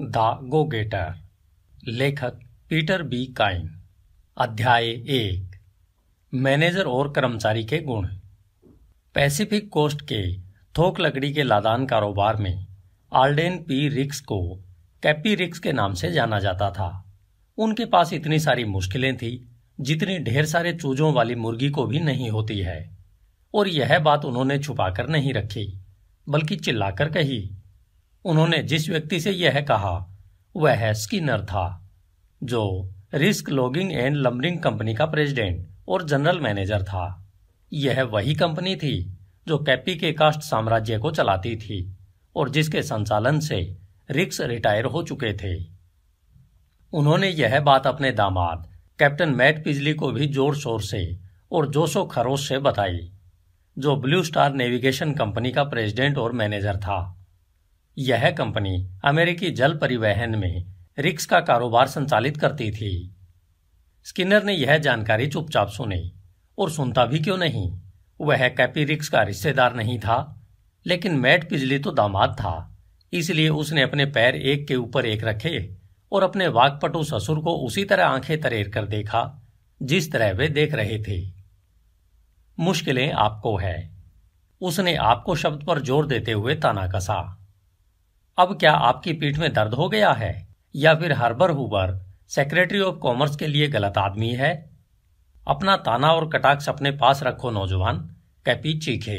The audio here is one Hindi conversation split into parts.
द गो गेटर लेखक पीटर बी काइन अध्याय एक मैनेजर और कर्मचारी के गुण पैसिफिक कोस्ट के थोक लकड़ी के लादान कारोबार में आल्डेन पी रिक्स को कैपी रिक्स के नाम से जाना जाता था उनके पास इतनी सारी मुश्किलें थी जितनी ढेर सारे चूजों वाली मुर्गी को भी नहीं होती है और यह बात उन्होंने छुपाकर नहीं रखी बल्कि चिल्लाकर कही उन्होंने जिस व्यक्ति से यह कहा वह स्किनर था जो रिस्क लॉगिंग एंड लम्बरिंग कंपनी का प्रेसिडेंट और जनरल मैनेजर था यह वही कंपनी थी जो कैपी के कास्ट साम्राज्य को चलाती थी और जिसके संचालन से रिक्स रिटायर हो चुके थे उन्होंने यह बात अपने दामाद कैप्टन मैट पिजली को भी जोर शोर से और जोशो खरोश से बताई जो ब्लू स्टार नेविगेशन कंपनी का प्रेसिडेंट और मैनेजर था यह कंपनी अमेरिकी जल परिवहन में रिक्स का कारोबार संचालित करती थी स्किनर ने यह जानकारी चुपचाप सुनी और सुनता भी क्यों नहीं वह कैपी रिक्स का रिश्तेदार नहीं था लेकिन मैट पिजली तो दामाद था इसलिए उसने अपने पैर एक के ऊपर एक रखे और अपने वाकपटु ससुर को उसी तरह आंखें तरेर कर देखा जिस तरह वे देख रहे थे मुश्किलें आपको है उसने आपको शब्द पर जोर देते हुए ताना कसा अब क्या आपकी पीठ में दर्द हो गया है या फिर Herbert Hoover secretary of commerce के लिए गलत आदमी है अपना ताना और कटाक्ष अपने पास रखो नौजवान कैपी चीखे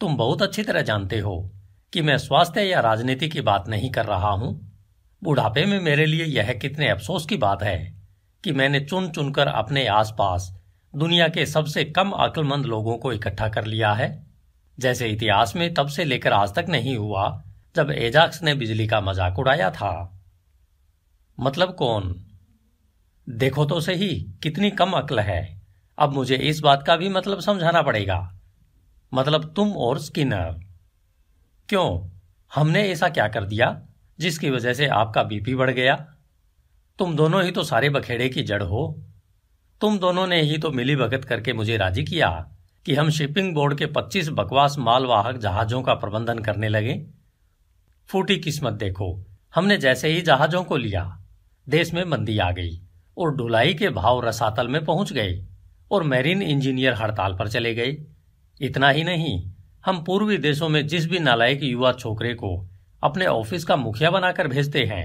तुम बहुत अच्छी तरह जानते हो कि मैं स्वास्थ्य या राजनीति की बात नहीं कर रहा हूं बुढ़ापे में मेरे लिए यह कितने अफसोस की बात है कि मैंने चुन चुनकर अपने आसपास दुनिया के सबसे कम अक्लमंद लोगों को इकट्ठा कर लिया है जैसे इतिहास में तब से लेकर आज तक नहीं हुआ जब एजाक्स ने बिजली का मजाक उड़ाया था मतलब कौन देखो तो सही कितनी कम अक्ल है अब मुझे इस बात का भी मतलब समझाना पड़ेगा मतलब तुम और स्किनर क्यों हमने ऐसा क्या कर दिया जिसकी वजह से आपका बीपी बढ़ गया तुम दोनों ही तो सारे बखेड़े की जड़ हो तुम दोनों ने ही तो मिली भगत करके मुझे राजी किया कि हम शिपिंग बोर्ड के 25 बकवास मालवाहक जहाजों का प्रबंधन करने लगे फूटी किस्मत देखो हमने जैसे ही जहाजों को लिया देश में मंदी आ गई और ढुलाई के भाव रसातल में पहुंच गए और मैरीन इंजीनियर हड़ताल पर चले गए इतना ही नहीं हम पूर्वी देशों में जिस भी नालायक युवा छोकरे को अपने ऑफिस का मुखिया बनाकर भेजते हैं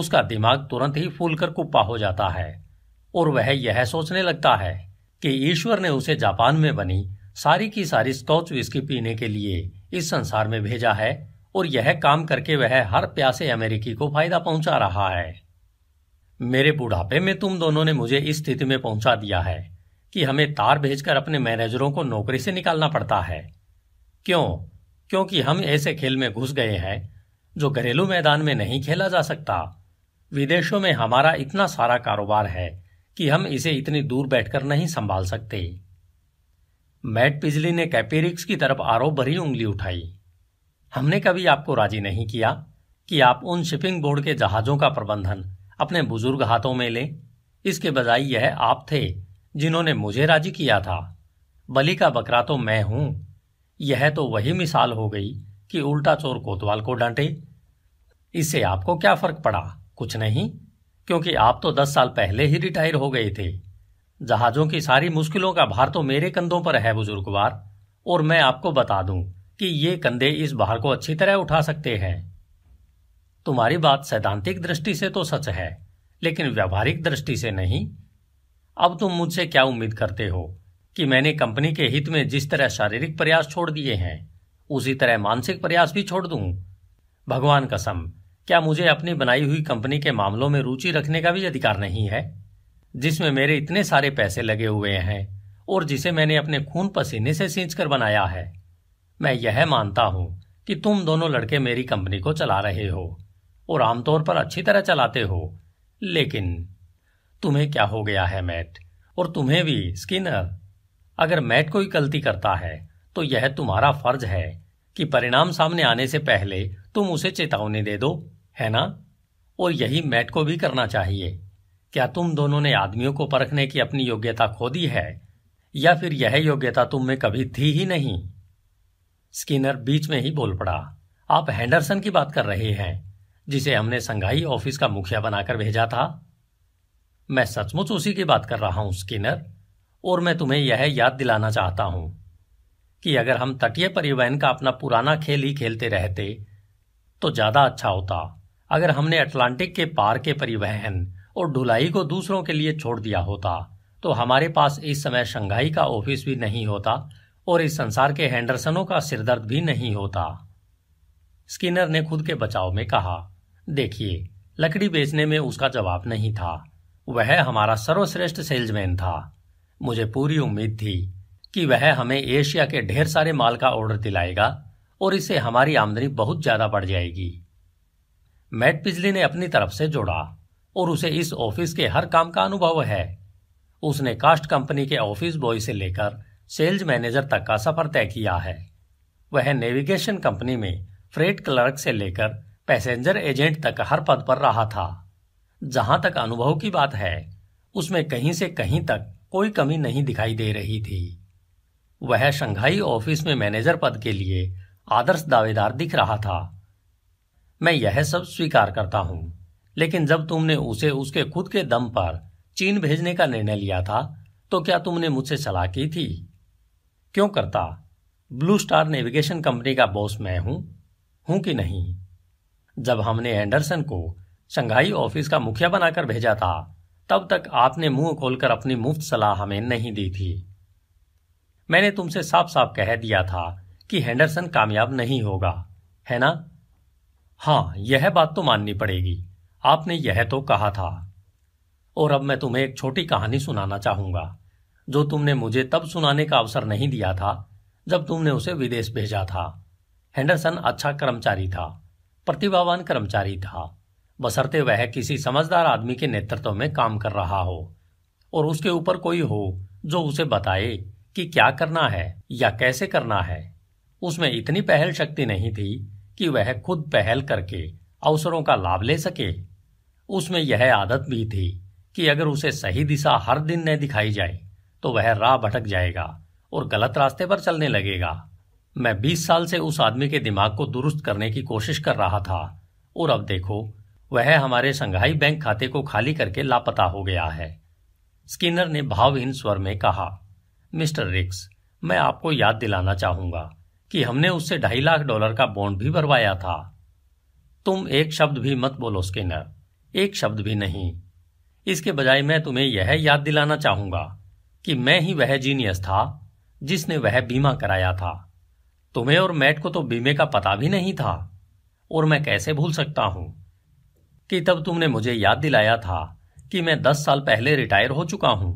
उसका दिमाग तुरंत ही फूलकर कुप्पा हो जाता है और वह यह सोचने लगता है कि ईश्वर ने उसे जापान में बनी सारी की सारी स्कॉच विस्की पीने के लिए इस संसार में भेजा है और यह काम करके वह हर प्यासे अमेरिकी को फायदा पहुंचा रहा है मेरे बुढ़ापे में तुम दोनों ने मुझे इस स्थिति में पहुंचा दिया है कि हमें तार भेजकर अपने मैनेजरों को नौकरी से निकालना पड़ता है क्यों क्योंकि हम ऐसे खेल में घुस गए हैं जो घरेलू मैदान में नहीं खेला जा सकता विदेशों में हमारा इतना सारा कारोबार है कि हम इसे इतनी दूर बैठकर नहीं संभाल सकते मैट पिजली ने कैपेरिक्स की तरफ आरोप भरी उंगली उठाई हमने कभी आपको राजी नहीं किया कि आप उन शिपिंग बोर्ड के जहाज़ों का प्रबंधन अपने बुजुर्ग हाथों में लें इसके बजाय यह आप थे जिन्होंने मुझे राजी किया था बलि का बकरा तो मैं हूं यह तो वही मिसाल हो गई कि उल्टा चोर कोतवाल को डांटे इससे आपको क्या फर्क पड़ा कुछ नहीं क्योंकि आप तो दस साल पहले ही रिटायर हो गए थे जहाजों की सारी मुश्किलों का भार तो मेरे कंधों पर है बुजुर्गवार और मैं आपको बता दूं कि ये कंधे इस भार को अच्छी तरह उठा सकते हैं तुम्हारी बात सैद्धांतिक दृष्टि से तो सच है लेकिन व्यावहारिक दृष्टि से नहीं अब तुम मुझसे क्या उम्मीद करते हो कि मैंने कंपनी के हित में जिस तरह शारीरिक प्रयास छोड़ दिए हैं उसी तरह मानसिक प्रयास भी छोड़ दूं भगवान कसम क्या मुझे अपनी बनाई हुई कंपनी के मामलों में रुचि रखने का भी अधिकार नहीं है जिसमें मेरे इतने सारे पैसे लगे हुए हैं और जिसे मैंने अपने खून पसीने से सींच कर बनाया है मैं यह मानता हूं कि तुम दोनों लड़के मेरी कंपनी को चला रहे हो और आमतौर पर अच्छी तरह चलाते हो लेकिन तुम्हें क्या हो गया है मैट और तुम्हें भी स्किनर अगर मैट कोई गलती करता है तो यह तुम्हारा फर्ज है कि परिणाम सामने आने से पहले तुम उसे चेतावनी दे दो है ना और यही मैट को भी करना चाहिए क्या तुम दोनों ने आदमियों को परखने की अपनी योग्यता खो दी है या फिर यह योग्यता तुम में कभी थी ही नहीं स्किनर बीच में ही बोल पड़ा आप हैंडरसन की बात कर रहे हैं जिसे हमने संघाई ऑफिस का मुखिया बनाकर भेजा था मैं सचमुच उसी की बात कर रहा हूं स्किनर और मैं तुम्हें यह याद दिलाना चाहता हूं कि अगर हम तटीय परिवहन का अपना पुराना खेल ही खेलते रहते तो ज्यादा अच्छा होता अगर हमने अटलांटिक के पार के परिवहन और ढुलाई को दूसरों के लिए छोड़ दिया होता तो हमारे पास इस समय शंघाई का ऑफिस भी नहीं होता और इस संसार के हैंडरसनों का सिरदर्द भी नहीं होता स्किनर ने खुद के बचाव में कहा देखिए लकड़ी बेचने में उसका जवाब नहीं था वह हमारा सर्वश्रेष्ठ सेल्समैन था मुझे पूरी उम्मीद थी कि वह हमें एशिया के ढेर सारे माल का ऑर्डर दिलाएगा और इससे हमारी आमदनी बहुत ज्यादा बढ़ जाएगी मैट पिजली ने अपनी तरफ से जोड़ा और उसे इस ऑफिस के हर काम का अनुभव है उसने कास्ट कंपनी के ऑफिस बॉय से लेकर सेल्स मैनेजर तक का सफर तय किया है वह नेविगेशन कंपनी में फ्रेट क्लर्क से लेकर पैसेंजर एजेंट तक हर पद पर रहा था जहां तक अनुभव की बात है उसमें कहीं से कहीं तक कोई कमी नहीं दिखाई दे रही थी वह शंघाई ऑफिस में मैनेजर पद के लिए आदर्श दावेदार दिख रहा था मैं यह सब स्वीकार करता हूं लेकिन जब तुमने उसे उसके खुद के दम पर चीन भेजने का निर्णय लिया था तो क्या तुमने मुझसे सलाह की थी क्यों करता ब्लू स्टार नेविगेशन कंपनी का बॉस मैं हूं हूं कि नहीं जब हमने एंडरसन को शंघाई ऑफिस का मुखिया बनाकर भेजा था तब तक आपने मुंह खोलकर अपनी मुफ्त सलाह हमें नहीं दी थी मैंने तुमसे साफ साफ कह दिया था कि हैंडरसन कामयाब नहीं होगा है ना हां यह बात तो माननी पड़ेगी आपने यह तो कहा था और अब मैं तुम्हें एक छोटी कहानी सुनाना चाहूंगा जो तुमने मुझे तब सुनाने का अवसर नहीं दिया था जब तुमने उसे विदेश भेजा था हैंडरसन अच्छा कर्मचारी था प्रतिभावान कर्मचारी था बसरते वह किसी समझदार आदमी के नेतृत्व में काम कर रहा हो और उसके ऊपर कोई हो जो उसे बताए कि क्या करना है या कैसे करना है उसमें इतनी पहल शक्ति नहीं थी कि वह खुद पहल करके अवसरों का लाभ ले सके उसमें यह आदत भी थी कि अगर उसे सही दिशा हर दिन न दिखाई जाए तो वह राह भटक जाएगा और गलत रास्ते पर चलने लगेगा मैं 20 साल से उस आदमी के दिमाग को दुरुस्त करने की कोशिश कर रहा था और अब देखो वह हमारे संघाई बैंक खाते को खाली करके लापता हो गया है स्किनर ने भावहीन स्वर में कहा मिस्टर रिक्स मैं आपको याद दिलाना चाहूंगा कि हमने उससे ढाई लाख डॉलर का बॉन्ड भी भरवाया था तुम एक शब्द भी मत बोलो स्किनर एक शब्द भी नहीं इसके बजाय मैं तुम्हें यह याद दिलाना चाहूंगा कि मैं ही वह जीनियस था जिसने वह बीमा कराया था तुम्हें और मैट को तो बीमे का पता भी नहीं था और मैं कैसे भूल सकता हूं कि तब तुमने मुझे याद दिलाया था कि मैं दस साल पहले रिटायर हो चुका हूं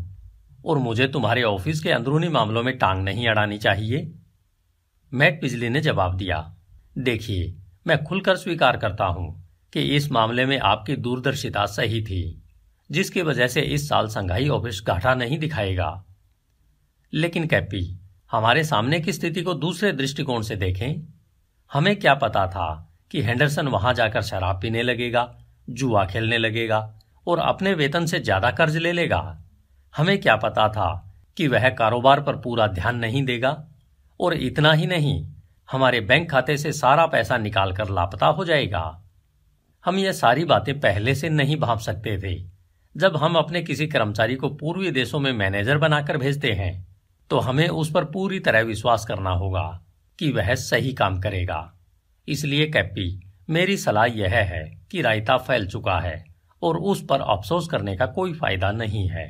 और मुझे तुम्हारे ऑफिस के अंदरूनी मामलों में टांग नहीं अड़ानी चाहिए मैट पिजली ने जवाब दिया देखिए मैं खुलकर स्वीकार करता हूं कि इस मामले में आपकी दूरदर्शिता सही थी जिसकी वजह से इस साल संघाई ऑफिस घाटा नहीं दिखाएगा लेकिन कैपी हमारे सामने की स्थिति को दूसरे दृष्टिकोण से देखें हमें क्या पता था कि हैंडरसन वहां जाकर शराब पीने लगेगा जुआ खेलने लगेगा और अपने वेतन से ज्यादा कर्ज ले लेगा हमें क्या पता था कि वह कारोबार पर पूरा ध्यान नहीं देगा और इतना ही नहीं हमारे बैंक खाते से सारा पैसा निकालकर लापता हो जाएगा हम यह सारी बातें पहले से नहीं भाप सकते थे जब हम अपने किसी कर्मचारी को पूर्वी देशों में मैनेजर बनाकर भेजते हैं तो हमें उस पर पूरी तरह विश्वास करना होगा कि वह सही काम करेगा इसलिए कैप्पी मेरी सलाह यह है कि रायता फैल चुका है और उस पर अफसोस करने का कोई फायदा नहीं है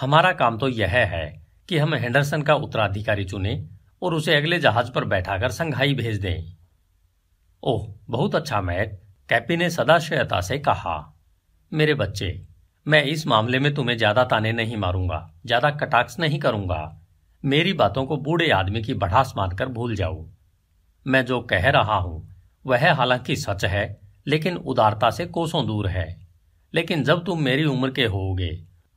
हमारा काम तो यह है कि हम हेंडरसन का उत्तराधिकारी चुने और उसे अगले जहाज पर बैठाकर संघाई भेज दें ओह बहुत अच्छा मैट कैपी ने सदाशयता से कहा मेरे बच्चे मैं इस मामले में तुम्हें ज्यादा ताने नहीं मारूंगा ज्यादा कटाक्ष नहीं करूंगा मेरी बातों को बूढ़े आदमी की बढ़ास मानकर भूल जाओ मैं जो कह रहा हूं वह हालांकि सच है लेकिन उदारता से कोसों दूर है लेकिन जब तुम मेरी उम्र के होोगे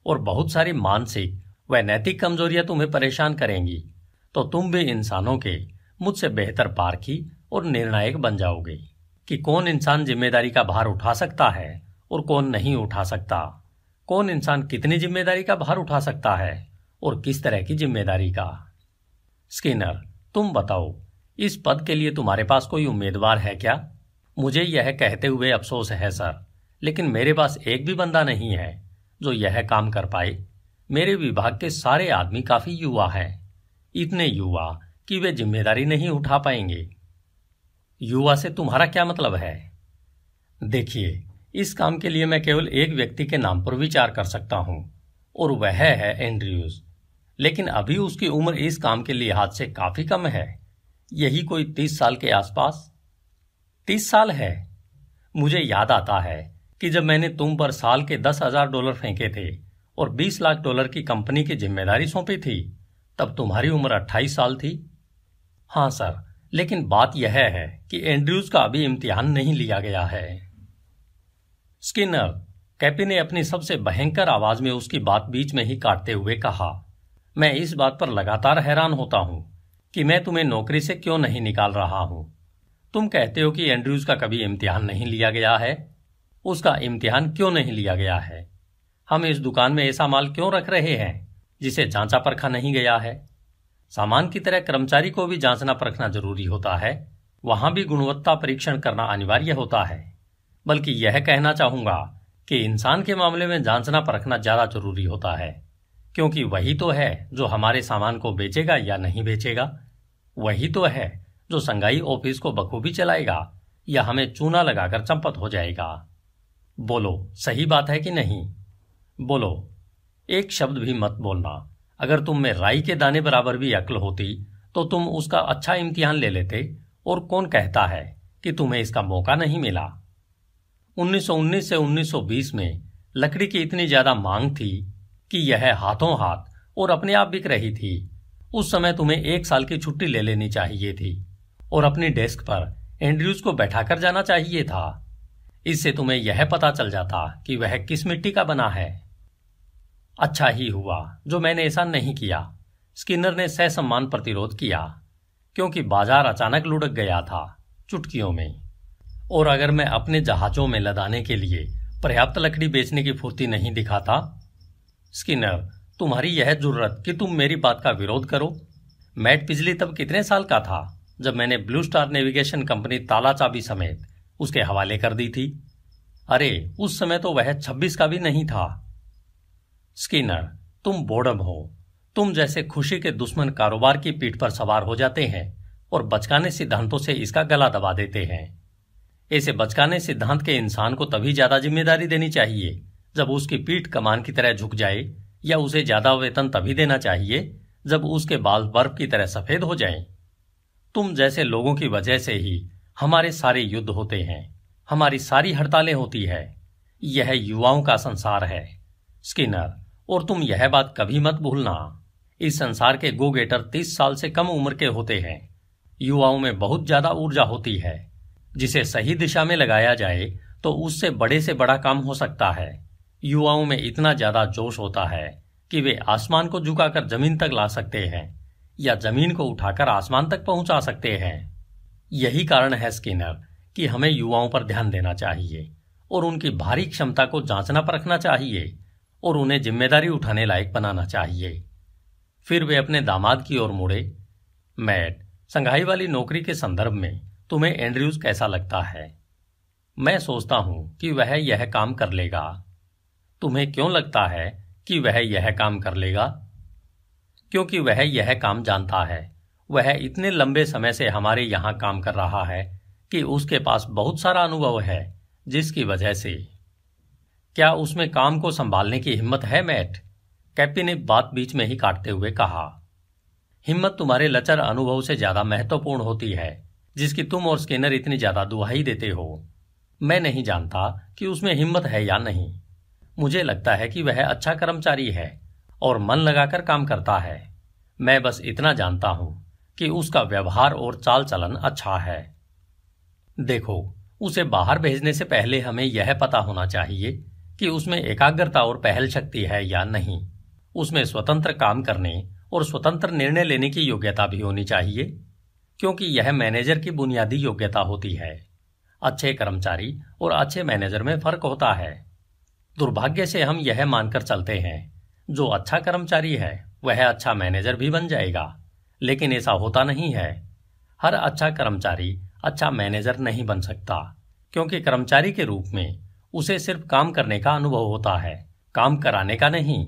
और बहुत सारी मानसिक व नैतिक कमजोरियां तुम्हें परेशान करेंगी तो तुम भी इंसानों के मुझसे बेहतर पारखी और निर्णायक बन जाओगे कि कौन इंसान जिम्मेदारी का भार उठा सकता है और कौन नहीं उठा सकता कौन इंसान कितनी जिम्मेदारी का भार उठा सकता है और किस तरह की जिम्मेदारी का स्किनर तुम बताओ इस पद के लिए तुम्हारे पास कोई उम्मीदवार है क्या मुझे यह कहते हुए अफसोस है सर लेकिन मेरे पास एक भी बंदा नहीं है जो यह काम कर पाए मेरे विभाग के सारे आदमी काफी युवा हैं इतने युवा कि वे जिम्मेदारी नहीं उठा पाएंगे युवा से तुम्हारा क्या मतलब है देखिए इस काम के लिए मैं केवल एक व्यक्ति के नाम पर विचार कर सकता हूं और वह है एंड्रयूज लेकिन अभी उसकी उम्र इस काम के लिहाज से काफी कम है यही कोई तीस साल के आसपास तीस साल है मुझे याद आता है कि जब मैंने तुम पर साल के दस हजार डॉलर फेंके थे और बीस लाख डॉलर की कंपनी की जिम्मेदारी सौंपी थी तब तुम्हारी उम्र अट्ठाईस साल थी हाँ सर लेकिन बात यह है कि एंड्रयूज का अभी इम्तिहान नहीं लिया गया है स्किनर कैपी ने अपनी सबसे भयंकर आवाज में उसकी बात बीच में ही काटते हुए कहा मैं इस बात पर लगातार हैरान होता हूं कि मैं तुम्हें नौकरी से क्यों नहीं निकाल रहा हूं तुम कहते हो कि एंड्रयूज का कभी इम्तिहान नहीं लिया गया है उसका इम्तिहान क्यों नहीं लिया गया है हम इस दुकान में ऐसा माल क्यों रख रहे हैं जिसे जांचा परखा नहीं गया है सामान की तरह कर्मचारी को भी जांचना परखना जरूरी होता है वहां भी गुणवत्ता परीक्षण करना अनिवार्य होता है बल्कि यह कहना चाहूंगा कि इंसान के मामले में जांचना परखना ज़्यादा जरूरी होता है क्योंकि वही तो है जो हमारे सामान को बेचेगा या नहीं बेचेगा वही तो है जो संघाई ऑफिस को बखूबी चलाएगा या हमें चूना लगाकर चंपत हो जाएगा बोलो सही बात है कि नहीं बोलो एक शब्द भी मत बोलना अगर तुम में राई के दाने बराबर भी अक्ल होती तो तुम उसका अच्छा इम्तिहान ले लेते और कौन कहता है कि तुम्हें इसका मौका नहीं मिला 1919 से 1920 में लकड़ी की इतनी ज्यादा मांग थी कि यह हाथों हाथ और अपने आप बिक रही थी उस समय तुम्हें एक साल की छुट्टी ले लेनी चाहिए थी और अपनी डेस्क पर एंड्रयूज को बैठाकर जाना चाहिए था इससे तुम्हें यह पता चल जाता कि वह किस मिट्टी का बना है अच्छा ही हुआ जो मैंने ऐसा नहीं किया स्किनर ने सहसम्मान प्रतिरोध किया क्योंकि बाजार अचानक लुढ़क गया था चुटकियों में और अगर मैं अपने जहाजों में लदाने के लिए पर्याप्त लकड़ी बेचने की फुर्ती नहीं दिखाता स्किनर तुम्हारी यह जरूरत कि तुम मेरी बात का विरोध करो मैट पिजली तब कितने साल का था जब मैंने ब्लू स्टार नेविगेशन कंपनी ताला चाबी समेत उसके हवाले कर दी थी अरे उस समय तो वह छब्बीस का भी नहीं था स्किनर तुम बोडम हो तुम जैसे खुशी के दुश्मन कारोबार की पीठ पर सवार हो जाते हैं और बचकाने सिद्धांतों से इसका गला दबा देते हैं ऐसे बचकाने सिद्धांत के इंसान को तभी ज्यादा जिम्मेदारी देनी चाहिए जब उसकी पीठ कमान की तरह झुक जाए या उसे ज्यादा वेतन तभी देना चाहिए जब उसके बाल बर्फ की तरह सफेद हो जाएं। तुम जैसे लोगों की वजह से ही हमारे सारे युद्ध होते हैं हमारी सारी हड़तालें होती है यह युवाओं का संसार है स्किनर और तुम यह बात कभी मत भूलना इस संसार के गोगेटर तीस साल से कम उम्र के होते हैं युवाओं में बहुत ज्यादा ऊर्जा होती है जिसे सही दिशा में लगाया जाए तो उससे बड़े से बड़ा काम हो सकता है युवाओं में इतना ज्यादा जोश होता है कि वे आसमान को झुकाकर जमीन तक ला सकते हैं या जमीन को उठाकर आसमान तक पहुंचा सकते हैं यही कारण है स्किनर कि हमें युवाओं पर ध्यान देना चाहिए और उनकी भारी क्षमता को जांचना परखना चाहिए और उन्हें जिम्मेदारी उठाने लायक बनाना चाहिए फिर वे अपने दामाद की ओर मुड़े मैट संघाई वाली नौकरी के संदर्भ में तुम्हें एंड्रयूज कैसा लगता है मैं सोचता हूं कि वह यह काम कर लेगा तुम्हें क्यों लगता है कि वह यह काम कर लेगा क्योंकि वह यह काम जानता है वह इतने लंबे समय से हमारे यहां काम कर रहा है कि उसके पास बहुत सारा अनुभव है जिसकी वजह से क्या उसमें काम को संभालने की हिम्मत है मैट कैपी ने बात बीच में ही काटते हुए कहा हिम्मत तुम्हारे लचर अनुभव से ज्यादा महत्वपूर्ण होती है जिसकी तुम और स्कैनर इतनी ज्यादा दुहाई देते हो मैं नहीं जानता कि उसमें हिम्मत है या नहीं मुझे लगता है कि वह अच्छा कर्मचारी है और मन लगाकर काम करता है मैं बस इतना जानता हूं कि उसका व्यवहार और चाल चलन अच्छा है देखो उसे बाहर भेजने से पहले हमें यह पता होना चाहिए कि उसमें एकाग्रता और पहल शक्ति है या नहीं उसमें स्वतंत्र काम करने और स्वतंत्र निर्णय लेने की योग्यता भी होनी चाहिए क्योंकि यह मैनेजर की बुनियादी योग्यता होती है अच्छे कर्मचारी और अच्छे मैनेजर में फर्क होता है दुर्भाग्य से हम यह मानकर चलते हैं जो अच्छा कर्मचारी है वह अच्छा मैनेजर भी बन जाएगा लेकिन ऐसा होता नहीं है हर अच्छा कर्मचारी अच्छा मैनेजर नहीं बन सकता क्योंकि कर्मचारी के रूप में उसे सिर्फ काम करने का अनुभव होता है काम कराने का नहीं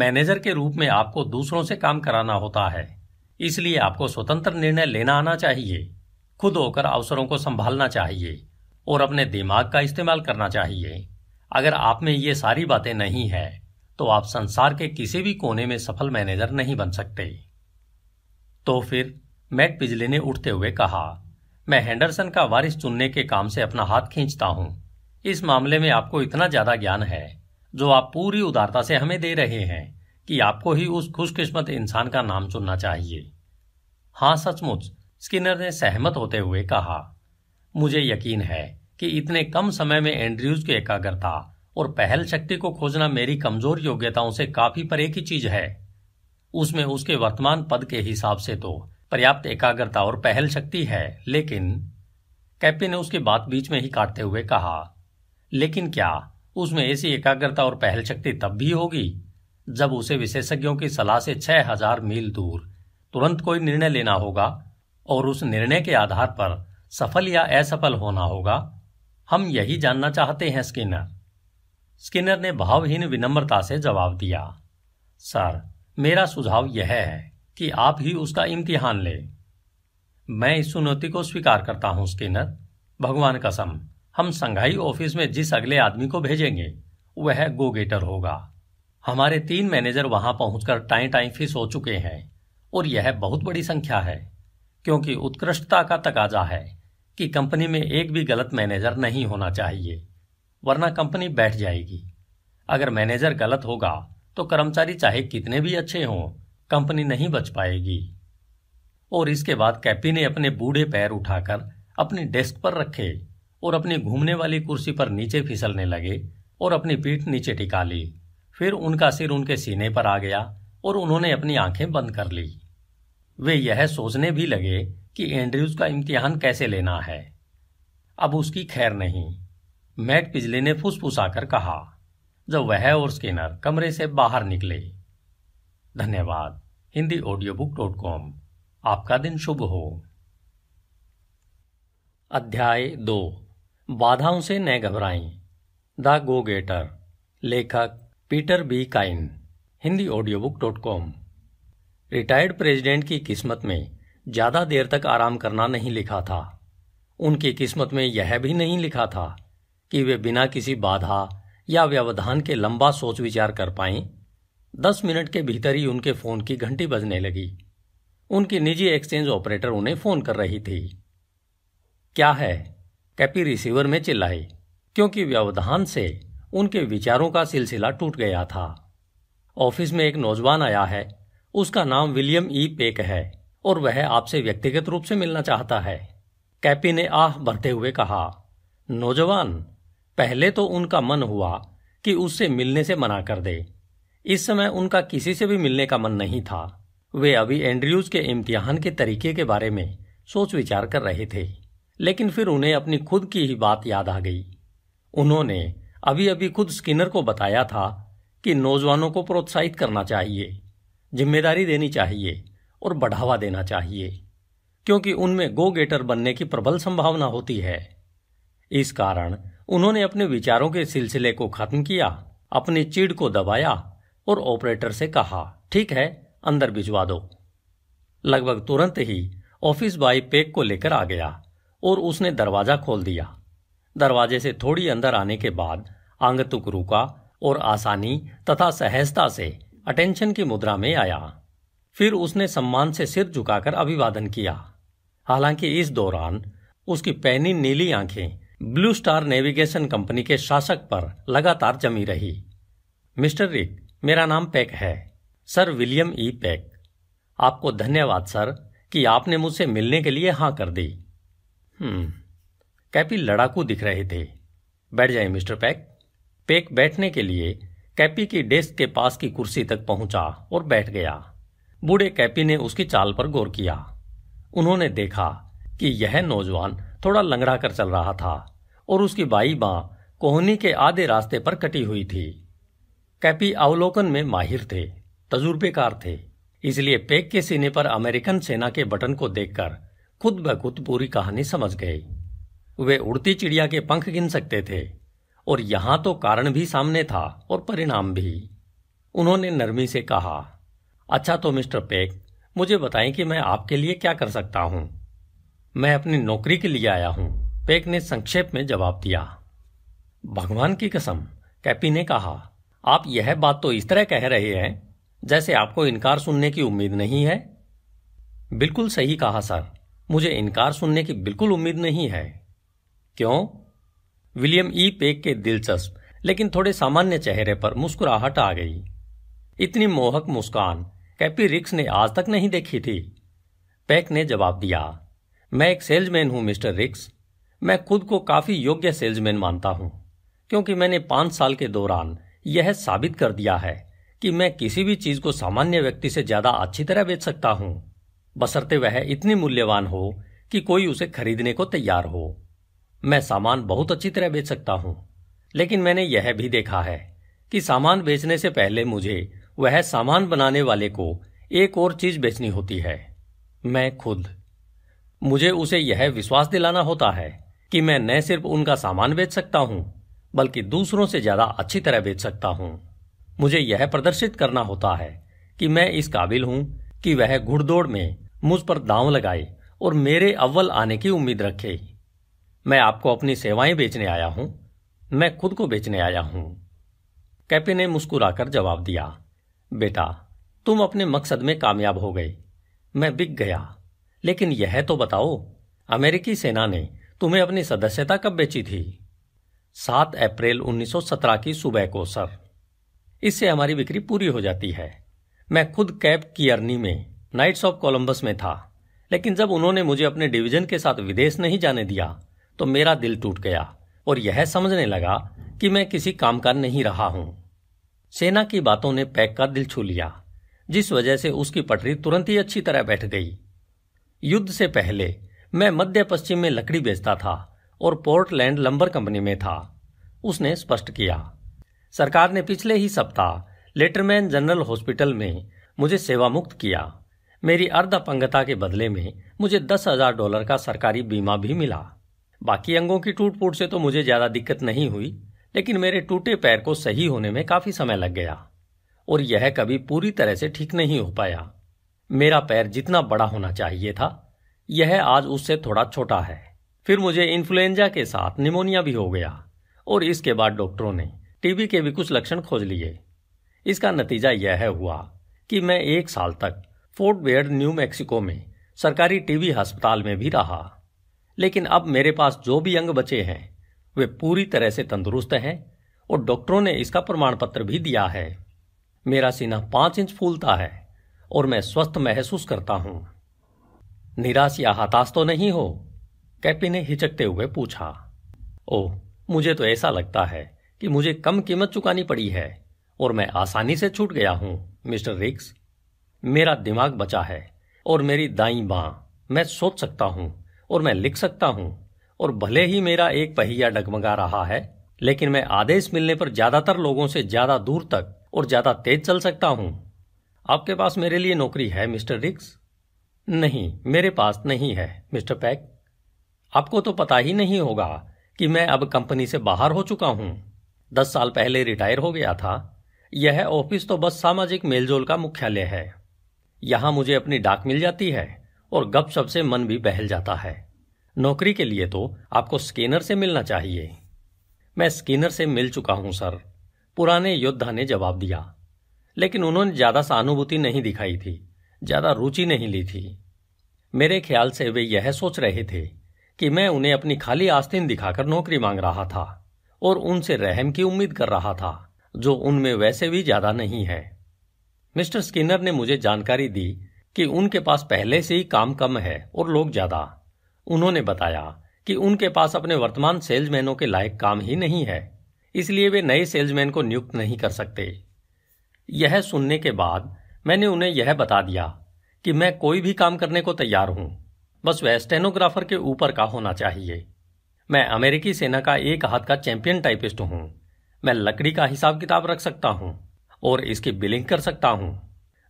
मैनेजर के रूप में आपको दूसरों से काम कराना होता है इसलिए आपको स्वतंत्र निर्णय लेना आना चाहिए खुद होकर अवसरों को संभालना चाहिए और अपने दिमाग का इस्तेमाल करना चाहिए अगर आप में ये सारी बातें नहीं है तो आप संसार के किसी भी कोने में सफल मैनेजर नहीं बन सकते तो फिर मैट पिजले ने उठते हुए कहा मैं हैंडरसन का वारिस चुनने के काम से अपना हाथ खींचता हूं इस मामले में आपको इतना ज्यादा ज्ञान है जो आप पूरी उदारता से हमें दे रहे हैं कि आपको ही उस खुशकिस्मत इंसान का नाम चुनना चाहिए हाँ सचमुच स्किनर ने सहमत होते हुए कहा मुझे यकीन है कि इतने कम समय में एंड्रयूज की एकाग्रता और पहल शक्ति को खोजना मेरी कमजोर योग्यताओं से काफी परे की चीज है उसमें उसके वर्तमान पद के हिसाब से तो पर्याप्त एकाग्रता और पहल शक्ति है लेकिन कैप्टन ने उसकी बात बीच में ही काटते हुए कहा लेकिन क्या उसमें ऐसी एकाग्रता और पहल शक्ति तब भी होगी जब उसे विशेषज्ञों की सलाह से छह हजार मील दूर तुरंत कोई निर्णय लेना होगा और उस निर्णय के आधार पर सफल या असफल होना होगा हम यही जानना चाहते हैं स्किनर स्किनर ने भावहीन विनम्रता से जवाब दिया सर मेरा सुझाव यह है कि आप ही उसका इम्तिहान लें मैं इस चुनौती को स्वीकार करता हूं स्किनर भगवान कसम हम संघाई ऑफिस में जिस अगले आदमी को भेजेंगे वह गोगेटर होगा हमारे तीन मैनेजर वहां पहुंचकर टाई टाइम फीस हो चुके हैं और यह बहुत बड़ी संख्या है क्योंकि उत्कृष्टता का तकाजा है कि कंपनी में एक भी गलत मैनेजर नहीं होना चाहिए वरना कंपनी बैठ जाएगी अगर मैनेजर गलत होगा तो कर्मचारी चाहे कितने भी अच्छे हों कंपनी नहीं बच पाएगी और इसके बाद कैपी ने अपने बूढ़े पैर उठाकर अपनी डेस्क पर रखे और अपनी घूमने वाली कुर्सी पर नीचे फिसलने लगे और अपनी पीठ नीचे टिका ली फिर उनका सिर उनके सीने पर आ गया और उन्होंने अपनी आंखें बंद कर ली वे यह सोचने भी लगे कि एंड्रयूज का इम्तिहान कैसे लेना है अब उसकी खैर नहीं मैट पिजले ने फुसफुसाकर कहा जब वह और स्किनर कमरे से बाहर निकले धन्यवाद Hindi audio book dot com आपका दिन शुभ हो अध्याय दो बाधाओं से न घबराएं द गो गेटर लेखक Peter B Kyne Hindi audio book dot com retired president की किस्मत में ज़्यादा देर तक आराम करना नहीं लिखा था उनकी किस्मत में यह भी नहीं लिखा था कि वे बिना किसी बाधा या व्यवधान के लंबा सोच विचार कर पाएं दस मिनट के भीतर ही उनके फ़ोन की घंटी बजने लगी उनकी निजी एक्सचेंज ऑपरेटर उन्हें फ़ोन कर रही थी क्या है कैपी रिसीवर में चिल्लाई क्योंकि व्यवधान से उनके विचारों का सिलसिला टूट गया था ऑफिस में एक नौजवान आया है उसका नाम विलियम ई पेक है और वह आपसे व्यक्तिगत रूप से मिलना चाहता है कैपी ने आह भरते हुए कहा नौजवान पहले तो उनका मन हुआ कि उससे मिलने से मना कर दे इस समय उनका किसी से भी मिलने का मन नहीं था वे अभी एंड्रयूज के इम्तिहान के तरीके के बारे में सोच विचार कर रहे थे लेकिन फिर उन्हें अपनी खुद की ही बात याद आ गई उन्होंने अभी अभी खुद स्किनर को बताया था कि नौजवानों को प्रोत्साहित करना चाहिए जिम्मेदारी देनी चाहिए और बढ़ावा देना चाहिए क्योंकि उनमें गो गेटर बनने की प्रबल संभावना होती है इस कारण उन्होंने अपने विचारों के सिलसिले को खत्म किया अपनी चिड़ को दबाया और ऑपरेटर से कहा ठीक है अंदर भिजवा दो लगभग तुरंत ही ऑफिस बॉय पेक को लेकर आ गया और उसने दरवाजा खोल दिया दरवाजे से थोड़ी अंदर आने के बाद आंगतुक रुका और आसानी तथा सहजता से अटेंशन की मुद्रा में आया फिर उसने सम्मान से सिर झुकाकर अभिवादन किया हालांकि इस दौरान उसकी पैनी नीली आंखें ब्लू स्टार नेविगेशन कंपनी के शासक पर लगातार जमी रही मिस्टर रिक मेरा नाम पैक है सर विलियम ई पैक आपको धन्यवाद सर कि आपने मुझसे मिलने के लिए हाँ कर दी हम्म कैपी लड़ाकू दिख रहे थे बैठ जाए मिस्टर पैक पेक बैठने के लिए कैपी की डेस्क के पास की कुर्सी तक पहुंचा और बैठ गया बूढ़े कैपी ने उसकी चाल पर गौर किया उन्होंने देखा कि यह नौजवान थोड़ा लंगड़ा कर चल रहा था और उसकी बाई बां कोहनी के आधे रास्ते पर कटी हुई थी कैपी अवलोकन में माहिर थे तजुर्बेकार थे इसलिए पेक के सीने पर अमेरिकन सेना के बटन को देखकर खुद ब खुद पूरी कहानी समझ गए वे उड़ती चिड़िया के पंख गिन सकते थे और यहां तो कारण भी सामने था और परिणाम भी उन्होंने नरमी से कहा अच्छा तो मिस्टर पेक मुझे बताएं कि मैं आपके लिए क्या कर सकता हूं मैं अपनी नौकरी के लिए आया हूं पेक ने संक्षेप में जवाब दिया भगवान की कसम कैपी ने कहा आप यह बात तो इस तरह कह रहे हैं जैसे आपको इनकार सुनने की उम्मीद नहीं है बिल्कुल सही कहा सर मुझे इनकार सुनने की बिल्कुल उम्मीद नहीं है क्यों विलियम ई पेक के दिलचस्प लेकिन थोड़े सामान्य चेहरे पर मुस्कुराहट आ गई इतनी मोहक मुस्कान कैपी रिक्स ने आज तक नहीं देखी थी पैक ने जवाब दिया मैं एक सेल्समैन हूं मिस्टर रिक्स मैं खुद को काफी योग्य सेल्समैन मानता हूं क्योंकि मैंने पांच साल के दौरान यह साबित कर दिया है कि मैं किसी भी चीज को सामान्य व्यक्ति से ज्यादा अच्छी तरह बेच सकता हूं बसरते वह इतनी मूल्यवान हो कि कोई उसे खरीदने को तैयार हो मैं सामान बहुत अच्छी तरह बेच सकता हूँ लेकिन मैंने यह भी देखा है कि सामान बेचने से पहले मुझे वह सामान बनाने वाले को एक और चीज बेचनी होती है मैं खुद मुझे उसे यह विश्वास दिलाना होता है कि मैं न सिर्फ उनका सामान बेच सकता हूं बल्कि दूसरों से ज्यादा अच्छी तरह बेच सकता हूं मुझे यह प्रदर्शित करना होता है कि मैं इस काबिल हूं कि वह घुड़दौड़ में मुझ पर दांव लगाए और मेरे अव्वल आने की उम्मीद रखे मैं आपको अपनी सेवाएं बेचने आया हूं मैं खुद को बेचने आया हूं कैपी ने मुस्कुराकर जवाब दिया बेटा तुम अपने मकसद में कामयाब हो गए मैं बिक गया लेकिन यह तो बताओ अमेरिकी सेना ने तुम्हें अपनी सदस्यता कब बेची थी सात अप्रैल 1917 की सुबह को सर इससे हमारी बिक्री पूरी हो जाती है मैं खुद कैप कियरनी में नाइट्स ऑफ कोलंबस में था लेकिन जब उन्होंने मुझे अपने डिवीजन के साथ विदेश नहीं जाने दिया तो मेरा दिल टूट गया और यह समझने लगा कि मैं किसी काम का नहीं रहा हूं सेना की बातों ने पैक का दिल छू लिया जिस वजह से उसकी पटरी तुरंत ही अच्छी तरह बैठ गई युद्ध से पहले मैं मध्य पश्चिम में लकड़ी बेचता था और पोर्टलैंड लंबर कंपनी में था उसने स्पष्ट किया सरकार ने पिछले ही सप्ताह लेटरमैन जनरल हॉस्पिटल में मुझे सेवामुक्त किया मेरी अर्ध अपंगता के बदले में मुझे दस हजार डॉलर का सरकारी बीमा भी मिला बाकी अंगों की टूट फूट से तो मुझे ज्यादा दिक्कत नहीं हुई लेकिन मेरे टूटे पैर को सही होने में काफी समय लग गया और यह कभी पूरी तरह से ठीक नहीं हो पाया मेरा पैर जितना बड़ा होना चाहिए था यह आज उससे थोड़ा छोटा है फिर मुझे इन्फ्लुएंजा के साथ निमोनिया भी हो गया और इसके बाद डॉक्टरों ने टीबी के भी कुछ लक्षण खोज लिए इसका नतीजा यह हुआ कि मैं एक साल तक फोर्ट बेयर न्यू मैक्सिको में सरकारी टीबी अस्पताल में भी रहा लेकिन अब मेरे पास जो भी अंग बचे हैं वे पूरी तरह से तंदुरुस्त हैं और डॉक्टरों ने इसका प्रमाण पत्र भी दिया है मेरा सीना पांच इंच फूलता है और मैं स्वस्थ महसूस करता हूं निराश या हताश तो नहीं हो कैपी ने हिचकते हुए पूछा ओह मुझे तो ऐसा लगता है कि मुझे कम कीमत चुकानी पड़ी है और मैं आसानी से छूट गया हूं मिस्टर रिक्स मेरा दिमाग बचा है और मेरी दाई बां मैं सोच सकता हूं और मैं लिख सकता हूं और भले ही मेरा एक पहिया डगमगा रहा है लेकिन मैं आदेश मिलने पर ज्यादातर लोगों से ज्यादा दूर तक और ज्यादा तेज चल सकता हूं आपके पास मेरे लिए नौकरी है मिस्टर रिक्स नहीं मेरे पास नहीं है मिस्टर पैक आपको तो पता ही नहीं होगा कि मैं अब कंपनी से बाहर हो चुका हूं दस साल पहले रिटायर हो गया था यह ऑफिस तो बस सामाजिक मेलजोल का मुख्यालय है यहां मुझे अपनी डाक मिल जाती है और गपशप से मन भी बहल जाता है नौकरी के लिए तो आपको स्कैनर से मिलना चाहिए मैं स्कैनर से मिल चुका हूं सर पुराने योद्धा ने जवाब दिया लेकिन उन्होंने ज़्यादा सहानुभूति नहीं दिखाई थी ज़्यादा रुचि नहीं ली थी मेरे ख्याल से वे यह सोच रहे थे कि मैं उन्हें अपनी खाली आस्तीन दिखाकर नौकरी मांग रहा था और उनसे रहम की उम्मीद कर रहा था जो उनमें वैसे भी ज़्यादा नहीं है मिस्टर स्किनर ने मुझे जानकारी दी कि उनके पास पहले से ही काम कम है और लोग ज्यादा उन्होंने बताया कि उनके पास अपने वर्तमान सेल्समैनों के लायक काम ही नहीं है इसलिए वे नए सेल्समैन को नियुक्त नहीं कर सकते यह सुनने के बाद मैंने उन्हें यह बता दिया कि मैं कोई भी काम करने को तैयार हूं बस वह स्टेनोग्राफर के ऊपर का होना चाहिए मैं अमेरिकी सेना का एक हाथ का चैंपियन टाइपिस्ट हूं मैं लकड़ी का हिसाब किताब रख सकता हूं और इसकी बिलिंग कर सकता हूं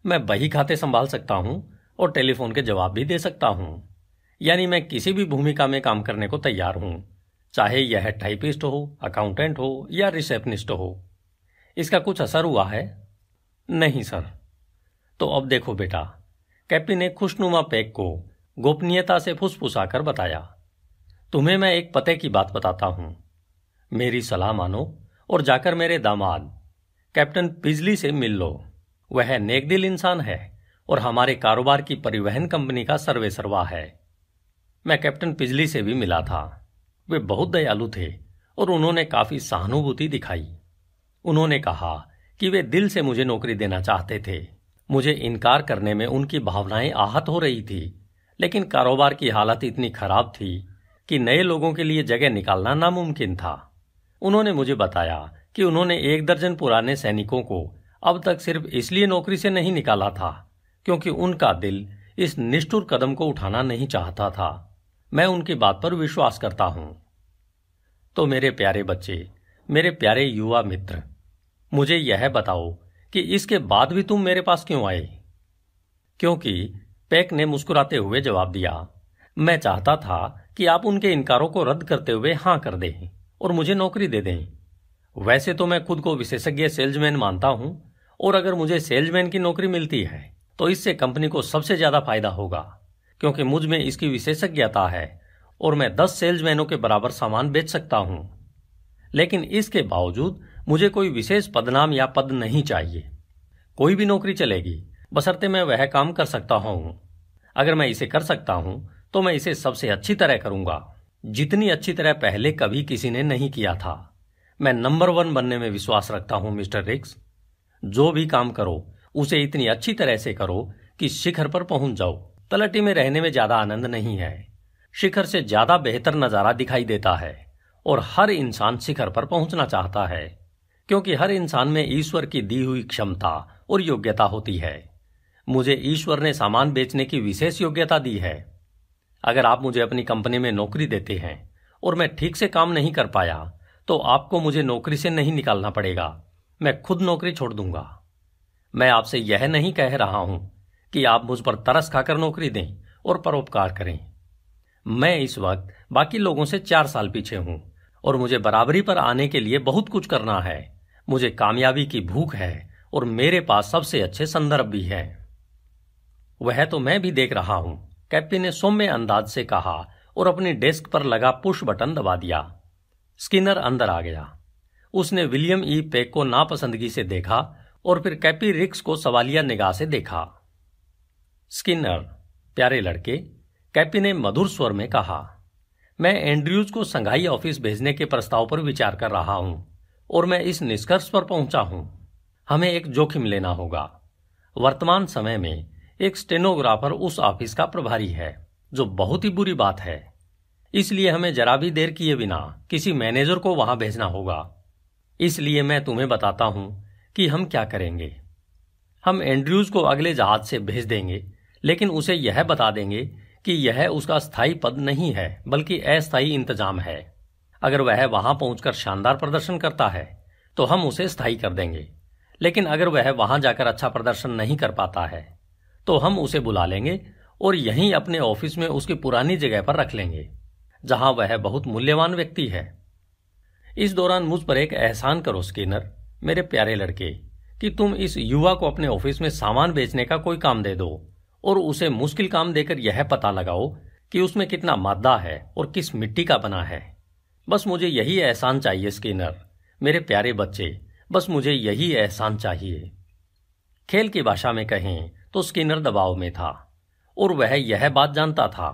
मैं बही खाते संभाल सकता हूं और टेलीफोन के जवाब भी दे सकता हूं यानी मैं किसी भी भूमिका में काम करने को तैयार हूं चाहे यह टाइपिस्ट हो अकाउंटेंट हो या रिसेप्शनिस्ट हो इसका कुछ असर हुआ है नहीं सर तो अब देखो बेटा कैप्टी ने खुशनुमा पैक को गोपनीयता से फुसफुसाकर बताया तुम्हें मैं एक पते की बात बताता हूं मेरी सलाह मानो और जाकर मेरे दामाद कैप्टन पिजली से मिल लो वह नेकदिल इंसान है और हमारे कारोबार की परिवहन कंपनी का सर्वे सर्वा है मैं कैप्टन पिजली से भी मिला था वे बहुत दयालु थे और उन्होंने काफी सहानुभूति दिखाई उन्होंने कहा कि वे दिल से मुझे नौकरी देना चाहते थे मुझे इनकार करने में उनकी भावनाएं आहत हो रही थी लेकिन कारोबार की हालत इतनी खराब थी कि नए लोगों के लिए जगह निकालना नामुमकिन था उन्होंने मुझे बताया कि उन्होंने एक दर्जन पुराने सैनिकों को अब तक सिर्फ इसलिए नौकरी से नहीं निकाला था क्योंकि उनका दिल इस निष्ठुर कदम को उठाना नहीं चाहता था मैं उनकी बात पर विश्वास करता हूं तो मेरे प्यारे बच्चे मेरे प्यारे युवा मित्र मुझे यह बताओ कि इसके बाद भी तुम मेरे पास क्यों आए क्योंकि पैक ने मुस्कुराते हुए जवाब दिया मैं चाहता था कि आप उनके इनकारों को रद्द करते हुए हां कर दें और मुझे नौकरी दे दें वैसे तो मैं खुद को विशेषज्ञ सेल्समैन मानता हूं और अगर मुझे सेल्समैन की नौकरी मिलती है तो इससे कंपनी को सबसे ज्यादा फायदा होगा क्योंकि मुझ में इसकी विशेषज्ञता है और मैं दस सेल्समैनों के बराबर सामान बेच सकता हूं लेकिन इसके बावजूद मुझे कोई विशेष पदनाम या पद नहीं चाहिए कोई भी नौकरी चलेगी बसरते मैं वह काम कर सकता हूं अगर मैं इसे कर सकता हूं तो मैं इसे सबसे अच्छी तरह करूंगा जितनी अच्छी तरह पहले कभी किसी ने नहीं किया था मैं नंबर वन बनने में विश्वास रखता हूं मिस्टर रिक्स जो भी काम करो उसे इतनी अच्छी तरह से करो कि शिखर पर पहुंच जाओ तलटी में रहने में ज्यादा आनंद नहीं है शिखर से ज्यादा बेहतर नजारा दिखाई देता है और हर इंसान शिखर पर पहुंचना चाहता है क्योंकि हर इंसान में ईश्वर की दी हुई क्षमता और योग्यता होती है मुझे ईश्वर ने सामान बेचने की विशेष योग्यता दी है अगर आप मुझे अपनी कंपनी में नौकरी देते हैं और मैं ठीक से काम नहीं कर पाया तो आपको मुझे नौकरी से नहीं निकालना पड़ेगा मैं खुद नौकरी छोड़ दूंगा मैं आपसे यह नहीं कह रहा हूं कि आप मुझ पर तरस खाकर नौकरी दें और परोपकार करें मैं इस वक्त बाकी लोगों से चार साल पीछे हूं और मुझे बराबरी पर आने के लिए बहुत कुछ करना है मुझे कामयाबी की भूख है और मेरे पास सबसे अच्छे संदर्भ भी हैं वह तो मैं भी देख रहा हूं कैप्टी ने सौम्य अंदाज से कहा और अपनी डेस्क पर लगा पुश बटन दबा दिया स्किनर अंदर आ गया उसने विलियम ई पेक को नापसंदगी से देखा और फिर कैपी रिक्स को सवालिया निगाह से देखा स्किनर प्यारे लड़के कैपी ने मधुर स्वर में कहा मैं एंड्रयूज को संघाई ऑफिस भेजने के प्रस्ताव पर विचार कर रहा हूं और मैं इस निष्कर्ष पर पहुंचा हूं हमें एक जोखिम लेना होगा वर्तमान समय में एक स्टेनोग्राफर उस ऑफिस का प्रभारी है जो बहुत ही बुरी बात है इसलिए हमें जरा भी देर किए बिना किसी मैनेजर को वहां भेजना होगा इसलिए मैं तुम्हें बताता हूं कि हम क्या करेंगे हम एंड्रयूज को अगले जहाज से भेज देंगे लेकिन उसे यह बता देंगे कि यह उसका स्थायी पद नहीं है बल्कि अस्थायी इंतजाम है अगर वह वहां पहुंचकर शानदार प्रदर्शन करता है तो हम उसे स्थायी कर देंगे लेकिन अगर वह वहां जाकर अच्छा प्रदर्शन नहीं कर पाता है तो हम उसे बुला लेंगे और यहीं अपने ऑफिस में उसकी पुरानी जगह पर रख लेंगे जहां वह बहुत मूल्यवान व्यक्ति है इस दौरान मुझ पर एक एहसान करो स्कीनर मेरे प्यारे लड़के कि तुम इस युवा को अपने ऑफिस में सामान बेचने का कोई काम दे दो और उसे मुश्किल काम देकर यह पता लगाओ कि उसमें कितना मादा है और किस मिट्टी का बना है बस मुझे यही एहसान चाहिए स्कीनर मेरे प्यारे बच्चे बस मुझे यही एहसान चाहिए खेल की भाषा में कहें तो स्किनर दबाव में था और वह यह बात जानता था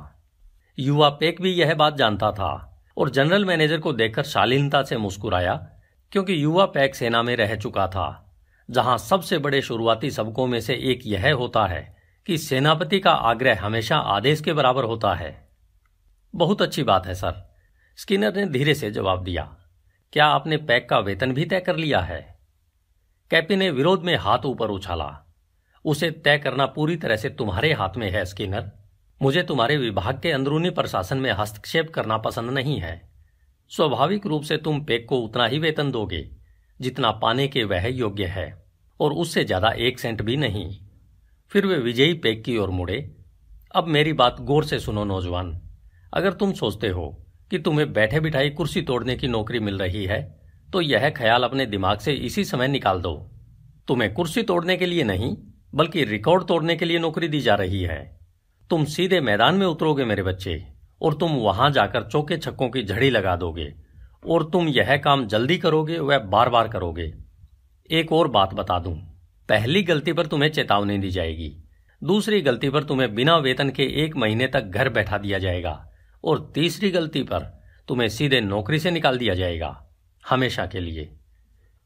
युवा पेक भी यह बात जानता था और जनरल मैनेजर को देखकर शालीनता से मुस्कुराया क्योंकि युवा पैक सेना में रह चुका था जहां सबसे बड़े शुरुआती सबकों में से एक यह होता है कि सेनापति का आग्रह हमेशा आदेश के बराबर होता है बहुत अच्छी बात है सर स्किनर ने धीरे से जवाब दिया क्या आपने पैक का वेतन भी तय कर लिया है कैपी ने विरोध में हाथ ऊपर उछाला उसे तय करना पूरी तरह से तुम्हारे हाथ में है स्किनर मुझे तुम्हारे विभाग के अंदरूनी प्रशासन में हस्तक्षेप करना पसंद नहीं है स्वाभाविक रूप से तुम पेक को उतना ही वेतन दोगे जितना पाने के वह योग्य है और उससे ज्यादा एक सेंट भी नहीं फिर वे विजयी पेक की ओर मुड़े अब मेरी बात गौर से सुनो नौजवान अगर तुम सोचते हो कि तुम्हें बैठे बिठाई कुर्सी तोड़ने की नौकरी मिल रही है तो यह ख्याल अपने दिमाग से इसी समय निकाल दो तुम्हें कुर्सी तोड़ने के लिए नहीं बल्कि रिकॉर्ड तोड़ने के लिए नौकरी दी जा रही है तुम सीधे मैदान में उतरोगे मेरे बच्चे और तुम वहां जाकर चौके छक्कों की झड़ी लगा दोगे और तुम यह काम जल्दी करोगे वह बार बार करोगे एक और बात बता दूं पहली गलती पर तुम्हें चेतावनी दी जाएगी दूसरी गलती पर तुम्हें बिना वेतन के एक महीने तक घर बैठा दिया जाएगा और तीसरी गलती पर तुम्हें सीधे नौकरी से निकाल दिया जाएगा हमेशा के लिए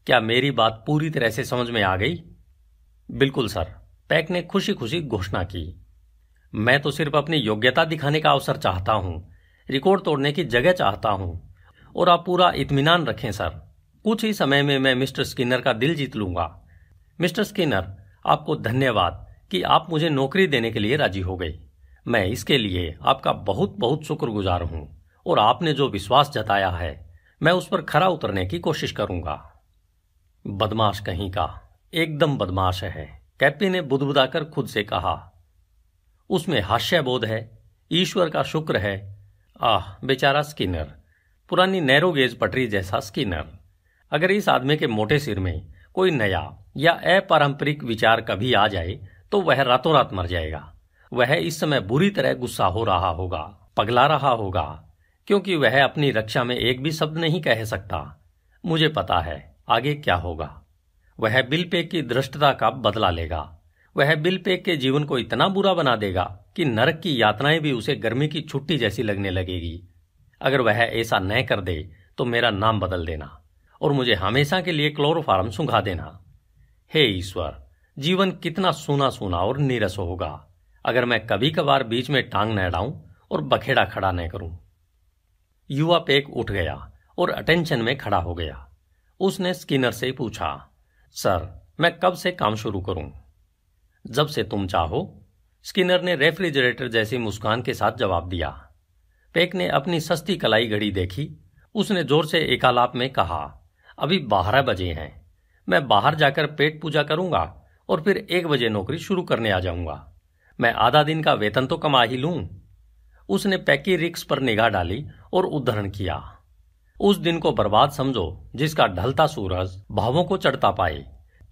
क्या मेरी बात पूरी तरह से समझ में आ गई बिल्कुल सर पैक ने खुशी खुशी घोषणा की मैं तो सिर्फ अपनी योग्यता दिखाने का अवसर चाहता हूँ रिकॉर्ड तोड़ने की जगह चाहता हूँ और आप पूरा इतमान रखें सर कुछ ही समय में मैं मिस्टर स्किनर का दिल जीत लूंगा मिस्टर स्किनर आपको धन्यवाद कि आप मुझे नौकरी देने के लिए राजी हो गए मैं इसके लिए आपका बहुत बहुत शुक्रगुजार हूं और आपने जो विश्वास जताया है मैं उस पर खरा उतरने की कोशिश करूंगा बदमाश कहीं का एकदम बदमाश है कैप्टी ने बुदबुदाकर खुद से कहा उसमें हास्यबोध है ईश्वर का शुक्र है आह बेचारा स्किनर पुरानी नैरो गेज पटरी जैसा स्किनर अगर इस आदमी के मोटे सिर में कोई नया या अपारंपरिक विचार कभी आ जाए तो वह रातों रात मर जाएगा वह इस समय बुरी तरह गुस्सा हो रहा होगा पगला रहा होगा क्योंकि वह अपनी रक्षा में एक भी शब्द नहीं कह सकता मुझे पता है आगे क्या होगा वह बिल पे की दृष्टता का बदला लेगा वह बिल पे के जीवन को इतना बुरा बना देगा कि नरक की यातनाएं भी उसे गर्मी की छुट्टी जैसी लगने लगेगी अगर वह ऐसा न कर दे तो मेरा नाम बदल देना और मुझे हमेशा के लिए क्लोरोफार्म सुखा देना हे ईश्वर जीवन कितना सूना सूना और नीरस होगा अगर मैं कभी कभार बीच में टांग न डाऊं और बखेड़ा खड़ा न करूं युवा पेक उठ गया और अटेंशन में खड़ा हो गया उसने स्किनर से पूछा सर मैं कब से काम शुरू करूं जब से तुम चाहो स्किनर ने रेफ्रिजरेटर जैसी मुस्कान के साथ जवाब दिया पेक ने अपनी सस्ती कलाई घड़ी देखी उसने जोर से एकालाप में कहा अभी बारह बजे हैं मैं बाहर जाकर पेट पूजा करूंगा और फिर एक बजे नौकरी शुरू करने आ जाऊंगा मैं आधा दिन का वेतन तो कमा ही लूं उसने पैकी रिक्स पर निगाह डाली और उद्धरण किया उस दिन को बर्बाद समझो जिसका ढलता सूरज भावों को चढ़ता पाए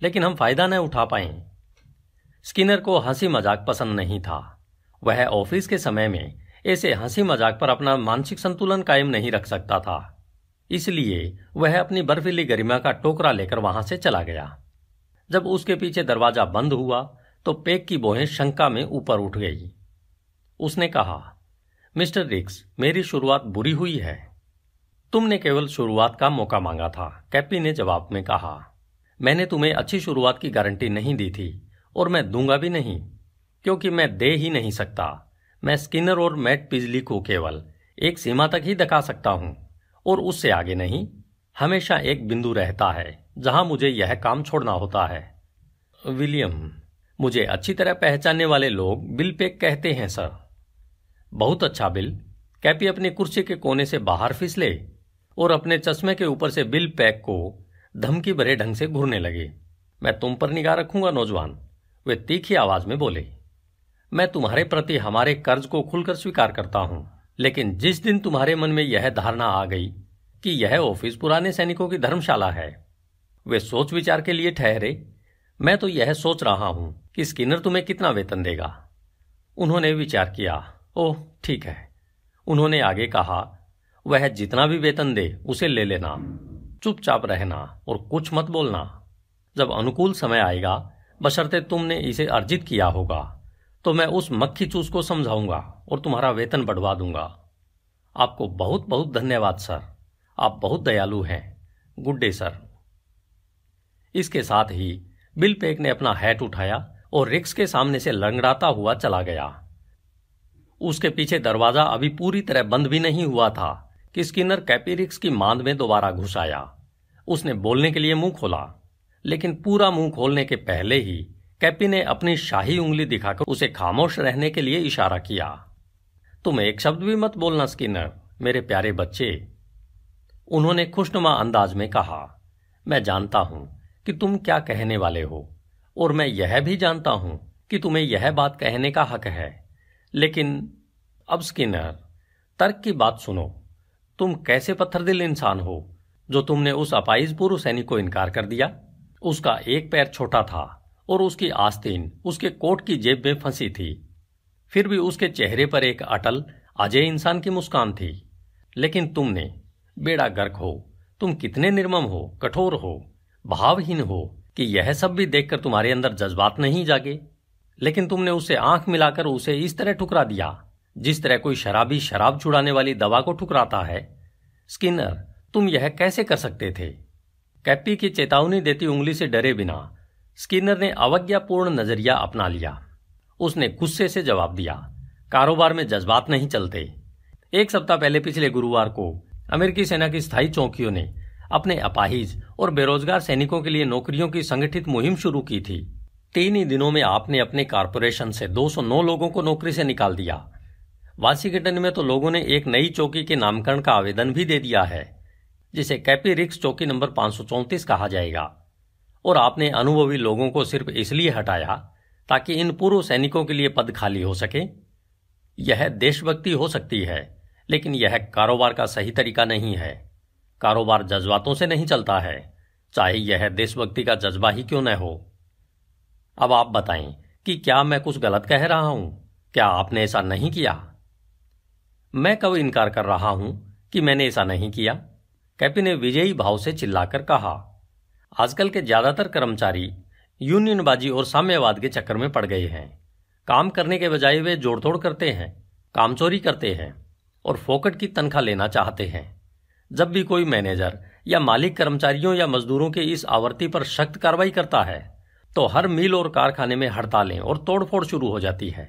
लेकिन हम फायदा न उठा पाए स्किनर को हंसी मजाक पसंद नहीं था वह ऑफिस के समय में ऐसे हंसी मजाक पर अपना मानसिक संतुलन कायम नहीं रख सकता था इसलिए वह अपनी बर्फीली गरिमा का टोकरा लेकर वहां से चला गया जब उसके पीछे दरवाजा बंद हुआ तो पेक की बोहें शंका में ऊपर उठ गई उसने कहा मिस्टर रिक्स मेरी शुरुआत बुरी हुई है तुमने केवल शुरुआत का मौका मांगा था कैप्पी ने जवाब में कहा मैंने तुम्हें अच्छी शुरुआत की गारंटी नहीं दी थी और मैं दूंगा भी नहीं क्योंकि मैं दे ही नहीं सकता मैं स्किनर और मैट पिजली को केवल एक सीमा तक ही दिखा सकता हूं और उससे आगे नहीं हमेशा एक बिंदु रहता है जहां मुझे यह काम छोड़ना होता है विलियम मुझे अच्छी तरह पहचानने वाले लोग बिल पे कहते हैं सर बहुत अच्छा बिल कैपी अपनी कुर्सी के कोने से बाहर फिसले और अपने चश्मे के ऊपर से बिल पैक को धमकी भरे ढंग से घूरने लगे मैं तुम पर निगाह रखूंगा नौजवान वे तीखी आवाज में बोले मैं तुम्हारे प्रति हमारे कर्ज को खुलकर स्वीकार करता हूं लेकिन जिस दिन तुम्हारे मन में यह धारणा आ गई कि यह ऑफिस पुराने सैनिकों की धर्मशाला है वे सोच विचार के लिए ठहरे मैं तो यह सोच रहा हूं कि स्किनर तुम्हें कितना वेतन देगा उन्होंने विचार किया ओह ठीक है उन्होंने आगे कहा वह जितना भी वेतन दे उसे ले लेना चुपचाप रहना और कुछ मत बोलना जब अनुकूल समय आएगा बशर्ते तुमने इसे अर्जित किया होगा तो मैं उस मक्खी चूस को समझाऊंगा और तुम्हारा वेतन बढ़वा दूंगा आपको बहुत बहुत धन्यवाद सर आप बहुत दयालु हैं गुड डे सर इसके साथ ही बिल पेक ने अपना हैट उठाया और रिक्स के सामने से लंगड़ाता हुआ चला गया उसके पीछे दरवाजा अभी पूरी तरह बंद भी नहीं हुआ था कि स्किनर कैपी रिक्स की मांद में दोबारा घुस आया उसने बोलने के लिए मुंह खोला लेकिन पूरा मुंह खोलने के पहले ही कैपी ने अपनी शाही उंगली दिखाकर उसे खामोश रहने के लिए इशारा किया तुम एक शब्द भी मत बोलना स्किनर मेरे प्यारे बच्चे उन्होंने खुशनुमा अंदाज में कहा मैं जानता हूं कि तुम क्या कहने वाले हो और मैं यह भी जानता हूं कि तुम्हें यह बात कहने का हक है लेकिन अब स्किनर तर्क की बात सुनो तुम कैसे पत्थरदिल इंसान हो जो तुमने उस अपाइज पूर्व सैनिक को इनकार कर दिया उसका एक पैर छोटा था और उसकी आस्तीन उसके कोट की जेब में फंसी थी फिर भी उसके चेहरे पर एक अटल अजय इंसान की मुस्कान थी लेकिन तुमने बेड़ा गर्क हो तुम कितने निर्मम हो कठोर हो भावहीन हो कि यह सब भी देखकर तुम्हारे अंदर जज्बात नहीं जागे लेकिन तुमने उसे आंख मिलाकर उसे इस तरह ठुकरा दिया जिस तरह कोई शराबी शराब छुड़ाने वाली दवा को ठुकराता है स्किनर तुम यह कैसे कर सकते थे कैप्टी की चेतावनी देती उंगली से डरे बिना स्किनर ने अवज्ञापूर्ण नजरिया अपना लिया उसने गुस्से से जवाब दिया कारोबार में जज्बात नहीं चलते एक सप्ताह पहले पिछले गुरुवार को अमेरिकी सेना की स्थायी चौकियों ने अपने अपाहिज और बेरोजगार सैनिकों के लिए नौकरियों की संगठित मुहिम शुरू की थी तीन ही दिनों में आपने अपने कारपोरेशन से 209 लोगों को नौकरी से निकाल दिया वाशिंगटन में तो लोगों ने एक नई चौकी के नामकरण का आवेदन भी दे दिया है जिसे कैपी रिक्स चौकी नंबर पांच कहा जाएगा और आपने अनुभवी लोगों को सिर्फ इसलिए हटाया ताकि इन पूर्व सैनिकों के लिए पद खाली हो सके यह देशभक्ति हो सकती है लेकिन यह कारोबार का सही तरीका नहीं है कारोबार जज्बातों से नहीं चलता है चाहे यह देशभक्ति का जज्बा ही क्यों न हो अब आप बताएं कि क्या मैं कुछ गलत कह रहा हूं क्या आपने ऐसा नहीं किया मैं कब इनकार कर रहा हूं कि मैंने ऐसा नहीं किया कैपी ने विजयी भाव से चिल्लाकर कहा आजकल के ज्यादातर कर्मचारी यूनियनबाजी और साम्यवाद के चक्कर में पड़ गए हैं काम करने के बजाय वे जोड़ तोड़ करते हैं कामचोरी करते हैं और फोकट की तनख्वाह लेना चाहते हैं जब भी कोई मैनेजर या मालिक कर्मचारियों या मजदूरों के इस आवर्ती पर सख्त कार्रवाई करता है तो हर मिल और कारखाने में हड़तालें और तोड़फोड़ शुरू हो जाती है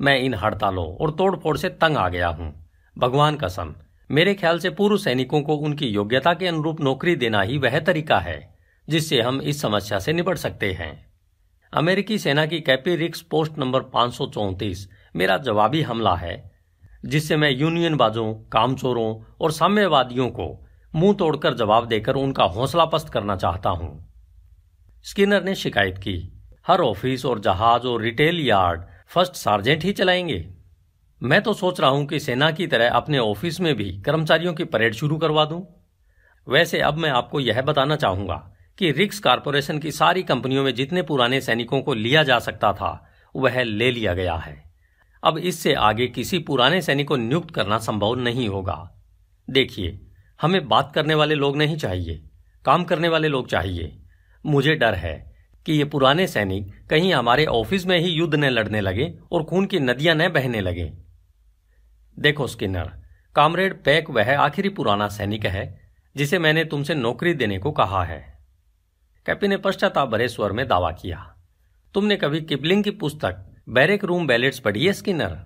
मैं इन हड़तालों और तोड़फोड़ से तंग आ गया हूं भगवान कसम मेरे ख्याल से पूर्व सैनिकों को उनकी योग्यता के अनुरूप नौकरी देना ही वह तरीका है जिससे हम इस समस्या से निपट सकते हैं अमेरिकी सेना की कैपी रिक्स पोस्ट नंबर पांच मेरा जवाबी हमला है जिससे मैं यूनियन बाजों कामचोरों और साम्यवादियों को मुंह तोड़कर जवाब देकर उनका हौसला पस्त करना चाहता हूं स्किनर ने शिकायत की हर ऑफिस और जहाज और रिटेल यार्ड फर्स्ट सार्जेंट ही चलाएंगे मैं तो सोच रहा हूं कि सेना की तरह अपने ऑफिस में भी कर्मचारियों की परेड शुरू करवा दूं वैसे अब मैं आपको यह बताना चाहूंगा कि रिक्स कारपोरेशन की सारी कंपनियों में जितने पुराने सैनिकों को लिया जा सकता था वह ले लिया गया है अब इससे आगे किसी पुराने सैनिक को नियुक्त करना संभव नहीं होगा देखिए हमें बात करने वाले लोग नहीं चाहिए काम करने वाले लोग चाहिए मुझे डर है कि ये पुराने सैनिक कहीं हमारे ऑफिस में ही युद्ध न लड़ने लगे और खून की नदियां न बहने लगे देखो स्किनर कामरेड पैक वह आखिरी पुराना सैनिक है जिसे मैंने तुमसे नौकरी देने को कहा है कैपी ने पश्चाताप भरे स्वर में दावा किया तुमने कभी किपलिंग की पुस्तक बैरेक रूम बैलेट्स पढ़ी है स्किनर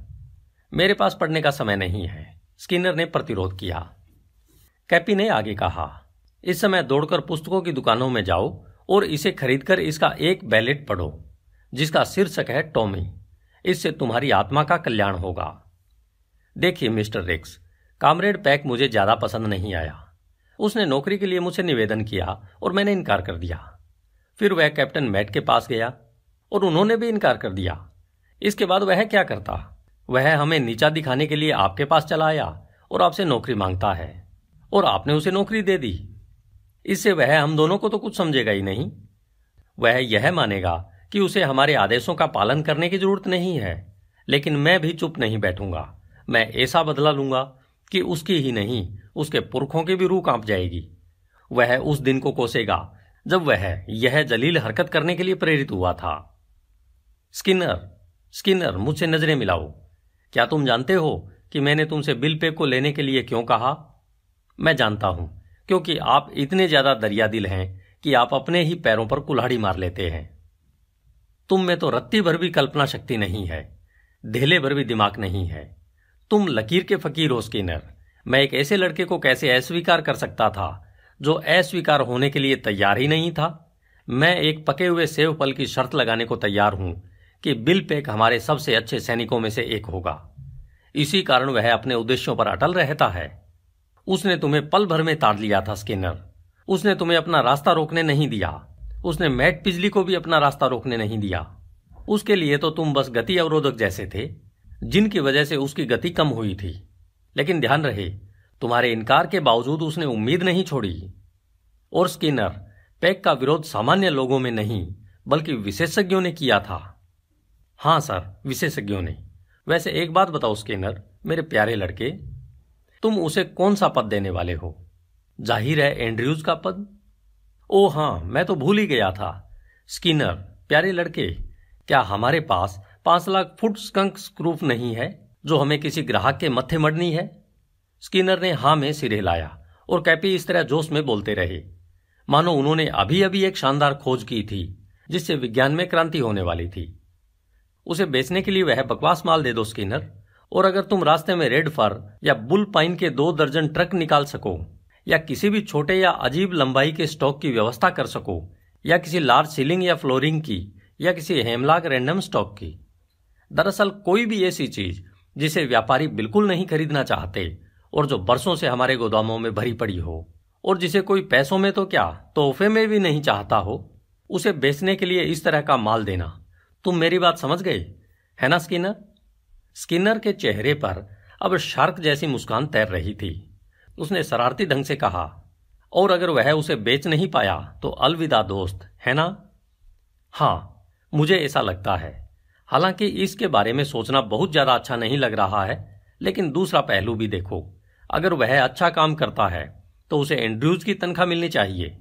मेरे पास पढ़ने का समय नहीं है स्किनर ने प्रतिरोध किया कैपी ने आगे कहा इस समय दौड़कर पुस्तकों की दुकानों में जाओ और इसे खरीदकर इसका एक बैलेट पढ़ो जिसका शीर्षक है टॉमी इससे तुम्हारी आत्मा का कल्याण होगा देखिए मिस्टर रिक्स कामरेड पैक मुझे ज़्यादा पसंद नहीं आया उसने नौकरी के लिए मुझसे निवेदन किया और मैंने इनकार कर दिया फिर वह कैप्टन मैट के पास गया और उन्होंने भी इनकार कर दिया इसके बाद वह क्या करता वह हमें नीचा दिखाने के लिए आपके पास चला आया और आपसे नौकरी मांगता है और आपने उसे नौकरी दे दी इससे वह हम दोनों को तो कुछ समझेगा ही नहीं वह यह मानेगा कि उसे हमारे आदेशों का पालन करने की जरूरत नहीं है लेकिन मैं भी चुप नहीं बैठूंगा मैं ऐसा बदला लूंगा कि उसकी ही नहीं उसके पुरखों की भी रूह कांप जाएगी वह उस दिन को कोसेगा जब वह यह जलील हरकत करने के लिए प्रेरित हुआ था स्किनर स्किनर मुझसे नजरें मिलाओ क्या तुम जानते हो कि मैंने तुमसे बिल पे को लेने के लिए क्यों कहा मैं जानता हूं क्योंकि आप इतने ज्यादा दरिया दिल हैं कि आप अपने ही पैरों पर कुल्हाड़ी मार लेते हैं तुम में तो रत्ती भर भी कल्पना शक्ति नहीं है ढेले भर भी दिमाग नहीं है तुम लकीर के फकीर हो स्किनर मैं एक ऐसे लड़के को कैसे अस्वीकार कर सकता था जो अस्वीकार होने के लिए तैयार ही नहीं था मैं एक पके हुए सेव फल की शर्त लगाने को तैयार हूं कि बिल पेक हमारे सबसे अच्छे सैनिकों में से एक होगा इसी कारण वह अपने उद्देश्यों पर अटल रहता है उसने तुम्हें पल भर में ताड़ लिया था स्किनर उसने तुम्हें अपना रास्ता रोकने नहीं दिया उसने मैट पिजली को भी अपना रास्ता रोकने नहीं दिया उसके लिए तो तुम बस गति अवरोधक जैसे थे जिनकी वजह से उसकी गति कम हुई थी लेकिन ध्यान रहे तुम्हारे इनकार के बावजूद उसने उम्मीद नहीं छोड़ी और स्किनर पैक का विरोध सामान्य लोगों में नहीं बल्कि विशेषज्ञों ने किया था हाँ सर विशेषज्ञों ने वैसे एक बात बताओ स्किनर मेरे प्यारे लड़के तुम उसे कौन सा पद देने वाले हो जाहिर है एंड्रयूज का पद ओ हाँ मैं तो भूल ही गया था स्किनर प्यारे लड़के क्या हमारे पास पांच लाख फुट स्कंक स्क्रूफ नहीं है जो हमें किसी ग्राहक के मथे मरनी है स्किनर ने हा में सिर हिलाया और कैपी इस तरह जोश में बोलते रहे मानो उन्होंने अभी अभी एक शानदार खोज की थी जिससे विज्ञान में क्रांति होने वाली थी उसे बेचने के लिए वह बकवास माल दे दो स्किनर और अगर तुम रास्ते में रेड फर या बुल पाइन के दो दर्जन ट्रक निकाल सको या किसी भी छोटे या अजीब लंबाई के स्टॉक की व्यवस्था कर सको या किसी लार्ज सीलिंग या फ्लोरिंग की या किसी हेमलाक रैंडम स्टॉक की दरअसल कोई भी ऐसी चीज जिसे व्यापारी बिल्कुल नहीं खरीदना चाहते और जो बरसों से हमारे गोदामों में भरी पड़ी हो और जिसे कोई पैसों में तो क्या तोहफे में भी नहीं चाहता हो उसे बेचने के लिए इस तरह का माल देना तुम मेरी बात समझ गए है ना स्किनर स्किनर के चेहरे पर अब शार्क जैसी मुस्कान तैर रही थी उसने शरारती ढंग से कहा और अगर वह उसे बेच नहीं पाया तो अलविदा दोस्त है ना हाँ मुझे ऐसा लगता है हालांकि इसके बारे में सोचना बहुत ज़्यादा अच्छा नहीं लग रहा है लेकिन दूसरा पहलू भी देखो अगर वह अच्छा काम करता है तो उसे एंड्रूज की तनख्वाह मिलनी चाहिए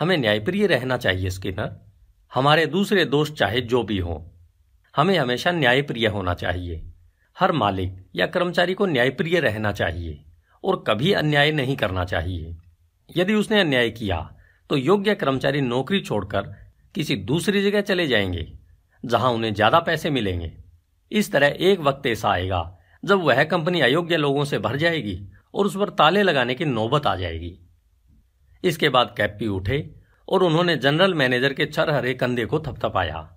हमें न्यायप्रिय रहना चाहिए स्किनर हमारे दूसरे दोस्त चाहे जो भी हों हमें हमेशा न्यायप्रिय होना चाहिए हर मालिक या कर्मचारी को न्यायप्रिय रहना चाहिए और कभी अन्याय नहीं करना चाहिए यदि उसने अन्याय किया तो योग्य कर्मचारी नौकरी छोड़कर किसी दूसरी जगह चले जाएंगे जहां उन्हें ज्यादा पैसे मिलेंगे इस तरह एक वक्त ऐसा आएगा जब वह कंपनी अयोग्य लोगों से भर जाएगी और उस पर ताले लगाने की नौबत आ जाएगी इसके बाद कैप्पी उठे और उन्होंने जनरल मैनेजर के चर हरे कंधे को थपथपाया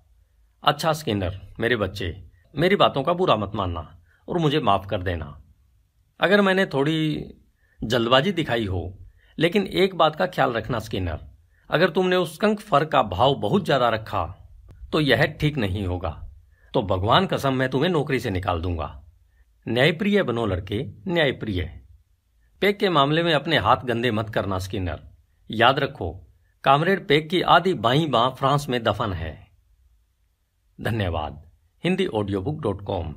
अच्छा स्किनर मेरे बच्चे मेरी बातों का बुरा मत मानना और मुझे माफ कर देना अगर मैंने थोड़ी जल्दबाजी दिखाई हो लेकिन एक बात का ख्याल रखना स्किनर अगर तुमने उस कंक फर का भाव बहुत ज्यादा रखा तो यह ठीक नहीं होगा तो भगवान कसम मैं तुम्हें नौकरी से निकाल दूंगा न्यायप्रिय बनो लड़के न्यायप्रिय पेक के मामले में अपने हाथ गंदे मत करना स्किनर याद रखो कामरेड पेक की आधी बाई बां फ्रांस में दफन है धन्यवाद Hindi audio book dot com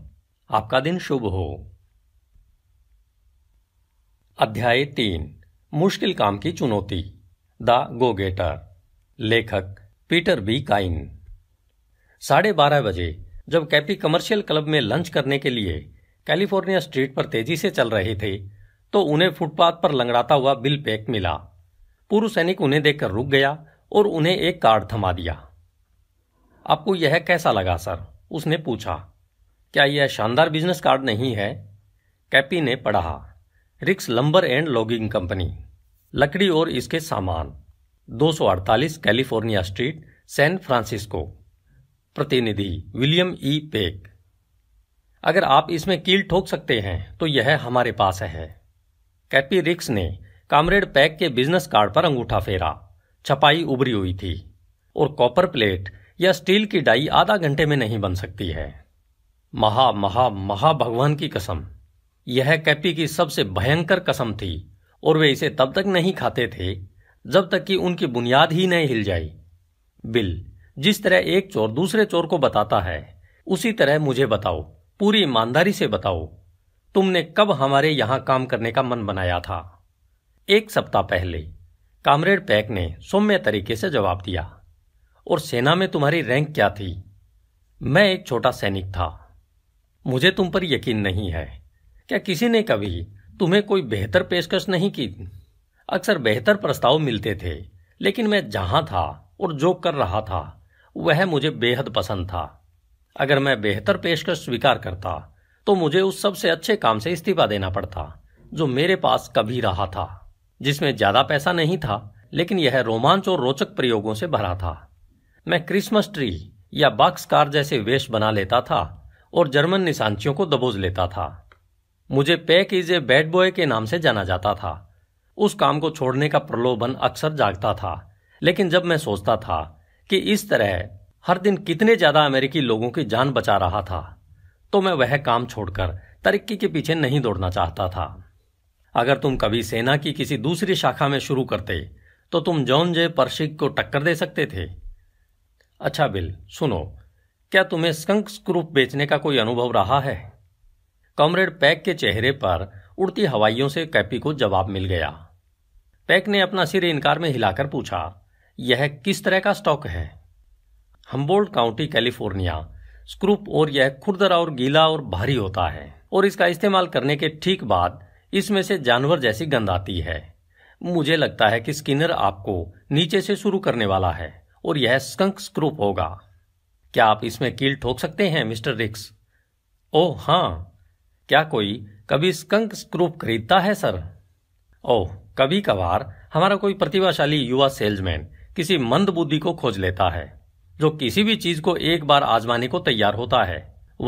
आपका दिन शुभ हो अध्याय तीन मुश्किल काम की चुनौती द गो गेटर लेखक पीटर बी काइन साढ़े बारह बजे जब कैपी कमर्शियल क्लब में लंच करने के लिए कैलिफोर्निया स्ट्रीट पर तेजी से चल रहे थे तो उन्हें फुटपाथ पर लंगड़ाता हुआ बिल पैक मिला पूर्व सैनिक उन्हें देखकर रुक गया और उन्हें एक कार्ड थमा दिया आपको यह कैसा लगा सर उसने पूछा क्या यह शानदार बिजनेस कार्ड नहीं है कैपी ने पढ़ा रिक्स लंबर एंड लॉगिंग कंपनी लकड़ी और इसके सामान 248 कैलिफोर्निया स्ट्रीट सैन फ्रांसिस्को प्रतिनिधि विलियम ई पेक अगर आप इसमें कील ठोक सकते हैं तो यह हमारे पास है कैपी रिक्स ने कामरेड पैक के बिजनेस कार्ड पर अंगूठा फेरा छपाई उभरी हुई थी और कॉपर प्लेट या स्टील की डाई आधा घंटे में नहीं बन सकती है महा महा महा भगवान की कसम यह कैपी की सबसे भयंकर कसम थी और वे इसे तब तक नहीं खाते थे जब तक कि उनकी बुनियाद ही नहीं हिल जाए बिल जिस तरह एक चोर दूसरे चोर को बताता है उसी तरह मुझे बताओ पूरी ईमानदारी से बताओ तुमने कब हमारे यहां काम करने का मन बनाया था एक सप्ताह पहले कामरेड पैक ने सौम्य तरीके से जवाब दिया और सेना में तुम्हारी रैंक क्या थी मैं एक छोटा सैनिक था मुझे तुम पर यकीन नहीं है क्या किसी ने कभी तुम्हें कोई बेहतर पेशकश नहीं की अक्सर बेहतर प्रस्ताव मिलते थे लेकिन मैं जहां था और जो कर रहा था वह मुझे बेहद पसंद था अगर मैं बेहतर पेशकश स्वीकार करता तो मुझे उस सबसे अच्छे काम से इस्तीफा देना पड़ता जो मेरे पास कभी रहा था जिसमें ज्यादा पैसा नहीं था लेकिन यह रोमांच और रोचक प्रयोगों से भरा था मैं क्रिसमस ट्री या बॉक्स कार जैसे वेश बना लेता था और जर्मन निशांचियों को दबोच लेता था मुझे Peck is a bad boy के नाम से जाना जाता था उस काम को छोड़ने का प्रलोभन अक्सर जागता था लेकिन जब मैं सोचता था कि इस तरह हर दिन कितने ज्यादा अमेरिकी लोगों की जान बचा रहा था तो मैं वह काम छोड़कर तरक्की के पीछे नहीं दौड़ना चाहता था अगर तुम कभी सेना की किसी दूसरी शाखा में शुरू करते तो तुम जॉन जे पर्शिक को टक्कर दे सकते थे अच्छा बिल सुनो क्या तुम्हें स्कंक स्क्रूप बेचने का कोई अनुभव रहा है कॉमरेड पैक के चेहरे पर उड़ती हवाइयों से कैपी को जवाब मिल गया पैक ने अपना सिर इनकार में हिलाकर पूछा यह किस तरह का स्टॉक है हम्बोल्ड काउंटी कैलिफोर्निया स्क्रूप और यह खुरदरा और गीला और भारी होता है और इसका इस्तेमाल करने के ठीक बाद इसमें से जानवर जैसी गंध आती है मुझे लगता है कि स्किनर आपको नीचे से शुरू करने वाला है और यह स्कंक स्क्रूप होगा क्या आप इसमें कील ठोक सकते हैं मिस्टर रिक्स ओह हाँ क्या कोई कभी स्कंक स्क्रूप खरीदता है सर ओह कभी कभार हमारा कोई प्रतिभाशाली युवा सेल्समैन किसी मंद बुद्धि को खोज लेता है जो किसी भी चीज को एक बार आजमाने को तैयार होता है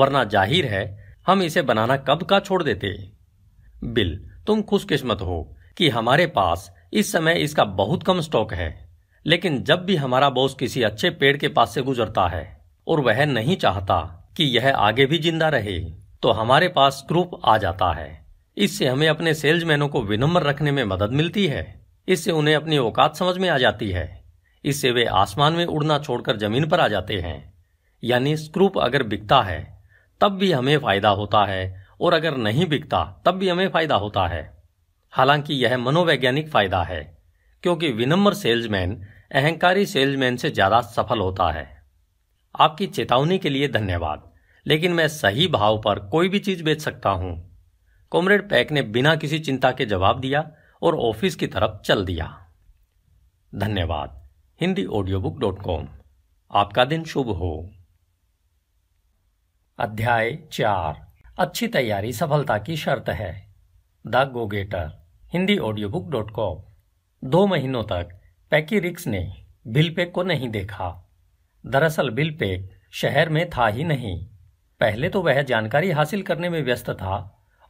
वरना जाहिर है हम इसे बनाना कब का छोड़ देते बिल तुम खुशकिस्मत हो कि हमारे पास इस समय इसका बहुत कम स्टॉक है लेकिन जब भी हमारा बॉस किसी अच्छे पेड़ के पास से गुजरता है और वह नहीं चाहता कि यह आगे भी जिंदा रहे तो हमारे पास ग्रुप आ जाता है इससे हमें अपने सेल्समैनों को विनम्र रखने में मदद मिलती है इससे उन्हें अपनी औकात समझ में आ जाती है इससे वे आसमान में उड़ना छोड़कर जमीन पर आ जाते हैं यानी स्क्रूप अगर बिकता है तब भी हमें फायदा होता है और अगर नहीं बिकता तब भी हमें फायदा होता है हालांकि यह मनोवैज्ञानिक फायदा है क्योंकि विनम्र सेल्समैन अहंकारी सेल्समैन से ज्यादा सफल होता है आपकी चेतावनी के लिए धन्यवाद लेकिन मैं सही भाव पर कोई भी चीज बेच सकता हूं कॉमरेड पैक ने बिना किसी चिंता के जवाब दिया और ऑफिस की तरफ चल दिया धन्यवाद Hindi audio book dot com आपका दिन शुभ हो अध्याय चार अच्छी तैयारी सफलता की शर्त है the go getter Hindi audio book dot com दो महीनों तक पैकी रिक्स ने बिलपेक को नहीं देखा दरअसल बिलपेक शहर में था ही नहीं पहले तो वह जानकारी हासिल करने में व्यस्त था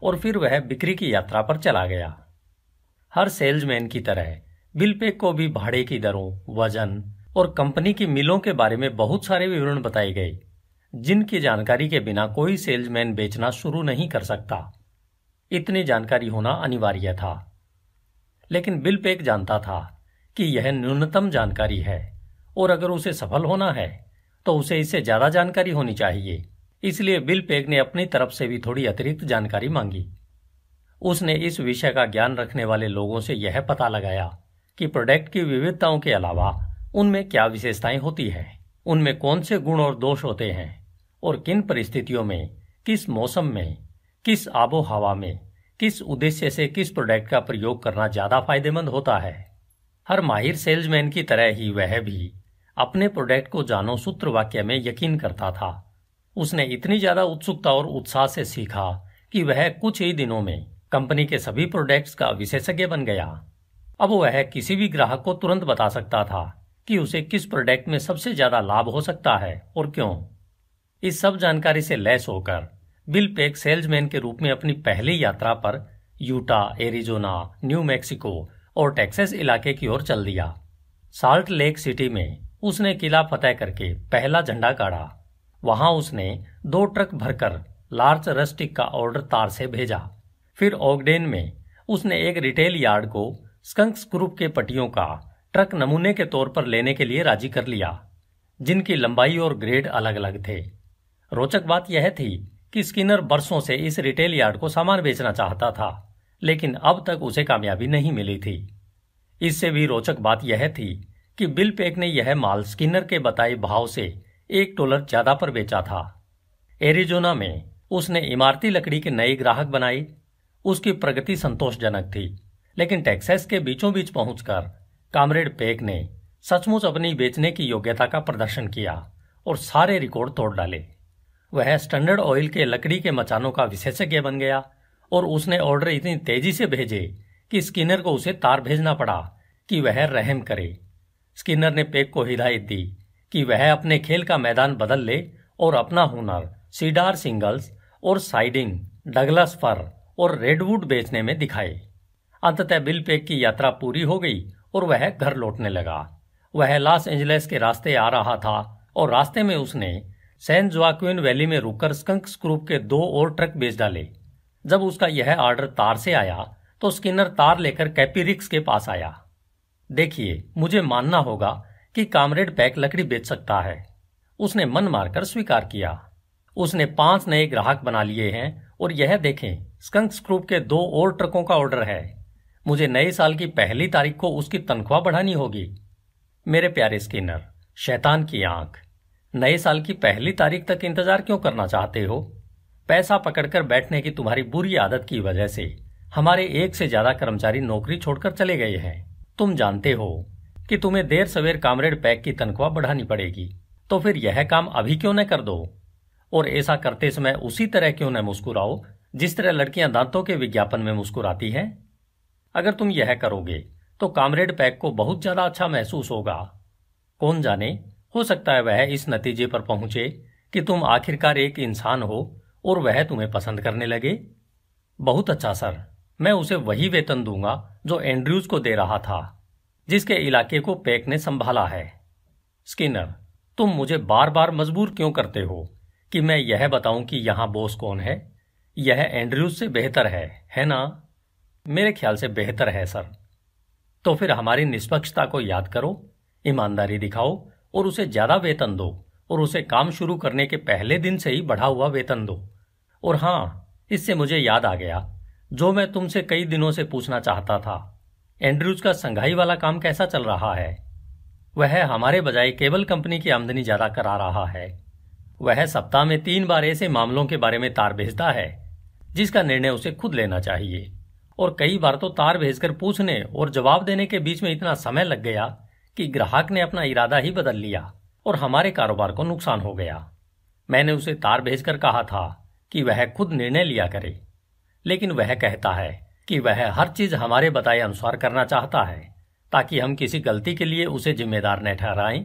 और फिर वह बिक्री की यात्रा पर चला गया हर सेल्समैन की तरह बिल पे को भी भाड़े की दरों वजन और कंपनी की मिलों के बारे में बहुत सारे विवरण बताए गए जिनकी जानकारी के बिना कोई सेल्समैन बेचना शुरू नहीं कर सकता इतनी जानकारी होना अनिवार्य था लेकिन बिल पेक जानता था कि यह न्यूनतम जानकारी है और अगर उसे सफल होना है तो उसे इससे ज्यादा जानकारी होनी चाहिए इसलिए बिल पेक ने अपनी तरफ से भी थोड़ी अतिरिक्त जानकारी मांगी उसने इस विषय का ज्ञान रखने वाले लोगों से यह पता लगाया कि प्रोडक्ट की विविधताओं के अलावा उनमें क्या विशेषताएं होती हैं उनमें कौन से गुण और दोष होते हैं और किन परिस्थितियों में किस मौसम में किस आबो हवा में किस उद्देश्य से किस प्रोडक्ट का प्रयोग करना ज़्यादा फायदेमंद होता है हर माहिर सेल्समैन की तरह ही वह भी अपने प्रोडक्ट को जानो सूत्र वाक्य में यकीन करता था उसने इतनी ज़्यादा उत्सुकता और उत्साह से सीखा कि वह कुछ ही दिनों में कंपनी के सभी प्रोडक्ट्स का विशेषज्ञ बन गया अब वह किसी भी ग्राहक को तुरंत बता सकता था कि उसे किस प्रोडक्ट में सबसे ज्यादा लाभ हो सकता है और क्यों इस सब जानकारी से लैस होकर बिल पेक सेल्समैन के रूप में अपनी पहली यात्रा पर यूटा एरिजोना न्यू मैक्सिको और टेक्सास इलाके की ओर चल दिया साल्ट लेक सिटी में उसने किला फतेह करके पहला झंडा काढ़ा वहां उसने दो ट्रक भरकर लार्ज रस्टिक का ऑर्डर तार से भेजा फिर ओगडेन में उसने एक रिटेल यार्ड को स्कंक्स ग्रुप के पटियों का ट्रक नमूने के तौर पर लेने के लिए राजी कर लिया जिनकी लंबाई और ग्रेड अलग अलग थे रोचक बात यह थी कि स्किनर बरसों से इस रिटेल यार्ड को सामान बेचना चाहता था लेकिन अब तक उसे कामयाबी नहीं मिली थी इससे भी रोचक बात यह थी कि बिल पेक ने यह माल स्किनर के बताए भाव से एक डॉलर ज्यादा पर बेचा था एरिजोना में उसने इमारती लकड़ी के नए ग्राहक बनाए उसकी प्रगति संतोषजनक थी लेकिन टेक्सास के बीचों बीच पहुंचकर कामरेड पेक ने सचमुच अपनी बेचने की योग्यता का प्रदर्शन किया और सारे रिकॉर्ड तोड़ डाले वह स्टैंडर्ड ऑयल के लकड़ी के मचानों का विशेषज्ञ बन गया और उसने ऑर्डर इतनी तेजी से भेजे कि स्किनर को उसे तार भेजना पड़ा कि वह रहम करे स्किनर ने पेक को हिदायत दी कि वह अपने खेल का मैदान बदल ले और अपना हुनर सीडार सिंगल्स और साइडिंग डगलस फर और रेडवुड बेचने में दिखाए अंततः बिल पेक की यात्रा पूरी हो गई और वह घर लौटने लगा वह लॉस एंजलिस के रास्ते आ रहा था और रास्ते में उसने सैन जोआक्विन वैली में रुककर स्कंक स्क्रूप के दो और ट्रक बेच डाले जब उसका यह ऑर्डर तार से आया तो स्किनर तार लेकर कैपीरिक्स के पास आया देखिए मुझे मानना होगा कि कामरेड पैक लकड़ी बेच सकता है उसने मन मारकर स्वीकार किया उसने पांच नए ग्राहक बना लिए हैं और यह देखें स्कंक स्क्रूप के दो और ट्रकों का ऑर्डर है मुझे नए साल की पहली तारीख को उसकी तनख्वाह बढ़ानी होगी मेरे प्यारे स्किनर शैतान की आंख नए साल की पहली तारीख तक इंतजार क्यों करना चाहते हो पैसा पकड़कर बैठने की तुम्हारी बुरी आदत की वजह से हमारे एक से ज्यादा कर्मचारी नौकरी छोड़कर चले गए हैं तुम जानते हो कि तुम्हें देर सवेर कामरेड पैक की तनख्वाह बढ़ानी पड़ेगी तो फिर यह काम अभी क्यों न कर दो और ऐसा करते समय उसी तरह क्यों न मुस्कुराओ जिस तरह लड़कियां दांतों के विज्ञापन में मुस्कुराती हैं अगर तुम यह करोगे तो कामरेड पैक को बहुत ज्यादा अच्छा महसूस होगा कौन जाने हो सकता है वह इस नतीजे पर पहुंचे कि तुम आखिरकार एक इंसान हो और वह तुम्हें पसंद करने लगे बहुत अच्छा सर मैं उसे वही वेतन दूंगा जो एंड्रयूज को दे रहा था जिसके इलाके को पैक ने संभाला है स्किनर तुम मुझे बार बार मजबूर क्यों करते हो कि मैं यह बताऊं कि यहां बॉस कौन है यह एंड्रयूज से बेहतर है है ना मेरे ख्याल से बेहतर है सर तो फिर हमारी निष्पक्षता को याद करो ईमानदारी दिखाओ और उसे ज्यादा वेतन दो और उसे काम शुरू करने के पहले दिन से ही बढ़ा हुआ वेतन दो और हाँ इससे मुझे याद आ गया जो मैं तुमसे कई दिनों से पूछना चाहता था एंड्रूज का संघाई वाला काम कैसा चल रहा है वह हमारे बजाय केबल कंपनी की आमदनी ज्यादा करा रहा है वह सप्ताह में तीन बार ऐसे मामलों के बारे में तार भेजता है जिसका निर्णय उसे खुद लेना चाहिए और कई बार तो तार भेजकर पूछने और जवाब देने के बीच में इतना समय लग गया कि ग्राहक ने अपना इरादा ही बदल लिया और हमारे कारोबार को नुकसान हो गया मैंने उसे तार भेजकर कहा था कि वह खुद निर्णय लिया करे लेकिन वह कहता है कि वह हर चीज हमारे बताए अनुसार करना चाहता है ताकि हम किसी गलती के लिए उसे जिम्मेदार न ठहराएं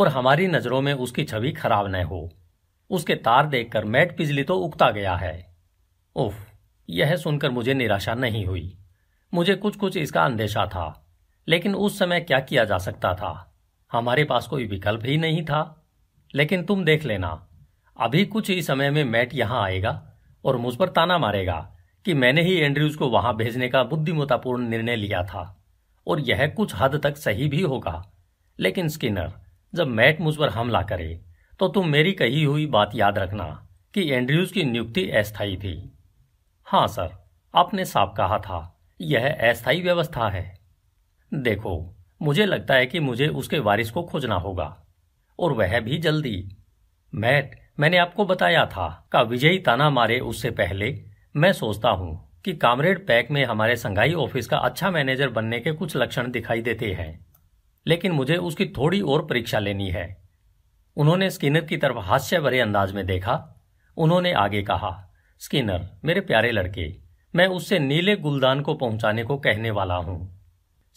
और हमारी नजरों में उसकी छवि खराब न हो उसके तार देखकर मैट बिजली तो उगता गया है उफ़ यह सुनकर मुझे निराशा नहीं हुई मुझे कुछ कुछ इसका अंदेशा था लेकिन उस समय क्या किया जा सकता था हमारे पास कोई विकल्प ही नहीं था लेकिन तुम देख लेना अभी कुछ ही समय में मैट यहां आएगा और मुझ पर ताना मारेगा कि मैंने ही एंड्रयूज को वहां भेजने का बुद्धिमत्तापूर्ण निर्णय लिया था और यह कुछ हद तक सही भी होगा लेकिन स्किनर जब मैट मुझ पर हमला करे तो तुम मेरी कही हुई बात याद रखना कि एंड्रयूज की नियुक्ति अस्थायी थी हाँ सर आपने साफ कहा था यह अस्थायी व्यवस्था है देखो मुझे लगता है कि मुझे उसके वारिस को खोजना होगा और वह भी जल्दी मैट मैंने आपको बताया था का विजयी ताना मारे उससे पहले मैं सोचता हूं कि कामरेड पैक में हमारे संघाई ऑफिस का अच्छा मैनेजर बनने के कुछ लक्षण दिखाई देते हैं लेकिन मुझे उसकी थोड़ी और परीक्षा लेनी है उन्होंने स्किनर की तरफ हास्य भरे अंदाज में देखा उन्होंने आगे कहा स्किनर मेरे प्यारे लड़के मैं उससे नीले गुलदान को पहुंचाने को कहने वाला हूं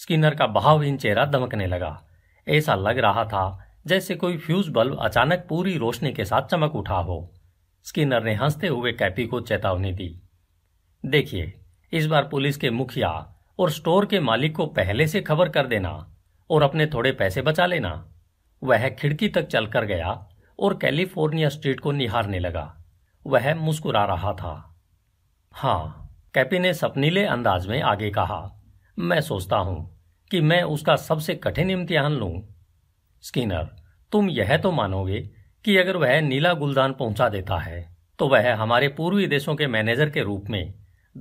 स्किनर का भावहीन चेहरा दमकने लगा ऐसा लग रहा था जैसे कोई फ्यूज बल्ब अचानक पूरी रोशनी के साथ चमक उठा हो स्किनर ने हंसते हुए कैपी को चेतावनी दी देखिए इस बार पुलिस के मुखिया और स्टोर के मालिक को पहले से खबर कर देना और अपने थोड़े पैसे बचा लेना वह खिड़की तक चलकर गया और कैलिफोर्निया स्ट्रीट को निहारने लगा वह मुस्कुरा रहा था हाँ कैपी ने सपनीले अंदाज में आगे कहा मैं सोचता हूं कि मैं उसका सबसे कठिन इम्तिहान लू स्किनर तुम यह तो मानोगे कि अगर वह नीला गुलदान पहुंचा देता है तो वह हमारे पूर्वी देशों के मैनेजर के रूप में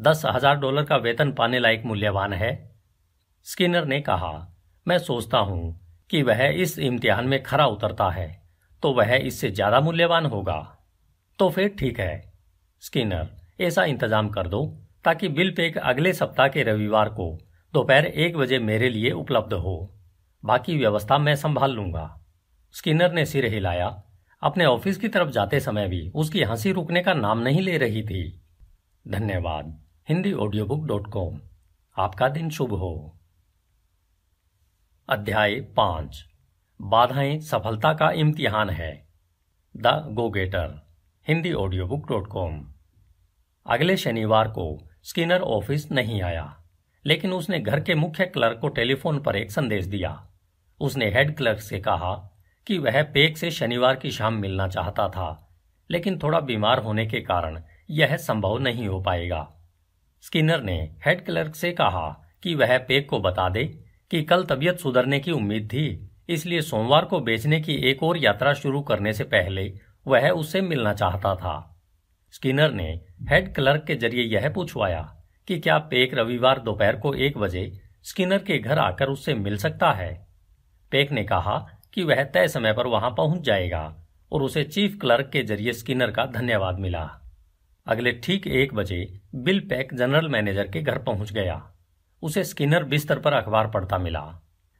दस हजार डॉलर का वेतन पाने लायक मूल्यवान है स्किनर ने कहा मैं सोचता हूं कि वह इस इम्तिहान में खरा उतरता है तो वह इससे ज्यादा मूल्यवान होगा तो फिर ठीक है स्किनर ऐसा इंतजाम कर दो ताकि बिल पेक अगले सप्ताह के रविवार को दोपहर एक बजे मेरे लिए उपलब्ध हो बाकी व्यवस्था मैं संभाल लूंगा स्किनर ने सिर हिलाया अपने ऑफिस की तरफ जाते समय भी उसकी हंसी रुकने का नाम नहीं ले रही थी धन्यवाद Hindi audio book dot com आपका दिन शुभ हो अध्याय पांच बाधाएं सफलता का इम्तिहान है द गो गेटर कॉम अगले शनिवार को स्किनर ऑफिस नहीं आया लेकिन उसने घर के मुख्य क्लर्क को टेलीफोन पर एक संदेश दिया उसने हेड क्लर्क से कहा कि वह पेक से शनिवार की शाम मिलना चाहता था लेकिन थोड़ा बीमार होने के कारण यह संभव नहीं हो पाएगा स्किनर ने हेड क्लर्क से कहा कि वह पेक को बता दे कि कल तबीयत सुधरने की उम्मीद थी इसलिए सोमवार को बेचने की एक और यात्रा शुरू करने से पहले वह उससे मिलना चाहता था स्किनर ने हेड क्लर्क के जरिए यह पूछवाया कि क्या पेक रविवार दोपहर को एक बजे स्किनर के घर आकर उससे मिल सकता है पेक ने कहा कि वह तय समय पर वहां पहुंच जाएगा और उसे चीफ क्लर्क के जरिए स्किनर का धन्यवाद मिला अगले ठीक एक बजे बिल पैक जनरल मैनेजर के घर पहुंच गया उसे स्किनर बिस्तर पर अखबार पढ़ता मिला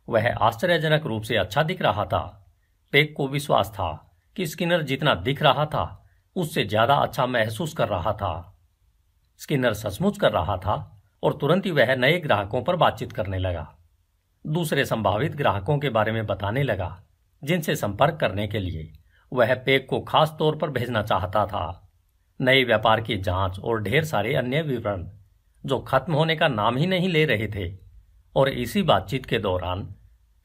वह आश्चर्यजनक रूप से अच्छा दिख रहा था पेक को विश्वास था कि स्किनर जितना दिख रहा था उससे ज्यादा अच्छा महसूस कर रहा था स्किनर सचमुच कर रहा था और तुरंत ही वह नए ग्राहकों पर बातचीत करने लगा दूसरे संभावित ग्राहकों के बारे में बताने लगा जिनसे संपर्क करने के लिए वह पेक को खास तौर पर भेजना चाहता था नए व्यापार की जांच और ढेर सारे अन्य विवरण जो खत्म होने का नाम ही नहीं ले रहे थे और इसी बातचीत के दौरान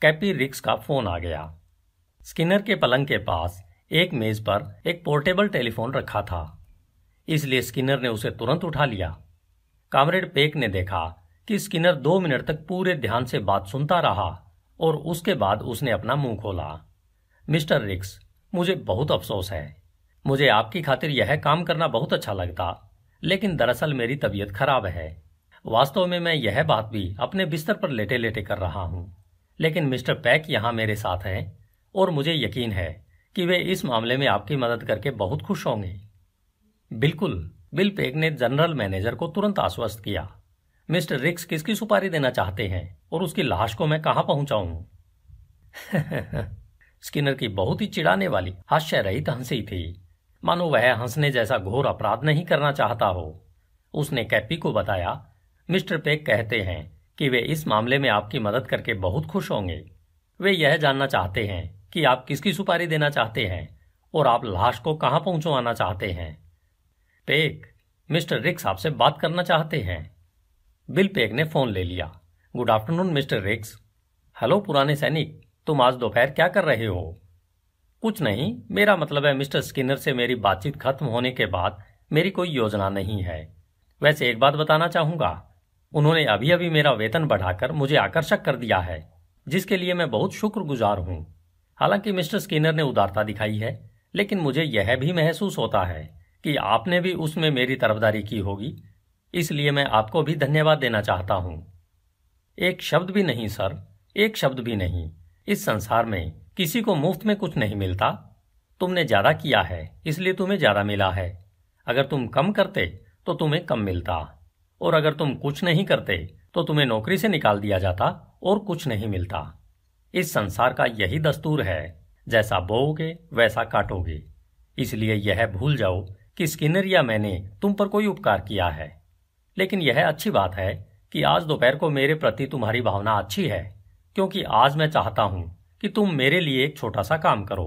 कैपी रिक्स का फोन आ गया स्किनर के पलंग के पास एक मेज पर एक पोर्टेबल टेलीफोन रखा था इसलिए स्किनर ने उसे तुरंत उठा लिया कामरेड पेक ने देखा कि स्किनर दो मिनट तक पूरे ध्यान से बात सुनता रहा और उसके बाद उसने अपना मुंह खोला मिस्टर रिक्स मुझे बहुत अफसोस है मुझे आपकी खातिर यह काम करना बहुत अच्छा लगता लेकिन दरअसल मेरी तबीयत खराब है वास्तव में मैं यह बात भी अपने बिस्तर पर लेटे लेटे कर रहा हूं लेकिन मिस्टर पैक यहां मेरे साथ हैं और मुझे यकीन है कि वे इस मामले में आपकी मदद करके बहुत खुश होंगे बिल्कुल बिल पेग ने जनरल मैनेजर को तुरंत आश्वस्त किया मिस्टर रिक्स किसकी सुपारी देना चाहते हैं और उसकी लाश को मैं कहां पहुंचाऊं स्किनर की बहुत ही चिढ़ाने वाली हास्य रहित हंसी थी मानो वह हंसने जैसा घोर अपराध नहीं करना चाहता हो उसने कैपी को बताया मिस्टर पेक कहते हैं कि वे इस मामले में आपकी मदद करके बहुत खुश होंगे वे यह जानना चाहते हैं कि आप किसकी सुपारी देना चाहते हैं और आप लाश को कहां पहुंचवाना चाहते हैं पेक मिस्टर रिक्स आपसे बात करना चाहते हैं बिल पेक ने फोन ले लिया good afternoon mister Ricks hello पुराने सैनिक तुम आज दोपहर क्या कर रहे हो कुछ नहीं मेरा मतलब है मिस्टर स्किनर से मेरी बातचीत खत्म होने के बाद मेरी कोई योजना नहीं है वैसे एक बात बताना चाहूंगा उन्होंने अभी अभी मेरा वेतन बढ़ाकर मुझे आकर्षक कर दिया है जिसके लिए मैं बहुत शुक्रगुजार हूं हालांकि मिस्टर स्किनर ने उदारता दिखाई है लेकिन मुझे यह भी महसूस होता है कि आपने भी उसमें मेरी तरफदारी की होगी इसलिए मैं आपको भी धन्यवाद देना चाहता हूं एक शब्द भी नहीं सर एक शब्द भी नहीं इस संसार में किसी को मुफ्त में कुछ नहीं मिलता तुमने ज्यादा किया है इसलिए तुम्हें ज्यादा मिला है अगर तुम कम करते तो तुम्हें कम मिलता और अगर तुम कुछ नहीं करते तो तुम्हें नौकरी से निकाल दिया जाता और कुछ नहीं मिलता इस संसार का यही दस्तूर है जैसा बोओगे वैसा काटोगे इसलिए यह भूल जाओ कि स्किनर या मैंने तुम पर कोई उपकार किया है लेकिन यह अच्छी बात है कि आज दोपहर को मेरे प्रति तुम्हारी भावना अच्छी है क्योंकि आज मैं चाहता हूं कि तुम मेरे लिए एक छोटा सा काम करो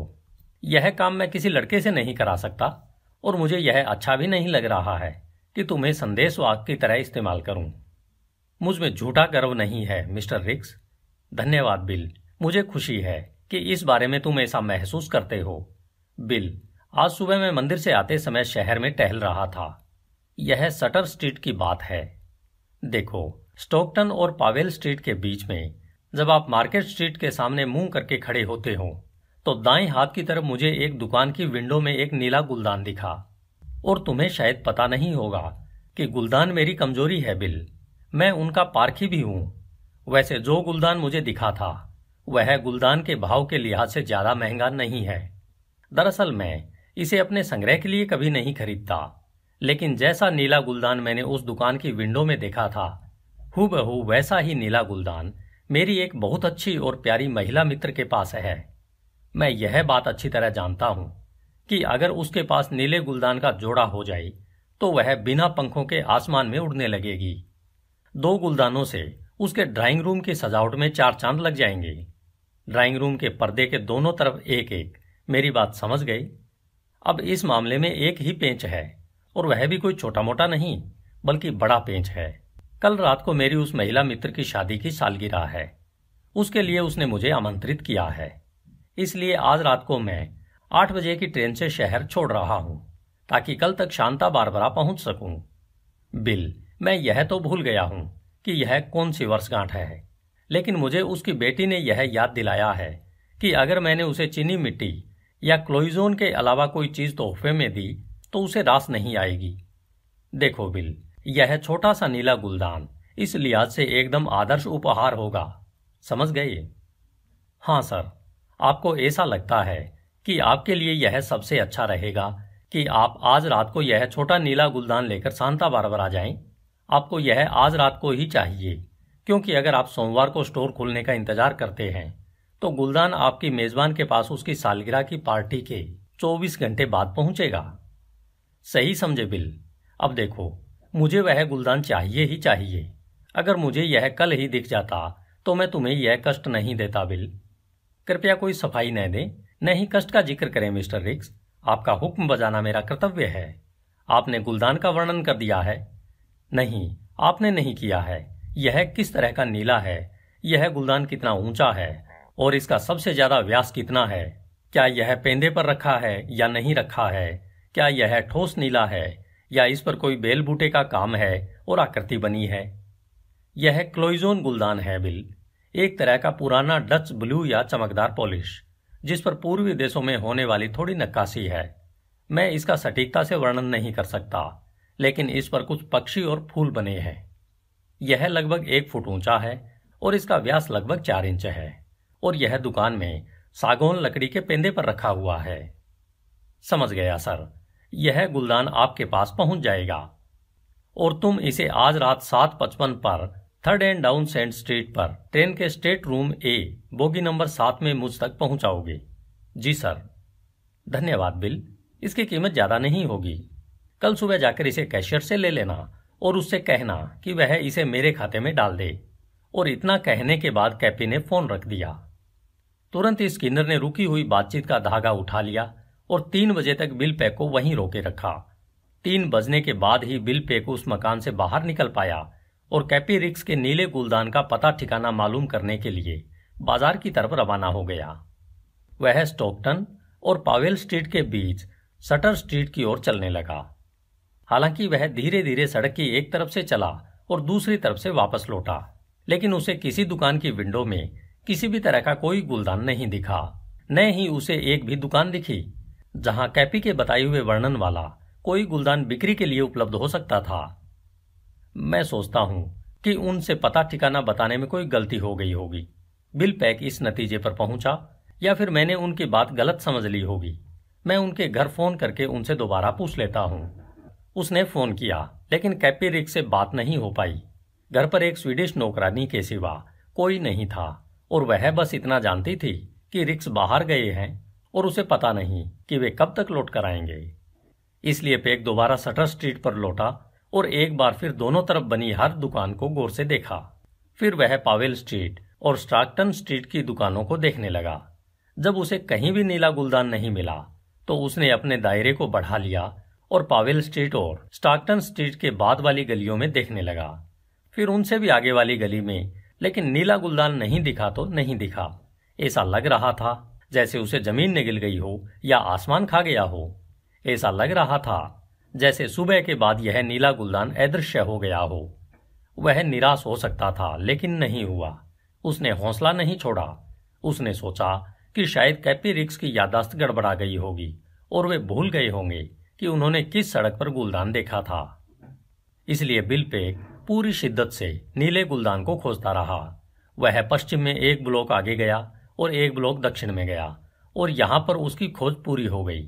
यह काम मैं किसी लड़के से नहीं करा सकता और मुझे यह अच्छा भी नहीं लग रहा है कि तुम्हें संदेश वाक की तरह इस्तेमाल करूं मुझ में झूठा गर्व नहीं है मिस्टर रिक्स धन्यवाद बिल मुझे खुशी है कि इस बारे में तुम ऐसा महसूस करते हो बिल आज सुबह मैं मंदिर से आते समय शहर में टहल रहा था यह सटर स्ट्रीट की बात है देखो स्टोकटन और पावेल स्ट्रीट के बीच में जब आप मार्केट स्ट्रीट के सामने मुंह करके खड़े होते हो तो दाएं हाथ की तरफ मुझे एक दुकान की विंडो में एक नीला गुलदान दिखा और तुम्हें शायद पता नहीं होगा कि गुलदान मेरी कमजोरी है बिल मैं उनका पारखी भी हूं वैसे जो गुलदान मुझे दिखा था वह गुलदान के भाव के लिहाज से ज्यादा महंगा नहीं है दरअसल मैं इसे अपने संग्रह के लिए कभी नहीं खरीदता लेकिन जैसा नीला गुलदान मैंने उस दुकान की विंडो में देखा था हूबहू वैसा ही नीला गुलदान मेरी एक बहुत अच्छी और प्यारी महिला मित्र के पास है मैं यह बात अच्छी तरह जानता हूं कि अगर उसके पास नीले गुलदान का जोड़ा हो जाए तो वह बिना पंखों के आसमान में उड़ने लगेगी दो गुलदानों से उसके ड्राइंग रूम की सजावट में चार चांद लग जाएंगे ड्राइंग रूम के पर्दे के दोनों तरफ एक एक मेरी बात समझ गई अब इस मामले में एक ही पेंच है और वह भी कोई छोटा मोटा नहीं बल्कि बड़ा पेंच है कल रात को मेरी उस महिला मित्र की शादी की सालगिरह है उसके लिए उसने मुझे आमंत्रित किया है इसलिए आज रात को मैं आठ बजे की ट्रेन से शहर छोड़ रहा हूं ताकि कल तक शांता बारबरा पहुंच सकूं बिल मैं यह तो भूल गया हूं कि यह कौन सी वर्षगांठ है लेकिन मुझे उसकी बेटी ने यह याद दिलाया है कि अगर मैंने उसे चीनी मिट्टी या क्लोइजोन के अलावा कोई चीज़ तोहफे में दी तो उसे रास नहीं आएगी देखो बिल यह छोटा सा नीला गुलदान इस लिहाज से एकदम आदर्श उपहार होगा समझ गए हाँ सर आपको ऐसा लगता है कि आपके लिए यह सबसे अच्छा रहेगा कि आप आज रात को यह छोटा नीला गुलदान लेकर सांता बार आ जाए आपको यह आज रात को ही चाहिए क्योंकि अगर आप सोमवार को स्टोर खुलने का इंतजार करते हैं तो गुलदान आपकी मेजबान के पास उसकी सालगिरह की पार्टी के 24 घंटे बाद पहुंचेगा सही समझे बिल अब देखो मुझे वह गुलदान चाहिए ही चाहिए अगर मुझे यह कल ही दिख जाता तो मैं तुम्हें यह कष्ट नहीं देता बिल कृपया कोई सफाई न दे न ही कष्ट का जिक्र करें मिस्टर रिक्स आपका हुक्म बजाना मेरा कर्तव्य है आपने गुलदान का वर्णन कर दिया है नहीं आपने नहीं किया है यह किस तरह का नीला है यह गुलदान कितना ऊंचा है और इसका सबसे ज्यादा व्यास कितना है क्या यह पेंदे पर रखा है या नहीं रखा है क्या यह ठोस नीला है या इस पर कोई बेल बूटे का काम है और आकृति बनी है यह क्लोइजोन गुलदान है बिल एक तरह का पुराना डच ब्लू या चमकदार पॉलिश जिस पर पूर्वी देशों में होने वाली थोड़ी नक्काशी है मैं इसका सटीकता से वर्णन नहीं कर सकता लेकिन इस पर कुछ पक्षी और फूल बने हैं यह लगभग एक फुट ऊंचा है और इसका व्यास लगभग चार इंच है और यह दुकान में सागौन लकड़ी के पेंदे पर रखा हुआ है समझ गया सर यह गुलदान आपके पास पहुंच जाएगा और तुम इसे आज रात सात पचपन पर Third and Townsend Street पर ट्रेन के stateroom A bogie number सात में मुझ तक पहुंचाओगे जी सर धन्यवाद बिल इसकी कीमत ज़्यादा नहीं होगी कल सुबह जाकर इसे कैशियर से ले लेना और उससे कहना कि वह इसे मेरे खाते में डाल दे और इतना कहने के बाद कैपी ने फोन रख दिया तुरंत ही स्किनर ने रुकी हुई बातचीत का धागा उठा लिया और तीन बजे तक बिल पे को वहीं रोके रखा तीन बजने के बाद ही बिल पे को उस मकान से बाहर निकल पाया और कैपी रिक्स के नीले गुलदान का पता ठिकाना मालूम करने के लिए बाजार की तरफ रवाना हो गया वह स्टोकटन और पावेल स्ट्रीट के बीच सटर स्ट्रीट की ओर चलने लगा हालांकि वह धीरे धीरे सड़क की एक तरफ से चला और दूसरी तरफ से वापस लौटा लेकिन उसे किसी दुकान की विंडो में किसी भी तरह का कोई गुलदान नहीं दिखा न ही उसे एक भी दुकान दिखी जहां कैपी के बताए हुए वर्णन वाला कोई गुलदान बिक्री के लिए उपलब्ध हो सकता था मैं सोचता हूं कि उनसे पता ठिकाना बताने में कोई गलती हो गई होगी बिल पैक इस नतीजे पर पहुंचा या फिर मैंने उनकी बात गलत समझ ली होगी मैं उनके घर फोन करके उनसे दोबारा पूछ लेता हूं उसने फोन किया लेकिन कैपी रिक से बात नहीं हो पाई घर पर एक स्वीडिश नौकरानी के सिवा कोई नहीं था और वह बस इतना जानती थी कि रिक्स बाहर गए हैं और उसे पता नहीं कि वे कब तक लौट कर आएंगे इसलिए पेक दोबारा सटर स्ट्रीट पर लौटा और एक बार फिर दोनों तरफ बनी हर दुकान को गौर से देखा फिर वह पावेल स्ट्रीट और स्ट्राक्टन स्ट्रीट की दुकानों को देखने लगा जब उसे कहीं भी नीला गुलदान नहीं मिला तो उसने अपने दायरे को बढ़ा लिया और पावेल स्ट्रीट और स्टार्टन स्ट्रीट के बाद वाली गलियों में देखने लगा फिर उनसे भी आगे वाली गली में लेकिन नीला गुलदान नहीं दिखा तो नहीं दिखा ऐसा लग रहा था जैसे उसे जमीन निगल गई हो या आसमान खा गया हो ऐसा लग रहा था जैसे सुबह के बाद यह नीला गुलदान अदृश्य हो गया हो वह निराश हो सकता था लेकिन नहीं हुआ उसने हौसला नहीं छोड़ा उसने सोचा कि शायद कैपी रिक्स की यादाश्त गड़बड़ा गई होगी और वे भूल गए होंगे कि उन्होंने किस सड़क पर गुलदान देखा था इसलिए बिल पूरी शिद्दत से नीले गुलदान को खोजता रहा वह पश्चिम में एक ब्लॉक आगे गया और एक ब्लॉक दक्षिण में गया और यहां पर उसकी खोज पूरी हो गई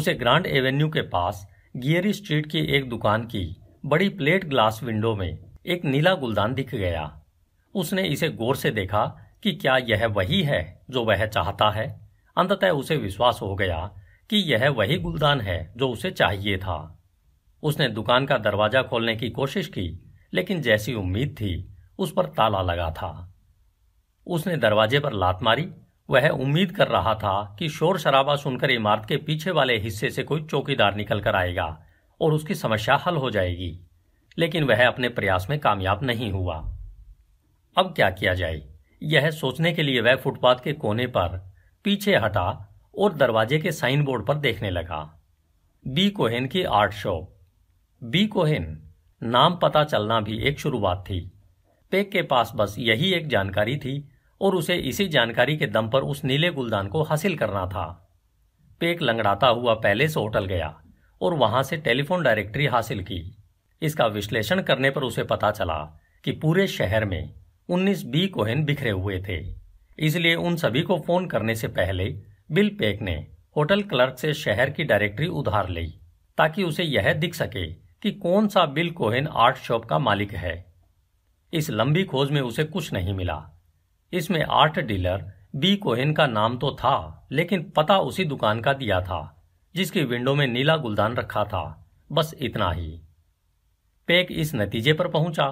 उसे ग्रांड एवेन्यू के पास गियरी स्ट्रीट की एक दुकान की बड़ी प्लेट ग्लास विंडो में एक नीला गुलदान दिख गया उसने इसे गौर से देखा कि क्या यह वही है जो वह चाहता है अंततः उसे विश्वास हो गया कि यह वही गुलदान है जो उसे चाहिए था उसने दुकान का दरवाजा खोलने की कोशिश की लेकिन जैसी उम्मीद थी उस पर ताला लगा था उसने दरवाजे पर लात मारी वह उम्मीद कर रहा था कि शोर शराबा सुनकर इमारत के पीछे वाले हिस्से से कोई चौकीदार निकल कर आएगा और उसकी समस्या हल हो जाएगी लेकिन वह अपने प्रयास में कामयाब नहीं हुआ अब क्या किया जाए यह सोचने के लिए वह फुटपाथ के कोने पर पीछे हटा और दरवाजे के साइन बोर्ड पर देखने लगा बी कोहेन की आर्ट शॉप बी कोहेन नाम पता चलना भी एक शुरुआत थी पेक के पास बस यही एक जानकारी थी और उसे इसी जानकारी के दम पर उस नीले गुलदान को हासिल करना था पेक लंगड़ाता हुआ पहले से होटल गया और वहां से टेलीफोन डायरेक्टरी हासिल की इसका विश्लेषण करने पर उसे पता चला कि पूरे शहर में 19 बी कोहेन बिखरे हुए थे इसलिए उन सभी को फोन करने से पहले बिल पेक ने होटल क्लर्क से शहर की डायरेक्टरी उधार ली ताकि उसे यह दिख सके कि कौन सा बिल कोहेन आर्ट शॉप का मालिक है इस लंबी खोज में उसे कुछ नहीं मिला इसमें आर्ट डीलर बी कोहेन का नाम तो था लेकिन पता उसी दुकान का दिया था जिसकी विंडो में नीला गुलदान रखा था बस इतना ही पेक इस नतीजे पर पहुंचा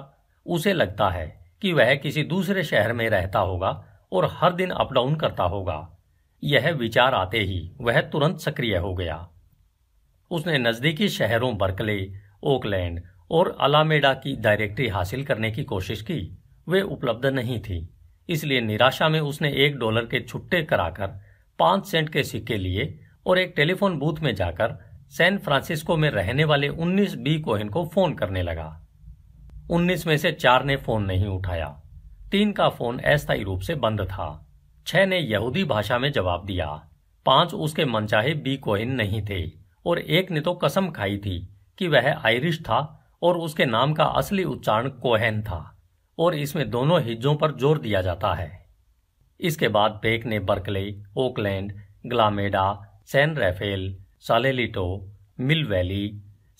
उसे लगता है कि वह किसी दूसरे शहर में रहता होगा और हर दिन अप डाउन करता होगा यह विचार आते ही वह तुरंत सक्रिय हो गया उसने नज़दीकी शहरों बर्कले ओकलैंड और अलामेडा की डायरेक्टरी हासिल करने की कोशिश की वे उपलब्ध नहीं थी इसलिए निराशा में उसने एक डॉलर के छुट्टे कराकर पांच सेंट के सिक्के लिए और एक टेलीफोन बूथ में जाकर सैन फ्रांसिस्को में रहने वाले 19 बी कोहन को फोन करने लगा 19 में से चार ने फोन नहीं उठाया तीन का फोन अस्थायी रूप से बंद था छह ने यहूदी भाषा में जवाब दिया पांच उसके मनचाहे बी कोहिन नहीं थे और एक ने तो कसम खाई थी कि वह आयरिश था और उसके नाम का असली उच्चारण कोहेन था और इसमें दोनों हिज्जों पर जोर दिया जाता है इसके बाद पेक ने Berkeley Oakland Alameda San Rafael Sausalito Mill Valley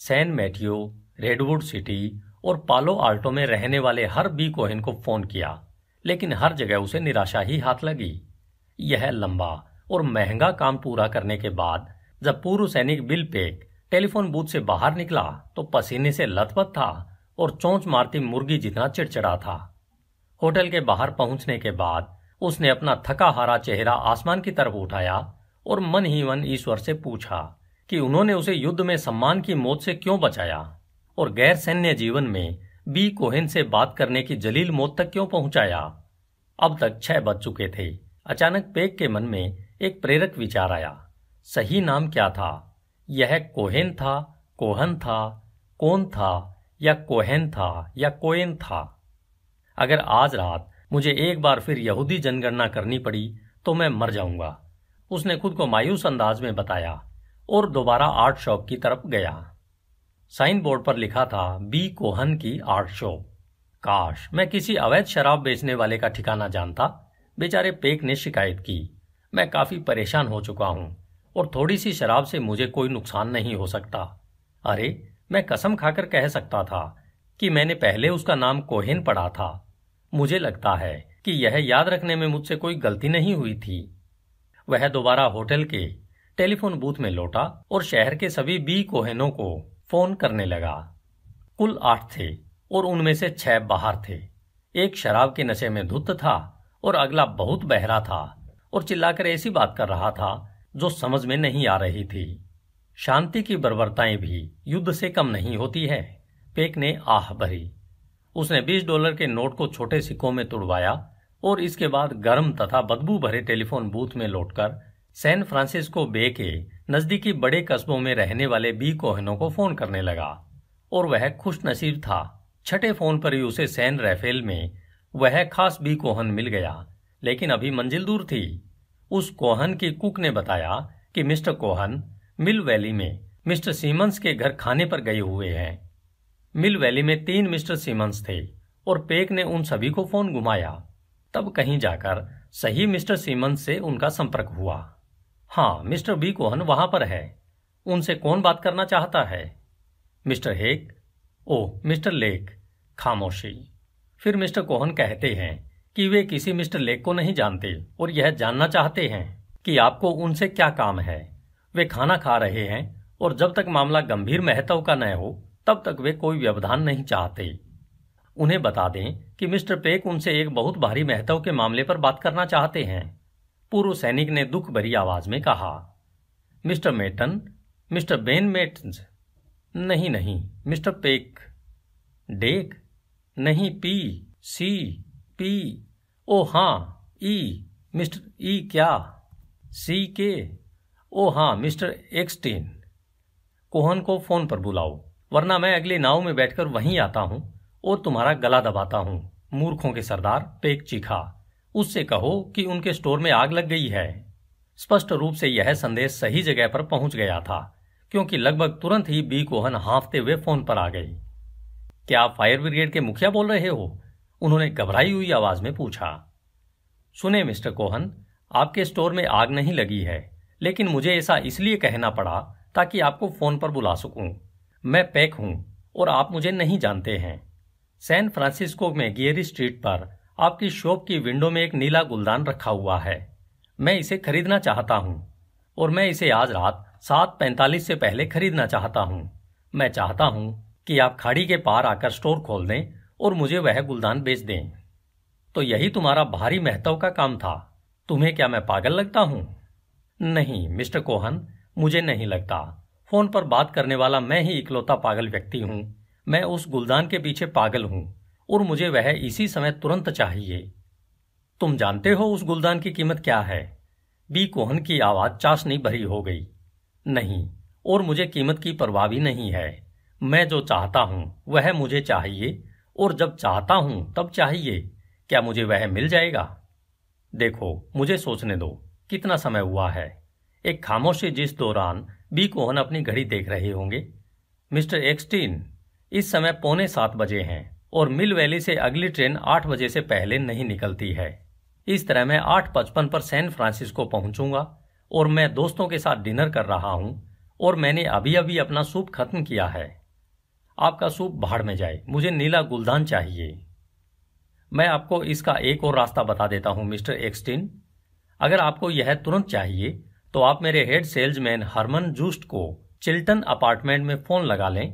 San Mateo Redwood City और पालो आल्टो में रहने वाले हर बी कोहिन को फोन किया लेकिन हर जगह उसे निराशा ही हाथ लगी यह लंबा और महंगा काम पूरा करने के बाद जब पूर्व सैनिक बिल पेक टेलीफोन बूथ से बाहर निकला तो पसीने से लथपथ था और चोंच मारती मुर्गी जितना चिड़चिड़ा था होटल के बाहर पहुंचने के बाद उसने अपना थका हारा चेहरा आसमान की तरफ उठाया और मन ही मन ईश्वर से पूछा कि उन्होंने उसे युद्ध में सम्मान की मौत से क्यों बचाया और गैर सैन्य जीवन में बी कोहेन से बात करने की जलील मौत तक क्यों पहुंचाया अब तक छह बज चुके थे अचानक पेग के मन में एक प्रेरक विचार आया सही नाम क्या था यह कोहेन था कोहन था कौन था या कोहेन था या कोयन था अगर आज रात मुझे एक बार फिर यहूदी जनगणना करनी पड़ी तो मैं मर जाऊंगा उसने खुद को मायूस अंदाज में बताया और दोबारा आर्ट शॉप की तरफ गया साइन बोर्ड पर लिखा था बी कोहन की आर्ट शो काश मैं किसी अवैध शराब बेचने वाले का ठिकाना जानता बेचारे पेक ने शिकायत की मैं काफी परेशान हो चुका हूं और थोड़ी सी शराब से मुझे कोई नुकसान नहीं हो सकता अरे मैं कसम खाकर कह सकता था कि मैंने पहले उसका नाम कोहेन पढ़ा था मुझे लगता है कि यह याद रखने में मुझसे कोई गलती नहीं हुई थी वह दोबारा होटल के टेलीफोन बूथ में लौटा और शहर के सभी बी कोहेनों को फोन करने लगा कुल आठ थे और उनमें से छह बाहर थे एक शराब के नशे में धुत था और अगला बहुत बहरा था और चिल्लाकर ऐसी बात कर रहा था जो समझ में नहीं आ रही थी शांति की बर्बरताएं भी युद्ध से कम नहीं होती है पेक ने आह भरी उसने बीस डॉलर के नोट को छोटे सिक्कों में तुड़वाया और इसके बाद गर्म तथा बदबू भरे टेलीफोन बूथ में लौटकर सैन फ्रांसिस्को बे के नज़दीकी बड़े कस्बों में रहने वाले बी कोहनों को फ़ोन करने लगा और वह खुश नसीब था छठे फ़ोन पर ही उसे सैन रेफेल में वह खास बी कोहन मिल गया लेकिन अभी मंजिल दूर थी उस कोहन के कुक ने बताया कि मिस्टर कोहन मिल वैली में मिस्टर सीमंस के घर खाने पर गए हुए हैं मिल वैली में तीन मिस्टर सीमंस थे और पेक ने उन सभी को फ़ोन घुमाया तब कहीं जाकर सही मिस्टर सीमंस से उनका संपर्क हुआ हाँ मिस्टर बी कोहन वहां पर है उनसे कौन बात करना चाहता है mister Heck oh mister Lake खामोशी फिर मिस्टर कोहन कहते हैं कि वे किसी मिस्टर लेक को नहीं जानते और यह जानना चाहते हैं कि आपको उनसे क्या काम है वे खाना खा रहे हैं और जब तक मामला गंभीर महत्व का न हो तब तक वे कोई व्यवधान नहीं चाहते उन्हें बता दें कि मिस्टर पेक उनसे एक बहुत भारी महत्व के मामले पर बात करना चाहते हैं पूर्व सैनिक ने दुख भरी आवाज में कहा मिस्टर मेटन मिस्टर बेन मेट नहीं नहीं मिस्टर पेक डेक नहीं पी सी पी ओ हाँ ई मिस्टर ई क्या सी के ओ हाँ मिस्टर एक्सटीन कोहन को फोन पर बुलाओ वरना मैं अगले नाव में बैठकर वहीं आता हूं और तुम्हारा गला दबाता हूं मूर्खों के सरदार पेक चीखा उससे कहो कि उनके स्टोर में आग लग गई है स्पष्ट रूप से यह संदेश सही जगह पर पहुंच गया था क्योंकि लगभग तुरंत ही बी कोहन हाफते हुए फोन पर आ गई क्या आप फायर ब्रिगेड के मुखिया बोल रहे हो उन्होंने घबराई हुई आवाज में पूछा सुने मिस्टर कोहन आपके स्टोर में आग नहीं लगी है लेकिन मुझे ऐसा इसलिए कहना पड़ा ताकि आपको फोन पर बुला सकूं मैं पैक हूं और आप मुझे नहीं जानते हैं सैन फ्रांसिस्को में गियरी स्ट्रीट पर आपकी शॉप की विंडो में एक नीला गुलदान रखा हुआ है मैं इसे खरीदना चाहता हूँ और मैं इसे आज रात सात पैंतालीस से पहले खरीदना चाहता हूँ मैं चाहता हूँ कि आप खाड़ी के पार आकर स्टोर खोल दें और मुझे वह गुलदान बेच दें तो यही तुम्हारा भारी महत्व का काम था तुम्हें क्या मैं पागल लगता हूँ नहीं मिस्टर कोहन मुझे नहीं लगता फोन पर बात करने वाला मैं ही इकलौता पागल व्यक्ति हूँ मैं उस गुलदान के पीछे पागल हूँ और मुझे वह इसी समय तुरंत चाहिए तुम जानते हो उस गुलदान की कीमत क्या है बी कोहन की आवाज चाशनी भरी हो गई नहीं और मुझे कीमत की परवाह भी नहीं है मैं जो चाहता हूं वह मुझे चाहिए और जब चाहता हूं तब चाहिए क्या मुझे वह मिल जाएगा देखो मुझे सोचने दो कितना समय हुआ है एक खामोशी जिस दौरान बी कोहन अपनी घड़ी देख रहे होंगे मिस्टर एक्सटीन इस समय पौने सात बजे हैं और मिल वैली से अगली ट्रेन आठ बजे से पहले नहीं निकलती है इस तरह मैं आठ पचपन पर सैन फ्रांसिस्को पहुंचूंगा और मैं दोस्तों के साथ डिनर कर रहा हूं और मैंने अभी अभी अपना सूप खत्म किया है आपका सूप भाड़ में जाए मुझे नीला गुलदान चाहिए मैं आपको इसका एक और रास्ता बता देता हूं मिस्टर एक्सटिन अगर आपको यह तुरंत चाहिए तो आप मेरे हेड सेल्समैन हरमन जूस्ट को चिल्टन अपार्टमेंट में फोन लगा लें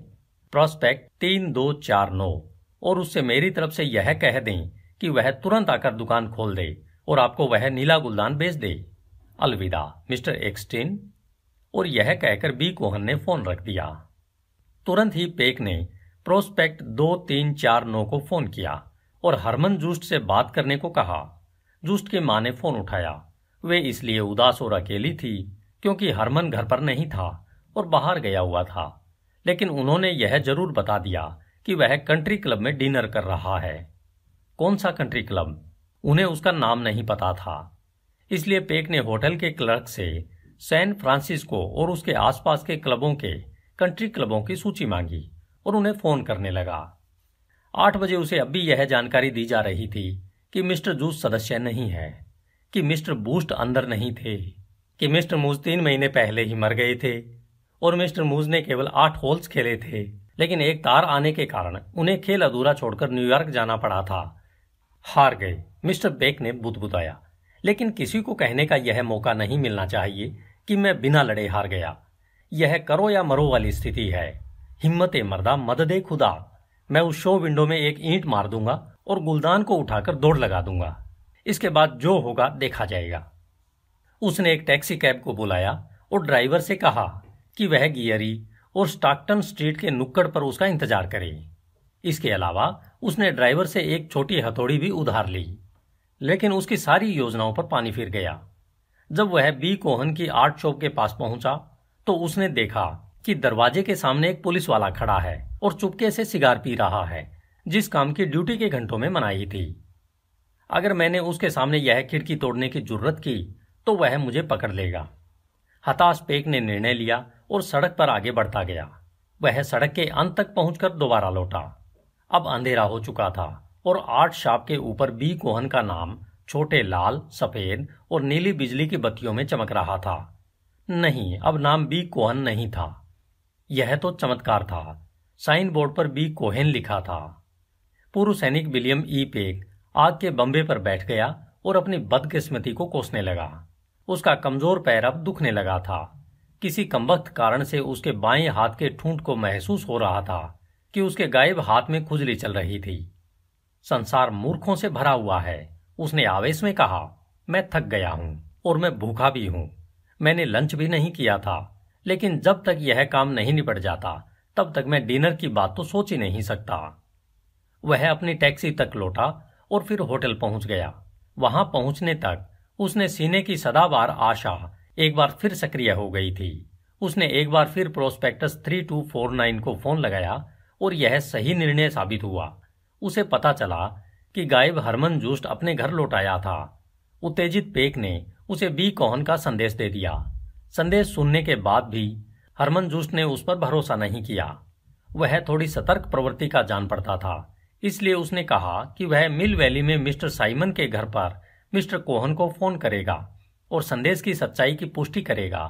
प्रोस्पेक्ट तीन दो चार नौ और उससे मेरी तरफ से यह कह दें कि वह तुरंत आकर दुकान खोल दे और आपको वह नीला गुलदान बेच दे अलविदा मिस्टर एक्सटेन और यह कहकर बी कोहन ने फोन रख दिया तुरंत ही पेक ने प्रोस्पेक्ट दो तीन चार नौ को फोन किया और हरमन जूस्ट से बात करने को कहा जूस्ट की मां ने फोन उठाया वे इसलिए उदास और अकेली थी क्योंकि हरमन घर पर नहीं था और बाहर गया हुआ था लेकिन उन्होंने यह जरूर बता दिया कि वह कंट्री क्लब में डिनर कर रहा है कौन सा कंट्री क्लब उन्हें उसका नाम नहीं पता था इसलिए पेक ने होटल के क्लर्क से सैन फ्रांसिस्को और उसके आसपास के क्लबों के कंट्री क्लबों की सूची मांगी और उन्हें फोन करने लगा आठ बजे उसे अब भी यह जानकारी दी जा रही थी कि मिस्टर जूस सदस्य नहीं है कि मिस्टर बूस्ट अंदर नहीं थे कि मिस्टर मूज तीन महीने पहले ही मर गए थे और मिस्टर मूज ने केवल आठ होल्स खेले थे लेकिन एक तार आने के कारण उन्हें खेल अधूरा छोड़कर न्यूयॉर्क जाना पड़ा था हार गए मिस्टर बेक ने बुदबुदाया लेकिन किसी को कहने का यह मौका नहीं मिलना चाहिए कि मैं बिना लड़े हार गया यह करो या मरो वाली स्थिति है हिम्मत मर्दा मदद खुदा मैं उस शो विंडो में एक ईंट मार दूंगा और गुलदान को उठाकर दौड़ लगा दूंगा इसके बाद जो होगा देखा जाएगा उसने एक टैक्सी कैब को बुलाया और ड्राइवर से कहा कि वह गियरी और स्टाकटन स्ट्रीट के नुक्कड़ पर उसका इंतजार करे इसके अलावा उसने ड्राइवर से एक छोटी हथौड़ी भी उधार ली लेकिन उसकी सारी योजनाओं पर पानी फिर गया जब वह बी कोहन की आर्ट शॉप के पास पहुंचा तो उसने देखा कि दरवाजे के सामने एक पुलिस वाला खड़ा है और चुपके से सिगार पी रहा है जिस काम की ड्यूटी के घंटों में मनाई थी अगर मैंने उसके सामने यह खिड़की तोड़ने की जरूरत की तो वह मुझे पकड़ लेगा हताश पेक ने निर्णय लिया और सड़क पर आगे बढ़ता गया वह सड़क के अंत तक पहुंचकर दोबारा लौटा अब अंधेरा हो चुका था और आर्ट शाप के ऊपर बी कोहन का नाम छोटे लाल सफेद और नीली बिजली की बत्तियों में चमक रहा था नहीं अब नाम बी कोहन नहीं था यह तो चमत्कार था साइन बोर्ड पर बी कोहेन लिखा था पूर्व सैनिक विलियम ई पेक आग के बम्बे पर बैठ गया और अपनी बदकिस्मती को कोसने लगा उसका कमजोर पैर अब दुखने लगा था किसी कमबख्त कारण से उसके बाएं हाथ के ठूंठ को महसूस हो रहा था कि उसके गायब हाथ में खुजली चल रही थी संसार मूर्खों से भरा हुआ है उसने आवेश में कहा मैं थक गया हूं और मैं भूखा भी हूं मैंने लंच भी नहीं किया था लेकिन जब तक यह काम नहीं निपट जाता तब तक मैं डिनर की बात तो सोच ही नहीं सकता वह अपनी टैक्सी तक लौटा और फिर होटल पहुंच गया वहां पहुंचने तक उसने सीने की सदाबार आशा एक बार फिर सक्रिय हो गई थी उसने एक बार फिर प्रोस्पेक्टस 3249 को फोन लगाया और यह सही निर्णय साबित हुआ उसे पता चला कि गायब हरमन जूस्ट अपने घर लौट आया था उत्तेजित पेक ने उसे बी कोहन का संदेश दे दिया संदेश सुनने के बाद भी हरमन जूस्ट ने उस पर भरोसा नहीं किया वह थोड़ी सतर्क प्रवृत्ति का जान पड़ता था इसलिए उसने कहा कि वह मिल वैली में मिस्टर साइमन के घर पर मिस्टर कोहन को फोन करेगा और संदेश की सच्चाई की पुष्टि करेगा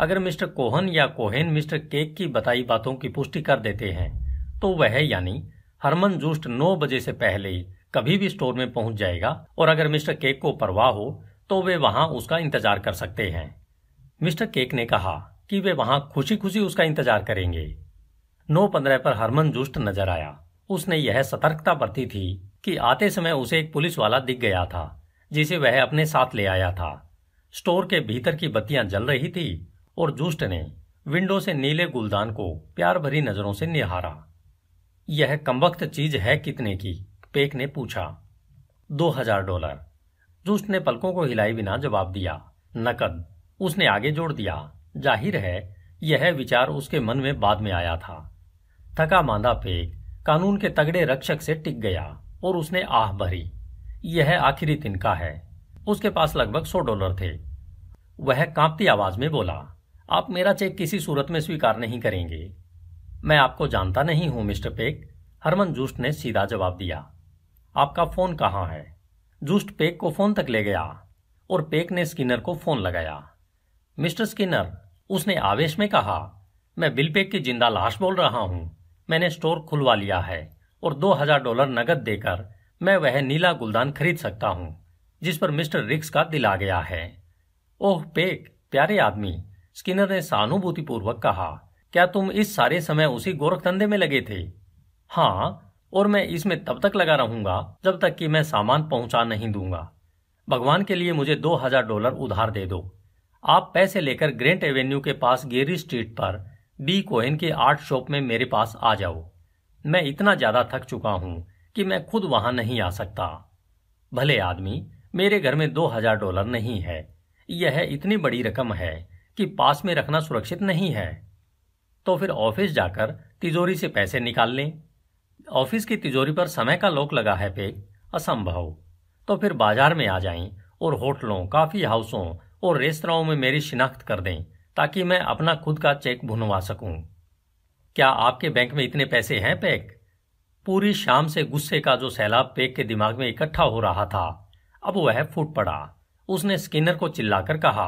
अगर मिस्टर कोहन या कोहेन मिस्टर केक की बताई बातों की पुष्टि कर देते हैं तो वह यानी हरमन जुस्ट नौ बजे से पहले कभी भी स्टोर में पहुंच जाएगा और अगर मिस्टर केक को परवाह हो तो वे वहां उसका इंतजार कर सकते हैं मिस्टर केक ने कहा कि वे वहां खुशी खुशी उसका इंतजार करेंगे नौ पंद्रह पर हरमन जुस्ट नजर आया उसने यह सतर्कता बरती थी कि आते समय उसे एक पुलिस वाला दिख गया था जिसे वह अपने साथ ले आया था स्टोर के भीतर की बत्तियां जल रही थी और जूस्ट ने विंडो से नीले गुलदान को प्यार भरी नजरों से निहारा यह कमबख्त चीज है कितने की पेक ने पूछा दो हजार डॉलर जूस्ट ने पलकों को हिलाई बिना जवाब दिया नकद उसने आगे जोड़ दिया जाहिर है यह विचार उसके मन में बाद में आया था थका मांदा पेक कानून के तगड़े रक्षक से टिक गया और उसने आह भरी यह आखिरी तिनका है उसके पास लगभग सौ डॉलर थे वह कांपती आवाज में बोला आप मेरा चेक किसी सूरत में स्वीकार नहीं करेंगे मैं आपको जानता नहीं हूं मिस्टर पेक हरमन जूस्ट ने सीधा जवाब दिया आपका फोन कहाँ है जूस्ट पेक को फोन तक ले गया और पेक ने स्किनर को फोन लगाया मिस्टर स्किनर उसने आवेश में कहा मैं बिल पेक की जिंदा लाश बोल रहा हूं मैंने स्टोर खुलवा लिया है और दो हजार डॉलर नगद देकर मैं वह नीला गुलदान खरीद सकता हूं जिस पर मिस्टर रिक्स का दिल आ गया है ओह पेक प्यारे आदमी स्किनर ने सहानुभूतिपूर्वक कहा क्या तुम इस सारे समय उसी गोरखधंधे में लगे थे हाँ और मैं इसमें तब तक लगा रहूंगा जब तक कि मैं सामान पहुंचा नहीं दूंगा भगवान के लिए मुझे दो हजार डॉलर उधार दे दो आप पैसे लेकर ग्रेंट एवेन्यू के पास गेरी स्ट्रीट पर डी कोहेन के आर्ट शॉप में मेरे पास आ जाओ मैं इतना ज्यादा थक चुका हूं कि मैं खुद वहां नहीं आ सकता भले आदमी मेरे घर में दो हजार डॉलर नहीं है यह इतनी बड़ी रकम है कि पास में रखना सुरक्षित नहीं है तो फिर ऑफिस जाकर तिजोरी से पैसे निकाल लें ऑफिस की तिजोरी पर समय का लोक लगा है पे असंभव तो फिर बाजार में आ जाएं और होटलों काफ़ी हाउसों और रेस्तराओं में मेरी शिनाख्त कर दें ताकि मैं अपना खुद का चेक भुनवा सकूं। क्या आपके बैंक में इतने पैसे हैं पैक पूरी शाम से गुस्से का जो सैलाब पैक के दिमाग में इकट्ठा हो रहा था अब वह फूट पड़ा उसने स्किनर को चिल्लाकर कहा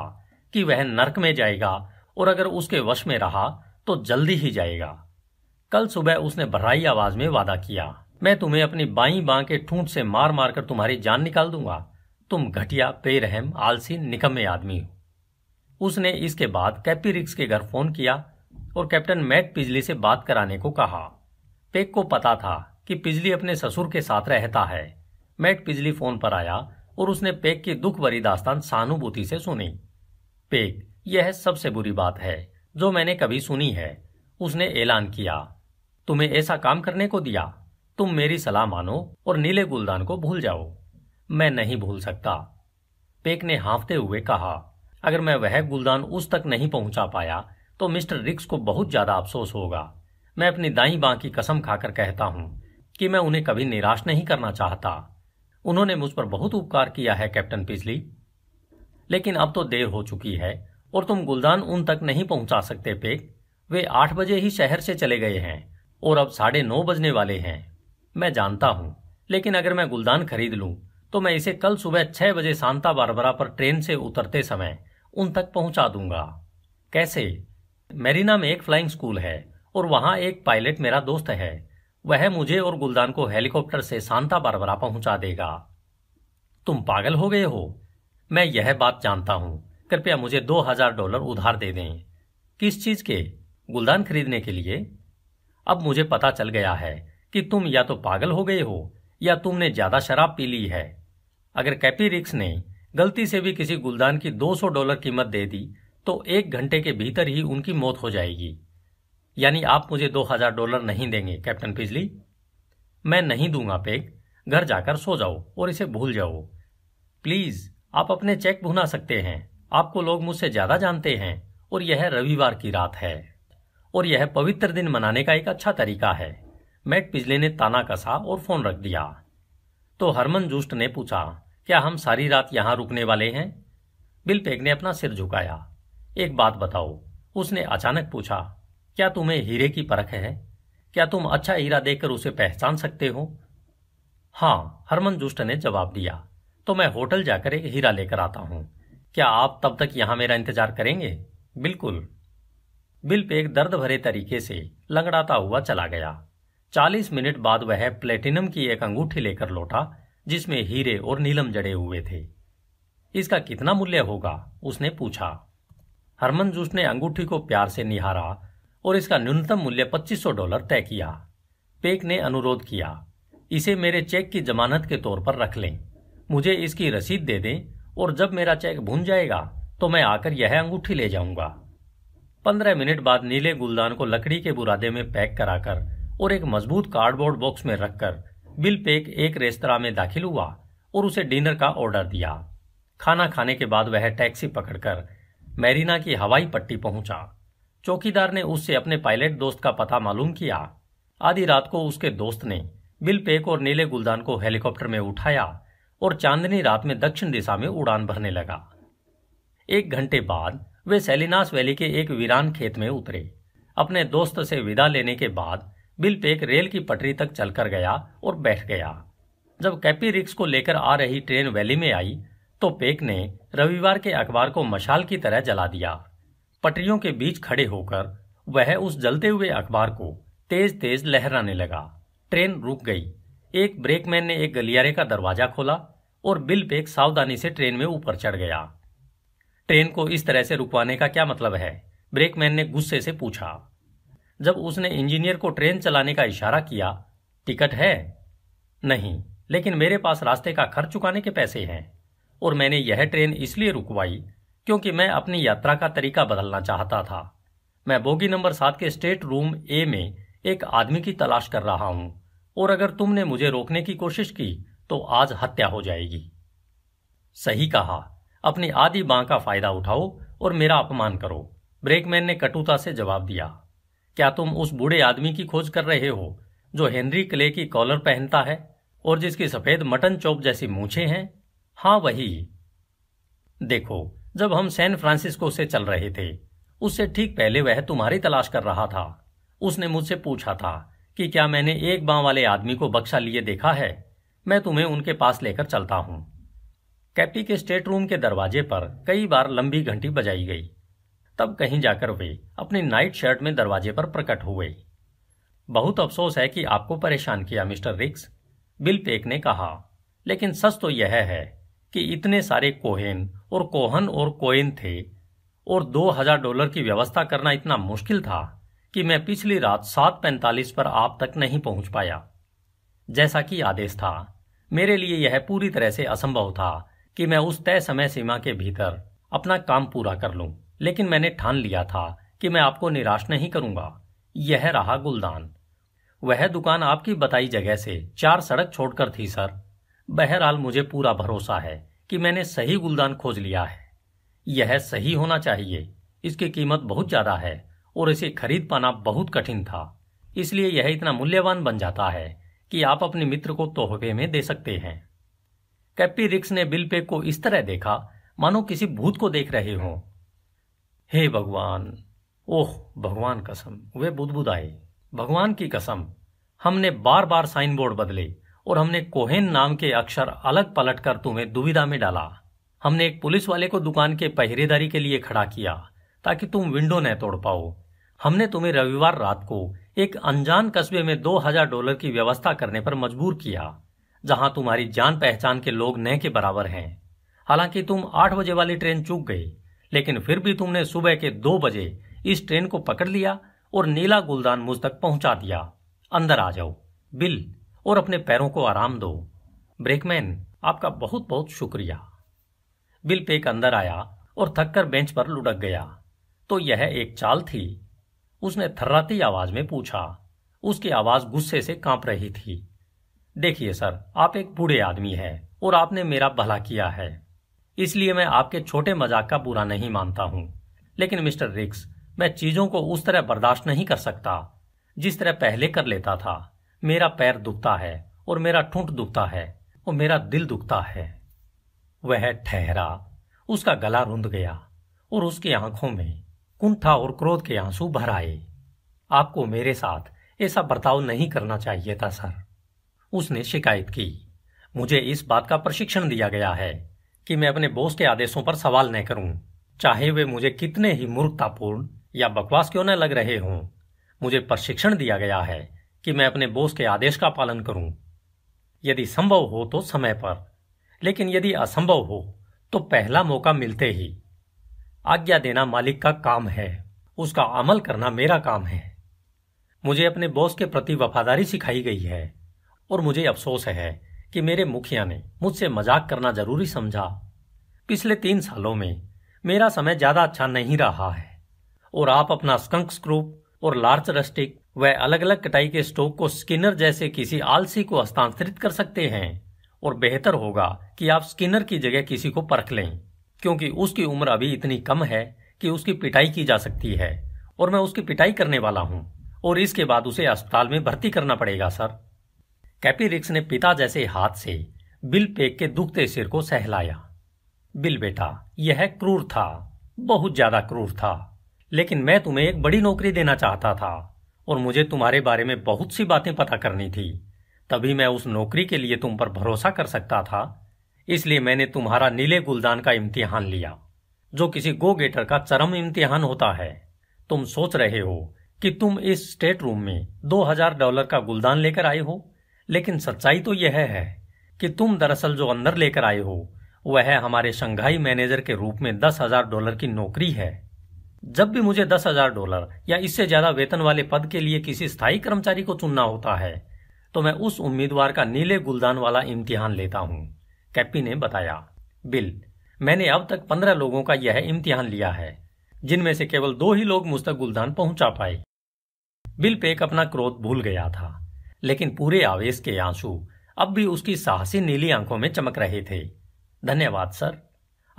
कि वह नरक में जाएगा और अगर उसके वश में रहा तो जल्दी ही जाएगा कल सुबह उसने भराई आवाज में वादा किया मैं तुम्हें अपनी बाई बां के ठूंठ से मार मारकर तुम्हारी जान निकाल दूंगा तुम घटिया बेरहम आलसी निकम्मे आदमी हो उसने इसके बाद कैपीरिक्स के घर फोन किया और कैप्टन मैट पिजली से बात कराने को कहा पेक को पता था कि पिजली अपने ससुर के साथ रहता है मैट पिजली फोन पर आया और उसने पेग की दुख भरी दास्तान सहानुभूति से सुनी पेग यह सबसे बुरी बात है जो मैंने कभी सुनी है उसने ऐलान किया तुम्हें ऐसा काम करने को दिया तुम मेरी सलाह मानो और नीले गुलदान को भूल जाओ मैं नहीं भूल सकता पेक ने हाफते हुए कहा अगर मैं वह गुलदान उस तक नहीं पहुंचा पाया तो मिस्टर रिक्स को बहुत ज्यादा अफसोस होगा मैं अपनी दाई बां की कसम खाकर कहता हूं कि मैं उन्हें कभी निराश नहीं करना चाहता उन्होंने मुझ पर बहुत उपकार किया है कैप्टन पिजली लेकिन अब तो देर हो चुकी है और तुम गुलदान उन तक नहीं पहुंचा सकते पेक वे आठ बजे ही शहर से चले गए हैं और अब साढ़े नौ बजने वाले हैं मैं जानता हूं लेकिन अगर मैं गुलदान खरीद लूं तो मैं इसे कल सुबह छह बजे सांता बारबरा पर ट्रेन से उतरते समय उन तक पहुंचा दूंगा कैसे मेरीना में एक फ्लाइंग स्कूल है और वहां एक पायलट मेरा दोस्त है वह मुझे और गुलदान को हेलीकॉप्टर से सांता बारबरा पहुंचा देगा तुम पागल हो गए हो मैं यह बात जानता हूं कृपया मुझे दो हजार डॉलर उधार दे दें किस चीज के गुलदान खरीदने के लिए अब मुझे पता चल गया है कि तुम या तो पागल हो गए हो या तुमने ज्यादा शराब पी ली है अगर कैपी रिक्स ने गलती से भी किसी गुलदान की 200 डॉलर कीमत दे दी तो एक घंटे के भीतर ही उनकी मौत हो जाएगी यानी आप मुझे दो हजार डॉलर नहीं देंगे कैप्टन पिजली मैं नहीं दूंगा पेग घर जाकर सो जाओ और इसे भूल जाओ प्लीज आप अपने चेक भुना सकते हैं आपको लोग मुझसे ज्यादा जानते हैं और यह रविवार की रात है और यह पवित्र दिन मनाने का एक अच्छा तरीका है मैट पिजले ने ताना कसा और फोन रख दिया तो हरमन जूस्ट ने पूछा क्या हम सारी रात यहां रुकने वाले हैं बिल पेग ने अपना सिर झुकाया एक बात बताओ उसने अचानक पूछा क्या तुम्हें हीरे की परख है क्या तुम अच्छा हीरा देकर उसे पहचान सकते हो हाँ हरमन जुस्ट ने जवाब दिया तो मैं होटल जाकर एक हीरा लेकर आता हूं क्या आप तब तक यहां मेरा इंतजार करेंगे बिल्कुल बिल्प एक दर्द भरे तरीके से लंगड़ाता हुआ चला गया चालीस मिनट बाद वह प्लेटिनम की एक अंगूठी लेकर लौटा जिसमें हीरे और नीलम जड़े हुए थे इसका कितना मूल्य होगा उसने पूछा हरमन जूस ने अंगूठी को प्यार से निहारा और इसका न्यूनतम मूल्य 2500 डॉलर तय किया पेक ने अनुरोध किया इसे मेरे चेक की जमानत के तौर पर रख लें मुझे इसकी रसीद दे दें और जब मेरा चेक भून जाएगा तो मैं आकर यह अंगूठी ले जाऊंगा पंद्रह मिनट बाद नीले गुलदान को लकड़ी के बुरादे में पैक कराकर और एक मजबूत कार्डबोर्ड बॉक्स में रखकर बिल पेक एक रेस्तरा में दाखिल हुआ और उसे डिनर का ऑर्डर दिया खाना खाने के बाद वह टैक्सी पकड़कर मैरिना की हवाई पट्टी पहुंचा चौकीदार ने उससे अपने पायलट दोस्त का पता मालूम किया आधी रात को उसके दोस्त ने बिल पेक और नीले गुलदान को हेलीकॉप्टर में उठाया और चांदनी रात में दक्षिण दिशा में उड़ान भरने लगा एक घंटे बाद वे सेलिनास वैली के एक वीरान खेत में उतरे अपने दोस्त से विदा लेने के बाद बिल पेक रेल की पटरी तक चलकर गया और बैठ गया जब कैपी रिक्स को लेकर आ रही ट्रेन वैली में आई तो पेक ने रविवार के अखबार को मशाल की तरह जला दिया पटरियों के बीच खड़े होकर वह उस जलते हुए अखबार को तेज तेज लहराने लगा ट्रेन रुक गई एक ब्रेकमैन ने एक गलियारे का दरवाजा खोला और बिल पेक सावधानी से ट्रेन में ऊपर चढ़ गया ट्रेन को इस तरह से रुकवाने का क्या मतलब है ब्रेकमैन ने गुस्से से पूछा जब उसने इंजीनियर को ट्रेन चलाने का इशारा किया टिकट है नहीं लेकिन मेरे पास रास्ते का खर्च चुकाने के पैसे हैं और मैंने यह ट्रेन इसलिए रुकवाई क्योंकि मैं अपनी यात्रा का तरीका बदलना चाहता था मैं बोगी नंबर सात के स्टेट रूम ए में एक आदमी की तलाश कर रहा हूं और अगर तुमने मुझे रोकने की कोशिश की तो आज हत्या हो जाएगी सही कहा अपनी आधी बाँ का फायदा उठाओ और मेरा अपमान करो ब्रेकमैन ने कटुता से जवाब दिया क्या तुम उस बूढ़े आदमी की खोज कर रहे हो जो हेनरी क्ले की कॉलर पहनता है और जिसकी सफेद मटन चौप जैसी मूछे हैं हां वही देखो जब हम सैन फ्रांसिस्को से चल रहे थे उससे ठीक पहले वह तुम्हारी तलाश कर रहा था उसने मुझसे पूछा था कि क्या मैंने एक बांव वाले आदमी को बक्सा लिए देखा है मैं तुम्हें उनके पास लेकर चलता हूं कैप्टी के स्टेट रूम के दरवाजे पर कई बार लंबी घंटी बजाई गई तब कहीं जाकर वे अपनी नाइट शर्ट में दरवाजे पर प्रकट हुए बहुत अफसोस है कि आपको परेशान किया मिस्टर रिक्स बिल पेक ने कहा लेकिन सच तो यह है कि इतने सारे कोहेन और कोहन और कोइन थे और 2000 डॉलर की व्यवस्था करना इतना मुश्किल था कि मैं पिछली रात सात पैंतालीस पर आप तक नहीं पहुंच पाया जैसा कि आदेश था मेरे लिए यह पूरी तरह से असंभव था कि मैं उस तय समय सीमा के भीतर अपना काम पूरा कर लूं लेकिन मैंने ठान लिया था कि मैं आपको निराश नहीं करूंगा यह रहा गुलदान वह दुकान आपकी बताई जगह से चार सड़क छोड़कर थी सर बहरहाल मुझे पूरा भरोसा है कि मैंने सही गुलदान खोज लिया है यह सही होना चाहिए इसकी कीमत बहुत ज़्यादा है और इसे खरीद पाना बहुत कठिन था इसलिए यह इतना मूल्यवान बन जाता है कि आप अपने मित्र को तोहफे में दे सकते हैं कैप्टी रिक्स ने बिल पे को इस तरह देखा मानो किसी भूत को देख रहे हो हे भगवान ओह भगवान कसम वे बुदबुदाए भगवान की कसम हमने बार बार साइन बोर्ड बदले और हमने कोहेन नाम के अक्षर अलग पलट कर तुम्हें दुविधा में डाला हमने एक पुलिस वाले को दुकान के पहरेदारी के लिए खड़ा किया ताकि तुम विंडो न तोड़ पाओ हमने तुम्हें रविवार रात को एक अनजान कस्बे में दो हजार डॉलर की व्यवस्था करने पर मजबूर किया जहां तुम्हारी जान पहचान के लोग न के बराबर हैं हालांकि तुम आठ बजे वाली ट्रेन चूक गई लेकिन फिर भी तुमने सुबह के दो बजे इस ट्रेन को पकड़ लिया और नीला गुलदान मुझ तक पहुंचा दिया अंदर आ जाओ बिल और अपने पैरों को आराम दो ब्रेकमैन आपका बहुत बहुत शुक्रिया बिल पेक अंदर आया और थककर बेंच पर लुढ़क गया तो यह एक चाल थी उसने थर्राती आवाज में पूछा उसकी आवाज गुस्से से कांप रही थी देखिए सर आप एक बूढ़े आदमी है और आपने मेरा भला किया है इसलिए मैं आपके छोटे मजाक का बुरा नहीं मानता हूं लेकिन मिस्टर रिक्स मैं चीजों को उस तरह बर्दाश्त नहीं कर सकता जिस तरह पहले कर लेता था मेरा पैर दुखता है और मेरा ठूंठ दुखता है और मेरा दिल दुखता है वह ठहरा उसका गला रुंध गया और उसकी आंखों में कुंठा और क्रोध के आंसू भर आए आपको मेरे साथ ऐसा बर्ताव नहीं करना चाहिए था सर उसने शिकायत की मुझे इस बात का प्रशिक्षण दिया गया है कि मैं अपने बॉस के आदेशों पर सवाल न करूं चाहे वे मुझे कितने ही मूर्खतापूर्ण या बकवास क्यों न लग रहे हों मुझे प्रशिक्षण दिया गया है कि मैं अपने बोस के आदेश का पालन करूं यदि संभव हो तो समय पर लेकिन यदि असंभव हो तो पहला मौका मिलते ही आज्ञा देना मालिक का काम है उसका अमल करना मेरा काम है मुझे अपने बॉस के प्रति वफादारी सिखाई गई है और मुझे अफसोस है कि मेरे मुखिया ने मुझसे मजाक करना जरूरी समझा पिछले तीन सालों में मेरा समय ज्यादा अच्छा नहीं रहा है और आप अपना स्कंक स्क्रूप और लार्च रस्टिक वह अलग अलग कटाई के स्टोक को स्किनर जैसे किसी आलसी को हस्तांतरित कर सकते हैं और बेहतर होगा कि आप स्किनर की जगह किसी को परख लें क्योंकि उसकी उम्र अभी इतनी कम है कि उसकी पिटाई की जा सकती है और मैं उसकी पिटाई करने वाला हूं और इसके बाद उसे अस्पताल में भर्ती करना पड़ेगा सर कैपीरिक्स ने पिता जैसे हाथ से बिल पेक के दुखते सिर को सहलाया बिल बेटा यह क्रूर था बहुत ज्यादा क्रूर था लेकिन मैं तुम्हें एक बड़ी नौकरी देना चाहता था और मुझे तुम्हारे बारे में बहुत सी बातें पता करनी थी तभी मैं उस नौकरी के लिए तुम पर भरोसा कर सकता था इसलिए मैंने तुम्हारा नीले गुलदान का इम्तिहान लिया जो किसी गो गेटर का चरम इम्तिहान होता है तुम सोच रहे हो कि तुम इस स्टेट रूम में दो हजार डॉलर का गुलदान लेकर आए हो लेकिन सच्चाई तो यह है कि तुम दरअसल जो अंदर लेकर आए हो वह हमारे शंघाई मैनेजर के रूप में दस हजार डॉलर की नौकरी है जब भी मुझे दस हजार डॉलर या इससे ज्यादा वेतन वाले पद के लिए किसी स्थायी कर्मचारी को चुनना होता है तो मैं उस उम्मीदवार का नीले गुलदान वाला इम्तिहान लेता हूँ कैप्पी ने बताया बिल मैंने अब तक पंद्रह लोगों का यह इम्तिहान लिया है जिनमें से केवल दो ही लोग मुझ तक गुलदान पहुंचा पाए बिल पेक अपना क्रोध भूल गया था लेकिन पूरे आवेश के आंसू अब भी उसकी साहसी नीली आंखों में चमक रहे थे धन्यवाद सर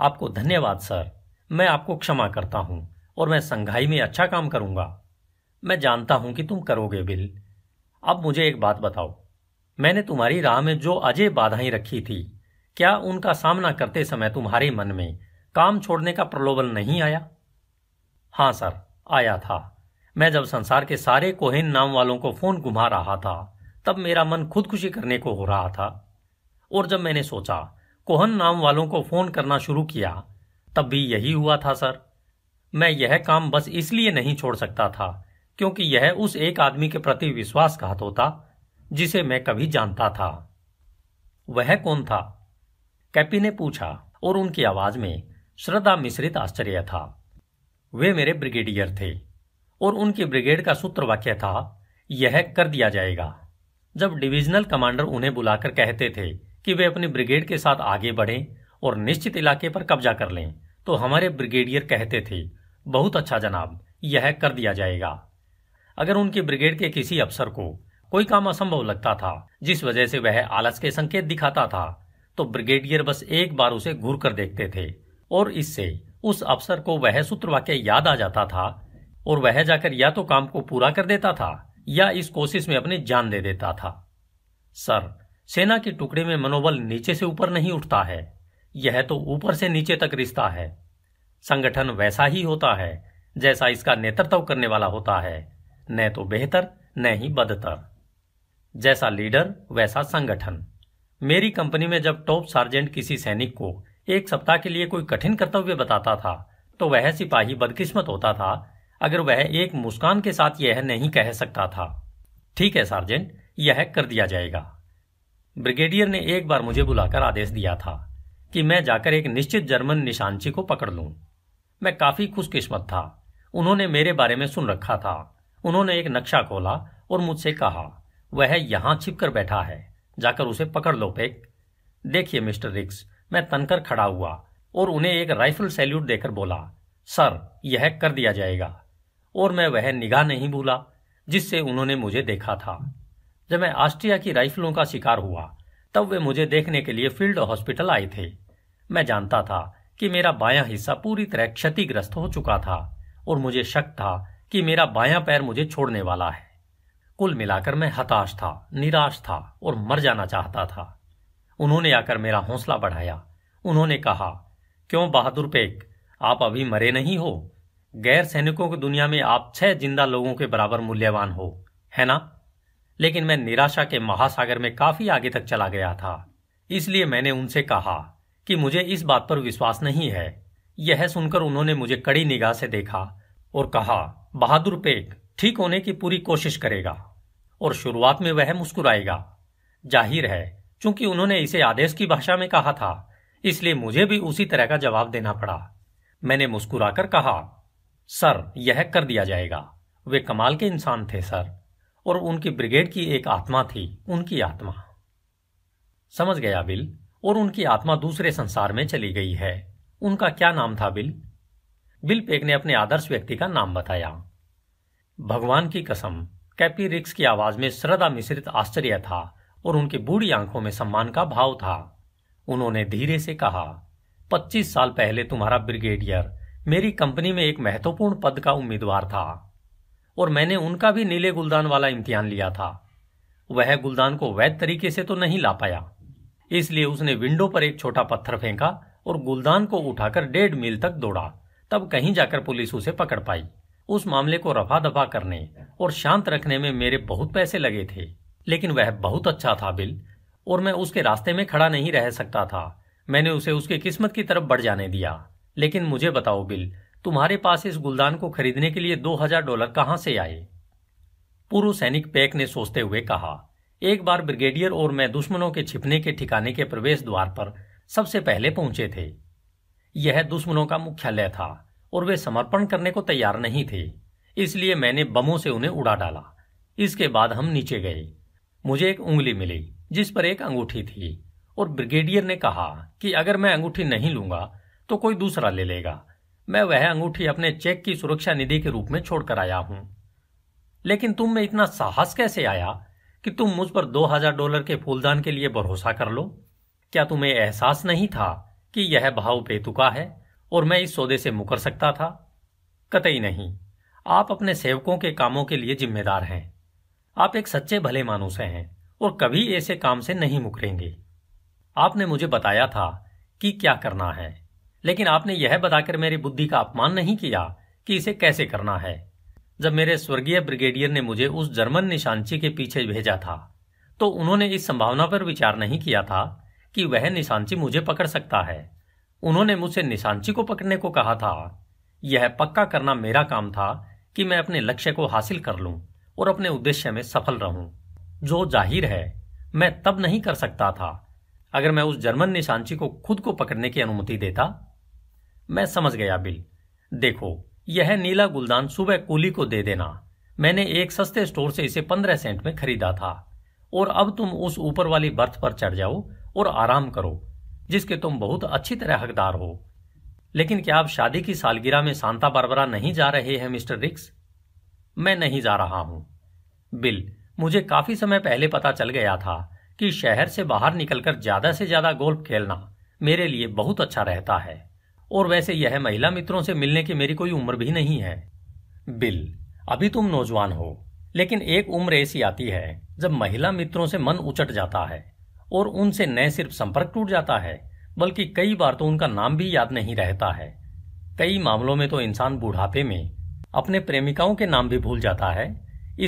आपको धन्यवाद सर मैं आपको क्षमा करता हूं और मैं संघाई में अच्छा काम करूंगा मैं जानता हूं कि तुम करोगे बिल अब मुझे एक बात बताओ मैंने तुम्हारी राह में जो अजय बाधाएं रखी थी क्या उनका सामना करते समय तुम्हारे मन में काम छोड़ने का प्रलोभन नहीं आया हां सर आया था मैं जब संसार के सारे कोहेन नाम वालों को फोन घुमा रहा था तब मेरा मन खुदकुशी करने को हो रहा था और जब मैंने सोचा कोहन नाम वालों को फोन करना शुरू किया तब भी यही हुआ था सर मैं यह काम बस इसलिए नहीं छोड़ सकता था क्योंकि यह उस एक आदमी के प्रति विश्वासघात होता जिसे मैं कभी जानता था वह कौन था कैपी ने पूछा और उनकी आवाज में श्रद्धा मिश्रित आश्चर्य था वे मेरे ब्रिगेडियर थे और उनके ब्रिगेड का सूत्र वाक्य था यह कर दिया जाएगा जब डिविजनल कमांडर उन्हें बुलाकर कहते थे कि वे अपनी ब्रिगेड के साथ आगे बढ़ें और निश्चित इलाके पर कब्जा कर लें तो हमारे ब्रिगेडियर कहते थे बहुत अच्छा जनाब यह कर दिया जाएगा अगर उनके ब्रिगेड के किसी अफसर को कोई काम असंभव लगता था जिस वजह से वह आलस के संकेत दिखाता था तो ब्रिगेडियर बस एक बार उसे घूर कर देखते थे और इससे उस अफसर को वह सूत्र वाक्य याद आ जाता था और वह जाकर या तो काम को पूरा कर देता था या इस कोशिश में अपनी जान दे देता था सर सेना के टुकड़े में मनोबल नीचे से ऊपर नहीं उठता है यह तो ऊपर से नीचे तक रिश्ता है संगठन वैसा ही होता है जैसा इसका नेतृत्व करने वाला होता है न तो बेहतर न ही बदतर जैसा लीडर वैसा संगठन मेरी कंपनी में जब टॉप सार्जेंट किसी सैनिक को एक सप्ताह के लिए कोई कठिन कर्तव्य बताता था तो वह सिपाही बदकिस्मत होता था अगर वह एक मुस्कान के साथ यह नहीं कह सकता था ठीक है सार्जेंट यह कर दिया जाएगा ब्रिगेडियर ने एक बार मुझे बुलाकर आदेश दिया था कि मैं जाकर एक निश्चित जर्मन निशानची को पकड़ लूं मैं काफी खुशकिस्मत था उन्होंने मेरे बारे में सुन रखा था उन्होंने एक नक्शा खोला और मुझसे कहा वह यहां छिपकर बैठा है जाकर उसे पकड़ लो पेक देखिए मिस्टर रिक्स मैं तनकर खड़ा हुआ और उन्हें एक राइफल सैल्यूट देकर बोला सर यह कर दिया जाएगा और मैं वह निगाह नहीं भूला जिससे उन्होंने मुझे देखा था जब मैं ऑस्ट्रिया की राइफलों का शिकार हुआ तब वे मुझे देखने के लिए फील्ड हॉस्पिटल आए थे मैं जानता था कि मेरा बाया हिस्सा पूरी तरह क्षतिग्रस्त हो चुका था और मुझे शक था कि मेरा बाया पैर मुझे छोड़ने वाला है कुल मिलाकर मैं हताश था निराश था और मर जाना चाहता था उन्होंने आकर मेरा हौसला बढ़ाया उन्होंने कहा क्यों बहादुर पेक आप अभी मरे नहीं हो गैर सैनिकों की दुनिया में आप छह जिंदा लोगों के बराबर मूल्यवान हो है ना लेकिन मैं निराशा के महासागर में काफी आगे तक चला गया था इसलिए मैंने उनसे कहा कि मुझे इस बात पर विश्वास नहीं है यह सुनकर उन्होंने मुझे कड़ी निगाह से देखा और कहा बहादुर पेक ठीक होने की पूरी कोशिश करेगा और शुरुआत में वह मुस्कुराएगा जाहिर है चूंकि उन्होंने इसे आदेश की भाषा में कहा था इसलिए मुझे भी उसी तरह का जवाब देना पड़ा मैंने मुस्कुराकर कहा सर यह कर दिया जाएगा वे कमाल के इंसान थे सर और उनकी ब्रिगेड की एक आत्मा थी उनकी आत्मा समझ गया बिल और उनकी आत्मा दूसरे संसार में चली गई है उनका क्या नाम था बिल बिल पेक ने अपने आदर्श व्यक्ति का नाम बताया भगवान की कसम कैपी रिक्स की आवाज में श्रद्धा मिश्रित आश्चर्य था और उनकी बूढ़ी आंखों में सम्मान का भाव था उन्होंने धीरे से कहा पच्चीस साल पहले तुम्हारा ब्रिगेडियर मेरी कंपनी में एक महत्वपूर्ण पद का उम्मीदवार था और मैंने उनका भी नीले गुलदान वाला इम्तिहान लिया था वह गुलदान को वैध तरीके से तो नहीं ला पाया इसलिए उसने विंडो पर एक छोटा पत्थर फेंका और गुलदान को उठाकर डेढ़ मील तक दौड़ा तब कहीं जाकर पुलिस उसे पकड़ पाई उस मामले को रफा दफा करने और शांत रखने में मेरे बहुत पैसे लगे थे लेकिन वह बहुत अच्छा था बिल और मैं उसके रास्ते में खड़ा नहीं रह सकता था मैंने उसे उसके किस्मत की तरफ बढ़ जाने दिया लेकिन मुझे बताओ बिल तुम्हारे पास इस गुलदान को खरीदने के लिए दो हजार डॉलर कहाँ से आए पूर्व सैनिक पैक ने सोचते हुए कहा एक बार ब्रिगेडियर और मैं दुश्मनों के छिपने के ठिकाने के प्रवेश द्वार पर सबसे पहले पहुंचे थे यह दुश्मनों का मुख्यालय था और वे समर्पण करने को तैयार नहीं थे इसलिए मैंने बमों से उन्हें उड़ा डाला इसके बाद हम नीचे गए मुझे एक उंगली मिली जिस पर एक अंगूठी थी और ब्रिगेडियर ने कहा कि अगर मैं अंगूठी नहीं लूंगा तो कोई दूसरा ले लेगा मैं वह अंगूठी अपने चेक की सुरक्षा निधि के रूप में छोड़कर आया हूं लेकिन तुम में इतना साहस कैसे आया कि तुम मुझ पर दो हजार डॉलर के फूलदान के लिए भरोसा कर लो क्या तुम्हें एहसास नहीं था कि यह भाव बेतुका है और मैं इस सौदे से मुकर सकता था कतई नहीं आप अपने सेवकों के कामों के लिए जिम्मेदार हैं आप एक सच्चे भले मानुस हैं और कभी ऐसे काम से नहीं मुकरेंगे आपने मुझे बताया था कि क्या करना है लेकिन आपने यह बताकर मेरी बुद्धि का अपमान नहीं किया कि इसे कैसे करना है जब मेरे स्वर्गीय ब्रिगेडियर ने मुझे उस जर्मन निशानची के पीछे भेजा था तो उन्होंने इस संभावना पर विचार नहीं किया था कि वह निशानची मुझे पकड़ सकता है उन्होंने मुझसे निशानची को पकड़ने को कहा था यह पक्का करना मेरा काम था कि मैं अपने लक्ष्य को हासिल कर लूं और अपने उद्देश्य में सफल रहूं जो जाहिर है मैं तब नहीं कर सकता था अगर मैं उस जर्मन निशानची को खुद को पकड़ने की अनुमति देता मैं समझ गया बिल देखो यह नीला गुलदान सुबह कूली को दे देना मैंने एक सस्ते स्टोर से इसे पंद्रह सेंट में खरीदा था और अब तुम उस ऊपर वाली बर्थ पर चढ़ जाओ और आराम करो जिसके तुम बहुत अच्छी तरह हकदार हो लेकिन क्या आप शादी की सालगिरह में सांता बारबरा नहीं जा रहे हैं मिस्टर रिक्स मैं नहीं जा रहा हूं बिल मुझे काफी समय पहले पता चल गया था कि शहर से बाहर निकलकर ज्यादा से ज्यादा गोल्फ खेलना मेरे लिए बहुत अच्छा रहता है और वैसे यह महिला मित्रों से मिलने की मेरी कोई उम्र भी नहीं है बिल अभी तुम नौजवान हो लेकिन एक उम्र ऐसी आती है जब महिला मित्रों से मन उचट जाता है और उनसे न सिर्फ संपर्क टूट जाता है बल्कि कई बार तो उनका नाम भी याद नहीं रहता है कई मामलों में तो इंसान बुढ़ापे में अपने प्रेमिकाओं के नाम भी भूल जाता है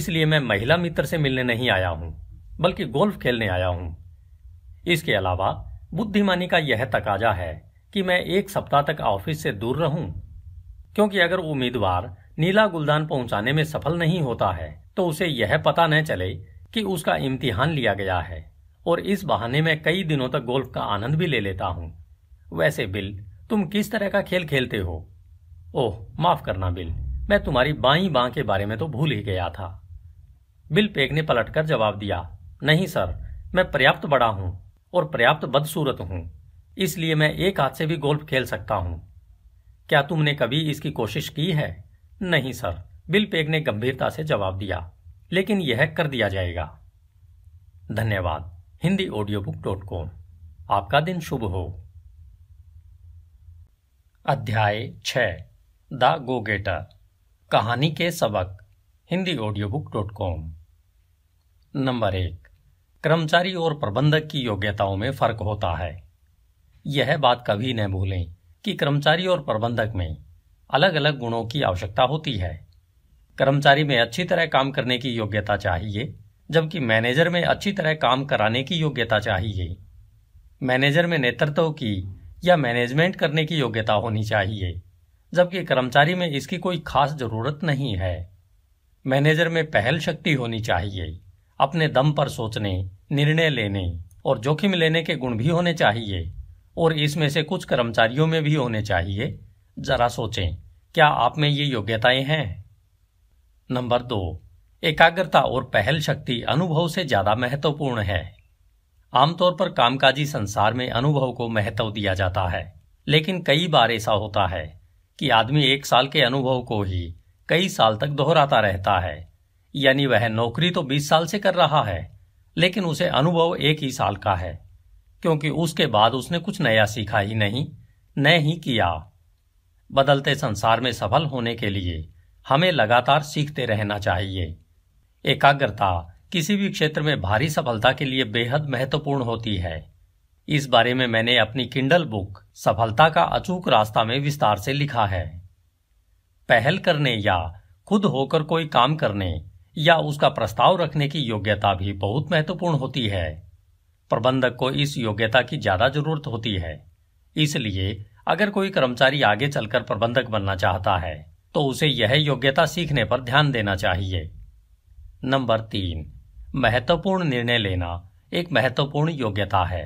इसलिए मैं महिला मित्र से मिलने नहीं आया हूं बल्कि गोल्फ खेलने आया हूं इसके अलावा बुद्धिमानी का यह तकाजा है कि मैं एक सप्ताह तक ऑफिस से दूर रहूं क्योंकि अगर उम्मीदवार नीला गुलदान पहुंचाने में सफल नहीं होता है तो उसे यह पता न चले कि उसका इम्तिहान लिया गया है और इस बहाने में कई दिनों तक गोल्फ का आनंद भी ले लेता हूं वैसे बिल तुम किस तरह का खेल खेलते हो ओह माफ करना बिल मैं तुम्हारी बाई बां के बारे में तो भूल ही गया था बिल पेग ने पलटकर जवाब दिया नहीं सर मैं पर्याप्त बड़ा हूं और पर्याप्त बदसूरत हूं इसलिए मैं एक हाथ से भी गोल्फ खेल सकता हूं क्या तुमने कभी इसकी कोशिश की है नहीं सर बिल पेग ने गंभीरता से जवाब दिया लेकिन यह कर दिया जाएगा धन्यवाद Hindi audio book dot com आपका दिन शुभ हो अध्याय छ द गोगेटर कहानी के सबक Hindi audio book dot com number एक कर्मचारी और प्रबंधक की योग्यताओं में फर्क होता है यह बात कभी न भूलें कि कर्मचारी और प्रबंधक में अलग अलग गुणों की आवश्यकता होती है कर्मचारी में अच्छी तरह काम करने की योग्यता चाहिए जबकि मैनेजर में अच्छी तरह काम कराने की योग्यता चाहिए मैनेजर में नेतृत्व की या मैनेजमेंट करने की योग्यता होनी चाहिए जबकि कर्मचारी में इसकी कोई खास जरूरत नहीं है मैनेजर में पहल शक्ति होनी चाहिए अपने दम पर सोचने निर्णय लेने और जोखिम लेने के गुण भी होने चाहिए और इसमें से कुछ कर्मचारियों में भी होने चाहिए जरा सोचें क्या आप में ये योग्यताएं हैं नंबर दो एकाग्रता और पहल शक्ति अनुभव से ज्यादा महत्वपूर्ण है आमतौर पर कामकाजी संसार में अनुभव को महत्व दिया जाता है लेकिन कई बार ऐसा होता है कि आदमी एक साल के अनुभव को ही कई साल तक दोहराता रहता है यानी वह नौकरी तो 20 साल से कर रहा है लेकिन उसे अनुभव एक ही साल का है क्योंकि उसके बाद उसने कुछ नया सीखा ही नहीं न ही किया बदलते संसार में सफल होने के लिए हमें लगातार सीखते रहना चाहिए एकाग्रता किसी भी क्षेत्र में भारी सफलता के लिए बेहद महत्वपूर्ण होती है इस बारे में मैंने अपनी किंडल बुक सफलता का अचूक रास्ता में विस्तार से लिखा है पहल करने या खुद होकर कोई काम करने या उसका प्रस्ताव रखने की योग्यता भी बहुत महत्वपूर्ण होती है प्रबंधक को इस योग्यता की ज्यादा जरूरत होती है इसलिए अगर कोई कर्मचारी आगे चलकर प्रबंधक बनना चाहता है तो उसे यह योग्यता सीखने पर ध्यान देना चाहिए नंबर तीन महत्वपूर्ण निर्णय लेना एक महत्वपूर्ण योग्यता है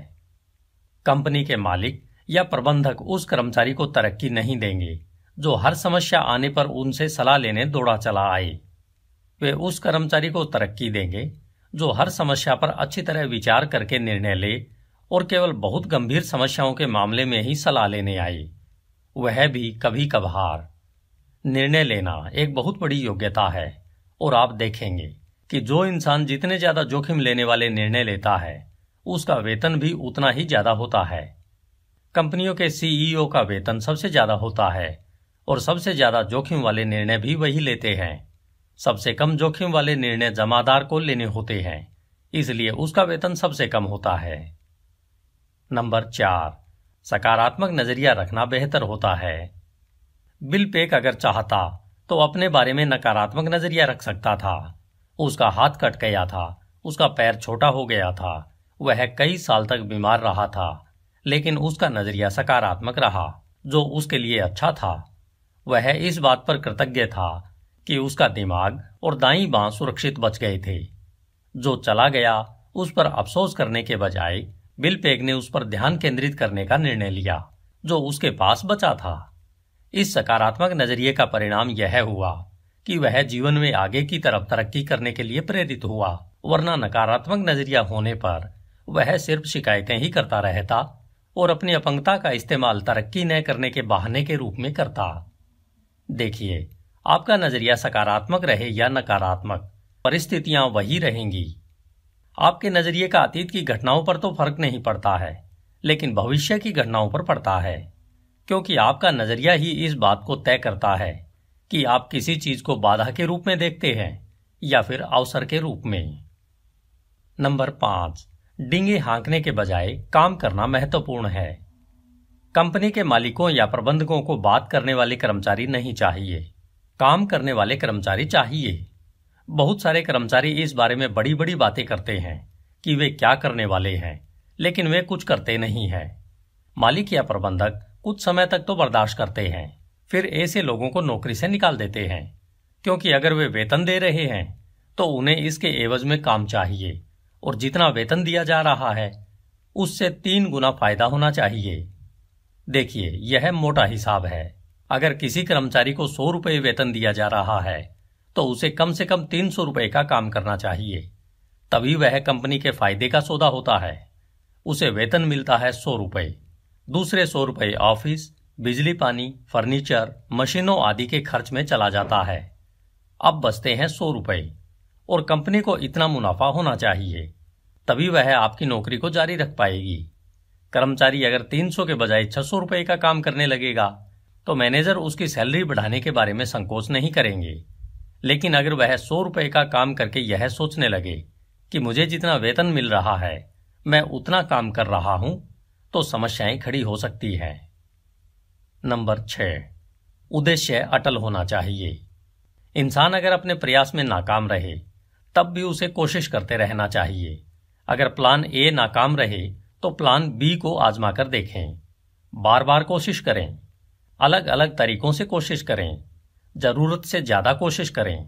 कंपनी के मालिक या प्रबंधक उस कर्मचारी को तरक्की नहीं देंगे जो हर समस्या आने पर उनसे सलाह लेने दौड़ा चला आए वे उस कर्मचारी को तरक्की देंगे जो हर समस्या पर अच्छी तरह विचार करके निर्णय ले और केवल बहुत गंभीर समस्याओं के मामले में ही सलाह लेने आए वह भी कभी कभार निर्णय लेना एक बहुत बड़ी योग्यता है और आप देखेंगे कि जो इंसान जितने ज्यादा जोखिम लेने वाले निर्णय लेता है उसका वेतन भी उतना ही ज्यादा होता है कंपनियों के सीईओ e का वेतन सबसे ज्यादा होता है और सबसे ज्यादा जोखिम वाले निर्णय भी वही लेते हैं सबसे कम जोखिम वाले निर्णय जमादार को लेने होते हैं इसलिए उसका वेतन सबसे कम होता है नंबर चार सकारात्मक नजरिया रखना बेहतर होता है बिल पेक अगर चाहता तो अपने बारे में नकारात्मक नजरिया रख सकता था उसका हाथ कट गया था उसका पैर छोटा हो गया था वह कई साल तक बीमार रहा था लेकिन उसका नजरिया सकारात्मक रहा जो उसके लिए अच्छा था वह इस बात पर कृतज्ञ था कि उसका दिमाग और दाई बां सुरक्षित बच गए थे जो चला गया उस पर अफसोस करने के बजाय बिल पेग ने उस पर ध्यान केंद्रित करने का निर्णय लिया जो उसके पास बचा था इस सकारात्मक नजरिए का परिणाम यह हुआ कि वह जीवन में आगे की तरफ तरक्की करने के लिए प्रेरित हुआ वरना नकारात्मक नजरिया होने पर वह सिर्फ शिकायतें ही करता रहता और अपनी अपंगता का इस्तेमाल तरक्की न करने के बहाने के रूप में करता देखिए आपका नज़रिया सकारात्मक रहे या नकारात्मक परिस्थितियां वही रहेंगी आपके नज़रिए का अतीत की घटनाओं पर तो फर्क नहीं पड़ता है लेकिन भविष्य की घटनाओं पर पड़ता है क्योंकि आपका नज़रिया ही इस बात को तय करता है कि आप किसी चीज़ को बाधा के रूप में देखते हैं या फिर अवसर के रूप में नंबर पांच डिंगे हांकने के बजाय काम करना महत्वपूर्ण है कंपनी के मालिकों या प्रबंधकों को बात करने वाले कर्मचारी नहीं चाहिए काम करने वाले कर्मचारी चाहिए बहुत सारे कर्मचारी इस बारे में बड़ी बड़ी बातें करते हैं कि वे क्या करने वाले हैं लेकिन वे कुछ करते नहीं हैं मालिक या प्रबंधक कुछ समय तक तो बर्दाश्त करते हैं फिर ऐसे लोगों को नौकरी से निकाल देते हैं क्योंकि अगर वे वेतन दे रहे हैं तो उन्हें इसके एवज में काम चाहिए और जितना वेतन दिया जा रहा है उससे तीन गुना फायदा होना चाहिए देखिए यह मोटा हिसाब है अगर किसी कर्मचारी को सौ रुपये वेतन दिया जा रहा है तो उसे कम से कम तीन सौ रुपये का काम करना चाहिए तभी वह कंपनी के फायदे का सौदा होता है उसे वेतन मिलता है सौ रुपये दूसरे सौ रुपये ऑफिस बिजली पानी फर्नीचर मशीनों आदि के खर्च में चला जाता है अब बचते हैं सौ रुपये और कंपनी को इतना मुनाफा होना चाहिए तभी वह आपकी नौकरी को जारी रख पाएगी कर्मचारी अगर 300 के बजाय छह सौ रुपये का काम करने लगेगा तो मैनेजर उसकी सैलरी बढ़ाने के बारे में संकोच नहीं करेंगे लेकिन अगर वह सौ रुपए का काम करके यह सोचने लगे कि मुझे जितना वेतन मिल रहा है मैं उतना काम कर रहा हूं तो समस्याएं खड़ी हो सकती हैं नंबर छ उद्देश्य अटल होना चाहिए इंसान अगर अपने प्रयास में नाकाम रहे तब भी उसे कोशिश करते रहना चाहिए अगर प्लान ए नाकाम रहे तो प्लान बी को आजमाकर देखें बार बार कोशिश करें अलग अलग तरीकों से कोशिश करें ज़रूरत से ज़्यादा कोशिश करें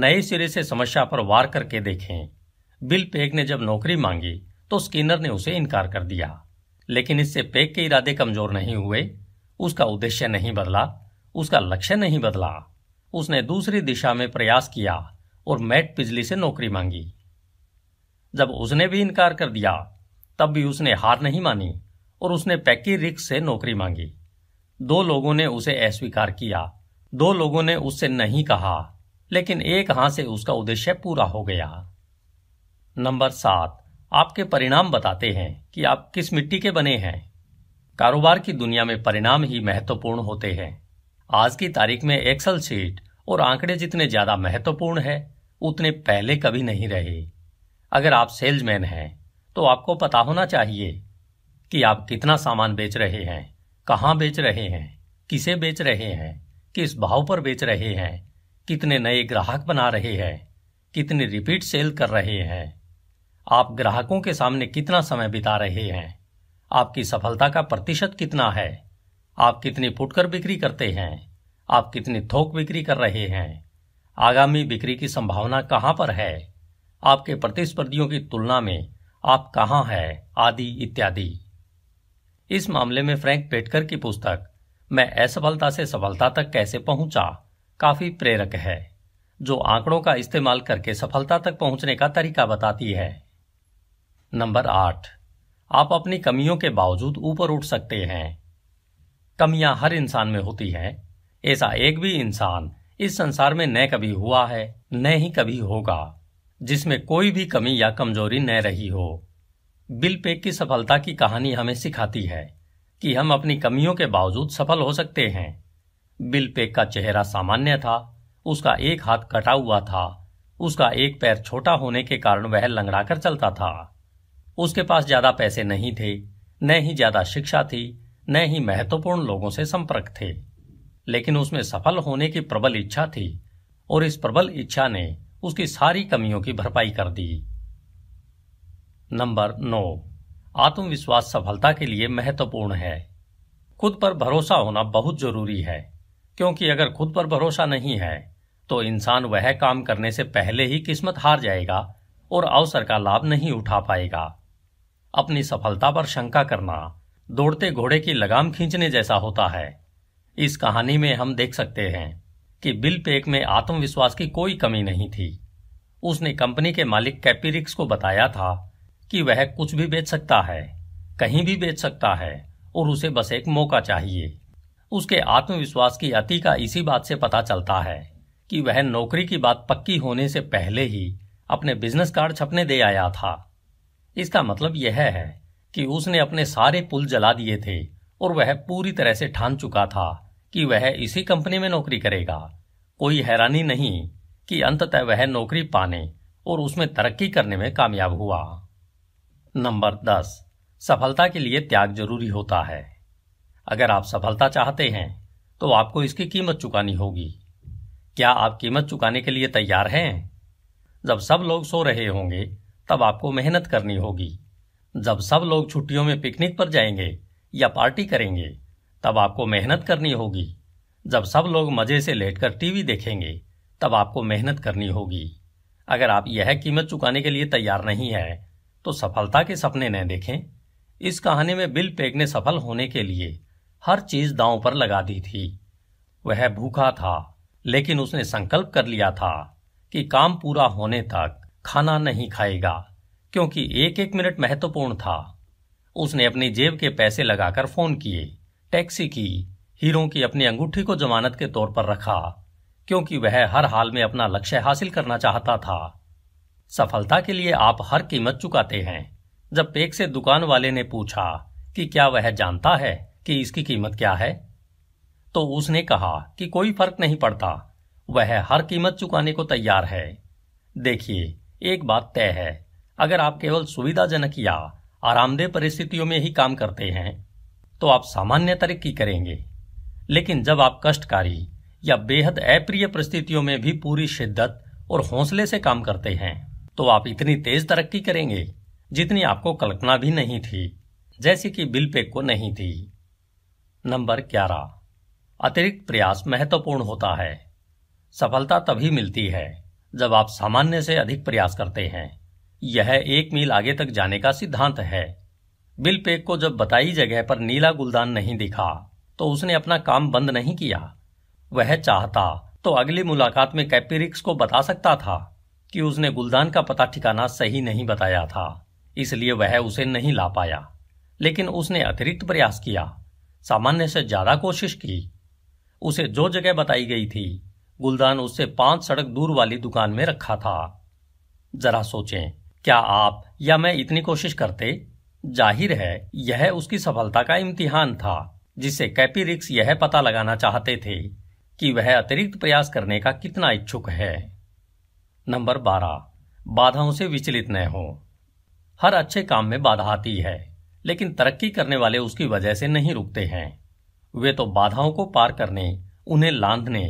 नए सिरे से समस्या पर वार करके देखें बिल पेग ने जब नौकरी मांगी तो स्किनर ने उसे इनकार कर दिया लेकिन इससे पेग के इरादे कमजोर नहीं हुए उसका उद्देश्य नहीं बदला उसका लक्ष्य नहीं बदला उसने दूसरी दिशा में प्रयास किया और मैट पिजली से नौकरी मांगी जब उसने भी इनकार कर दिया तब भी उसने हार नहीं मानी और उसने पैकी रिक्स से नौकरी मांगी दो लोगों ने उसे अस्वीकार किया दो लोगों ने उससे नहीं कहा लेकिन एक हां से उसका उद्देश्य पूरा हो गया नंबर सात आपके परिणाम बताते हैं कि आप किस मिट्टी के बने हैं कारोबार की दुनिया में परिणाम ही महत्वपूर्ण होते हैं आज की तारीख में एक्सल सीट और आंकड़े जितने ज्यादा महत्वपूर्ण है उतने पहले कभी नहीं रहे अगर आप सेल्समैन हैं तो आपको पता होना चाहिए कि आप कितना सामान बेच रहे हैं कहाँ बेच रहे हैं किसे बेच रहे हैं किस भाव पर बेच रहे हैं कितने नए ग्राहक बना रहे हैं कितने रिपीट सेल कर रहे हैं आप ग्राहकों के सामने कितना समय बिता रहे हैं आपकी सफलता का प्रतिशत कितना है आप कितनी फुटकर बिक्री करते हैं आप कितनी थोक बिक्री कर रहे हैं आगामी बिक्री की संभावना कहाँ पर है आपके प्रतिस्पर्धियों की तुलना में आप कहाँ हैं आदि इत्यादि इस मामले में फ्रैंक पेटकर की पुस्तक मैं असफलता से सफलता तक कैसे पहुंचा काफी प्रेरक है जो आंकड़ों का इस्तेमाल करके सफलता तक पहुंचने का तरीका बताती है नंबर आठ आप अपनी कमियों के बावजूद ऊपर उठ सकते हैं कमियां हर इंसान में होती हैं ऐसा एक भी इंसान इस संसार में न कभी हुआ है न ही कभी होगा जिसमें कोई भी कमी या कमजोरी न रही हो बिल पेक की सफलता की कहानी हमें सिखाती है कि हम अपनी कमियों के बावजूद सफल हो सकते हैं बिल पेक का चेहरा सामान्य था उसका एक हाथ कटा हुआ था उसका एक पैर छोटा होने के कारण वह लंगड़ा कर चलता था उसके पास ज्यादा पैसे नहीं थे न ही ज्यादा शिक्षा थी न ही महत्वपूर्ण लोगों से संपर्क थे लेकिन उसमें सफल होने की प्रबल इच्छा थी और इस प्रबल इच्छा ने उसकी सारी कमियों की भरपाई कर दी नंबर नौ आत्मविश्वास सफलता के लिए महत्वपूर्ण है खुद पर भरोसा होना बहुत जरूरी है क्योंकि अगर खुद पर भरोसा नहीं है तो इंसान वह काम करने से पहले ही किस्मत हार जाएगा और अवसर का लाभ नहीं उठा पाएगा अपनी सफलता पर शंका करना दौड़ते घोड़े की लगाम खींचने जैसा होता है इस कहानी में हम देख सकते हैं कि बिल पेक में आत्मविश्वास की कोई कमी नहीं थी उसने कंपनी के मालिक कैपीरिक्स को बताया था कि वह कुछ भी बेच सकता है कहीं भी बेच सकता है और उसे बस एक मौका चाहिए उसके आत्मविश्वास की अति का इसी बात से पता चलता है कि वह नौकरी की बात पक्की होने से पहले ही अपने बिजनेस कार्ड छपने दे आया था इसका मतलब यह है कि उसने अपने सारे पुल जला दिए थे और वह पूरी तरह से ठान चुका था कि वह इसी कंपनी में नौकरी करेगा कोई हैरानी नहीं कि अंततः वह नौकरी पाने और उसमें तरक्की करने में कामयाब हुआ नंबर दस सफलता के लिए त्याग जरूरी होता है अगर आप सफलता चाहते हैं तो आपको इसकी कीमत चुकानी होगी क्या आप कीमत चुकाने के लिए तैयार हैं जब सब लोग सो रहे होंगे तब आपको मेहनत करनी होगी जब सब लोग छुट्टियों में पिकनिक पर जाएंगे या पार्टी करेंगे तब आपको मेहनत करनी होगी जब सब लोग मज़े से लेटकर टीवी देखेंगे तब आपको मेहनत करनी होगी अगर आप यह कीमत चुकाने के लिए तैयार नहीं है तो सफलता के सपने न देखें इस कहानी में बिल पेग ने सफल होने के लिए हर चीज दांव पर लगा दी थी वह भूखा था लेकिन उसने संकल्प कर लिया था कि काम पूरा होने तक खाना नहीं खाएगा क्योंकि एक एक मिनट महत्वपूर्ण था उसने अपनी जेब के पैसे लगाकर फोन किए टैक्सी की हीरो की अपनी अंगूठी को जमानत के तौर पर रखा क्योंकि वह हर हाल में अपना लक्ष्य हासिल करना चाहता था सफलता के लिए आप हर कीमत चुकाते हैं जब पेक से दुकान वाले ने पूछा कि क्या वह जानता है कि इसकी कीमत क्या है तो उसने कहा कि कोई फर्क नहीं पड़ता वह हर कीमत चुकाने को तैयार है देखिए एक बात तय है अगर आप केवल सुविधाजनक या आरामदेह परिस्थितियों में ही काम करते हैं तो आप सामान्य तरक्की करेंगे लेकिन जब आप कष्टकारी या बेहद अप्रिय परिस्थितियों में भी पूरी शिद्दत और हौसले से काम करते हैं तो आप इतनी तेज तरक्की करेंगे जितनी आपको कल्पना भी नहीं थी जैसे कि बिल पे को नहीं थी नंबर ग्यारह अतिरिक्त प्रयास महत्वपूर्ण होता है सफलता तभी मिलती है जब आप सामान्य से अधिक प्रयास करते हैं यह एक मील आगे तक जाने का सिद्धांत है बिल पेक को जब बताई जगह पर नीला गुलदान नहीं दिखा तो उसने अपना काम बंद नहीं किया वह चाहता तो अगली मुलाकात में कैपेरिक्स को बता सकता था कि उसने गुलदान का पता ठिकाना सही नहीं बताया था इसलिए वह उसे नहीं ला पाया लेकिन उसने अतिरिक्त प्रयास किया सामान्य से ज्यादा कोशिश की उसे जो जगह बताई गई थी गुलदान उससे पांच सड़क दूर वाली दुकान में रखा था जरा सोचें क्या आप या मैं इतनी कोशिश करते जाहिर है यह उसकी सफलता का इम्तिहान था जिसे कैपी रिक्स यह पता लगाना चाहते थे कि वह अतिरिक्त प्रयास करने का कितना इच्छुक है नंबर बारह बाधाओं से विचलित न हो हर अच्छे काम में बाधा आती है लेकिन तरक्की करने वाले उसकी वजह से नहीं रुकते हैं वे तो बाधाओं को पार करने उन्हें लांधने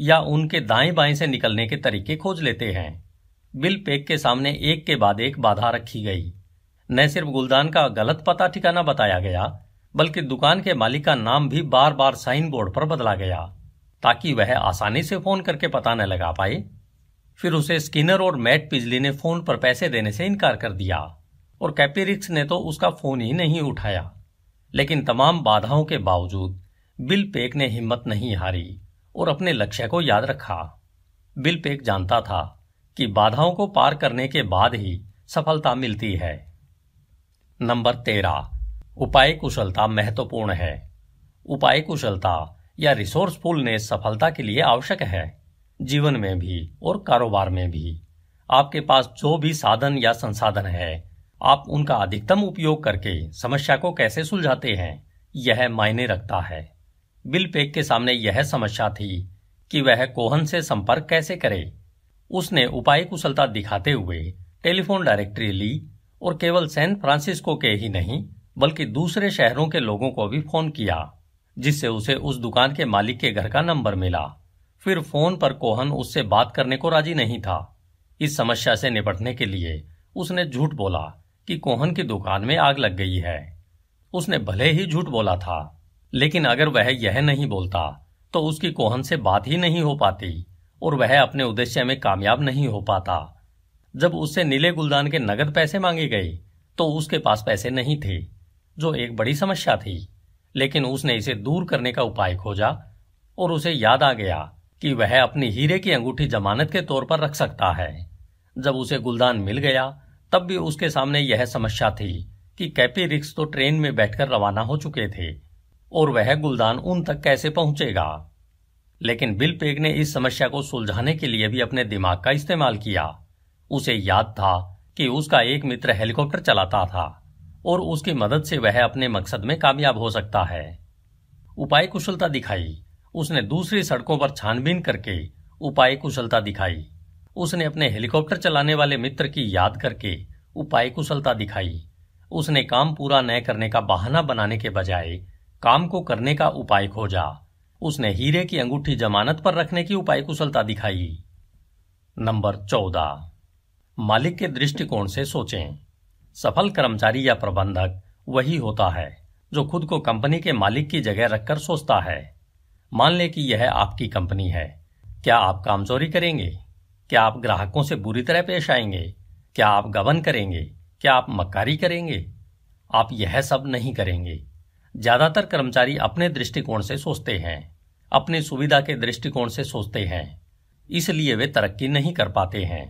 या उनके दाएं बाएं से निकलने के तरीके खोज लेते हैं बिल पेक के सामने एक के बाद एक बाधा रखी गई न सिर्फ गुलदान का गलत पता ठिकाना बताया गया बल्कि दुकान के मालिक का नाम भी बार बार साइन बोर्ड पर बदला गया ताकि वह आसानी से फोन करके पता न लगा पाए फिर उसे स्किनर और मैट पिजली ने फोन पर पैसे देने से इनकार कर दिया और कैपेरिक्स ने तो उसका फोन ही नहीं उठाया लेकिन तमाम बाधाओं के बावजूद बिल पेक ने हिम्मत नहीं हारी और अपने लक्ष्य को याद रखा बिल पेक जानता था कि बाधाओं को पार करने के बाद ही सफलता मिलती है नंबर तेरह उपाय कुशलता महत्वपूर्ण है उपाय कुशलता या रिसोर्सफुलनेस सफलता के लिए आवश्यक है जीवन में भी और कारोबार में भी आपके पास जो भी साधन या संसाधन है आप उनका अधिकतम उपयोग करके समस्या को कैसे सुलझाते हैं यह मायने रखता है बिल पेक के सामने यह समस्या थी कि वह कोहन से संपर्क कैसे करे उसने उपाय कुशलता दिखाते हुए टेलीफोन डायरेक्टरी ली और केवल सैन फ्रांसिस्को के ही नहीं बल्कि दूसरे शहरों के लोगों को भी फोन किया जिससे उसे उस दुकान के मालिक के घर का नंबर मिला फिर फोन पर कोहन उससे बात करने को राजी नहीं था इस समस्या से निपटने के लिए उसने झूठ बोला कि कोहन की दुकान में आग लग गई है उसने भले ही झूठ बोला था लेकिन अगर वह यह नहीं बोलता तो उसकी कोहन से बात ही नहीं हो पाती और वह अपने उद्देश्य में कामयाब नहीं हो पाता जब उससे नीले गुलदान के नगद पैसे मांगे गए तो उसके पास पैसे नहीं थे जो एक बड़ी समस्या थी लेकिन उसने इसे दूर करने का उपाय खोजा और उसे याद आ गया कि वह अपनी हीरे की अंगूठी जमानत के तौर पर रख सकता है जब उसे गुलदान मिल गया तब भी उसके सामने यह समस्या थी कि कैपी रिक्स तो ट्रेन में बैठकर रवाना हो चुके थे और वह गुलदान उन तक कैसे पहुंचेगा लेकिन बिल पेग ने इस समस्या को सुलझाने के लिए भी अपने दिमाग का इस्तेमाल किया उसे याद था कि उसका एक मित्र हेलीकॉप्टर चलाता था और उसकी मदद से वह अपने मकसद में कामयाब हो सकता है उपाय कुशलता दिखाई उसने दूसरी सड़कों पर छानबीन करके उपाय कुशलता दिखाई उसने अपने हेलीकॉप्टर चलाने वाले मित्र की याद करके उपाय कुशलता दिखाई उसने काम पूरा न करने का बहाना बनाने के बजाय काम को करने का उपाय खोजा उसने हीरे की अंगूठी जमानत पर रखने की उपाय कुशलता दिखाई नंबर चौदह मालिक के दृष्टिकोण से सोचें सफल कर्मचारी या प्रबंधक वही होता है जो खुद को कंपनी के मालिक की जगह रखकर सोचता है मान लें कि यह आपकी कंपनी है क्या आप कामचोरी करेंगे क्या आप ग्राहकों से बुरी तरह पेश आएंगे क्या आप गबन करेंगे क्या आप मक्कारी करेंगे आप यह सब नहीं करेंगे ज़्यादातर कर्मचारी अपने दृष्टिकोण से सोचते हैं अपनी सुविधा के दृष्टिकोण से सोचते हैं इसलिए वे तरक्की नहीं कर पाते हैं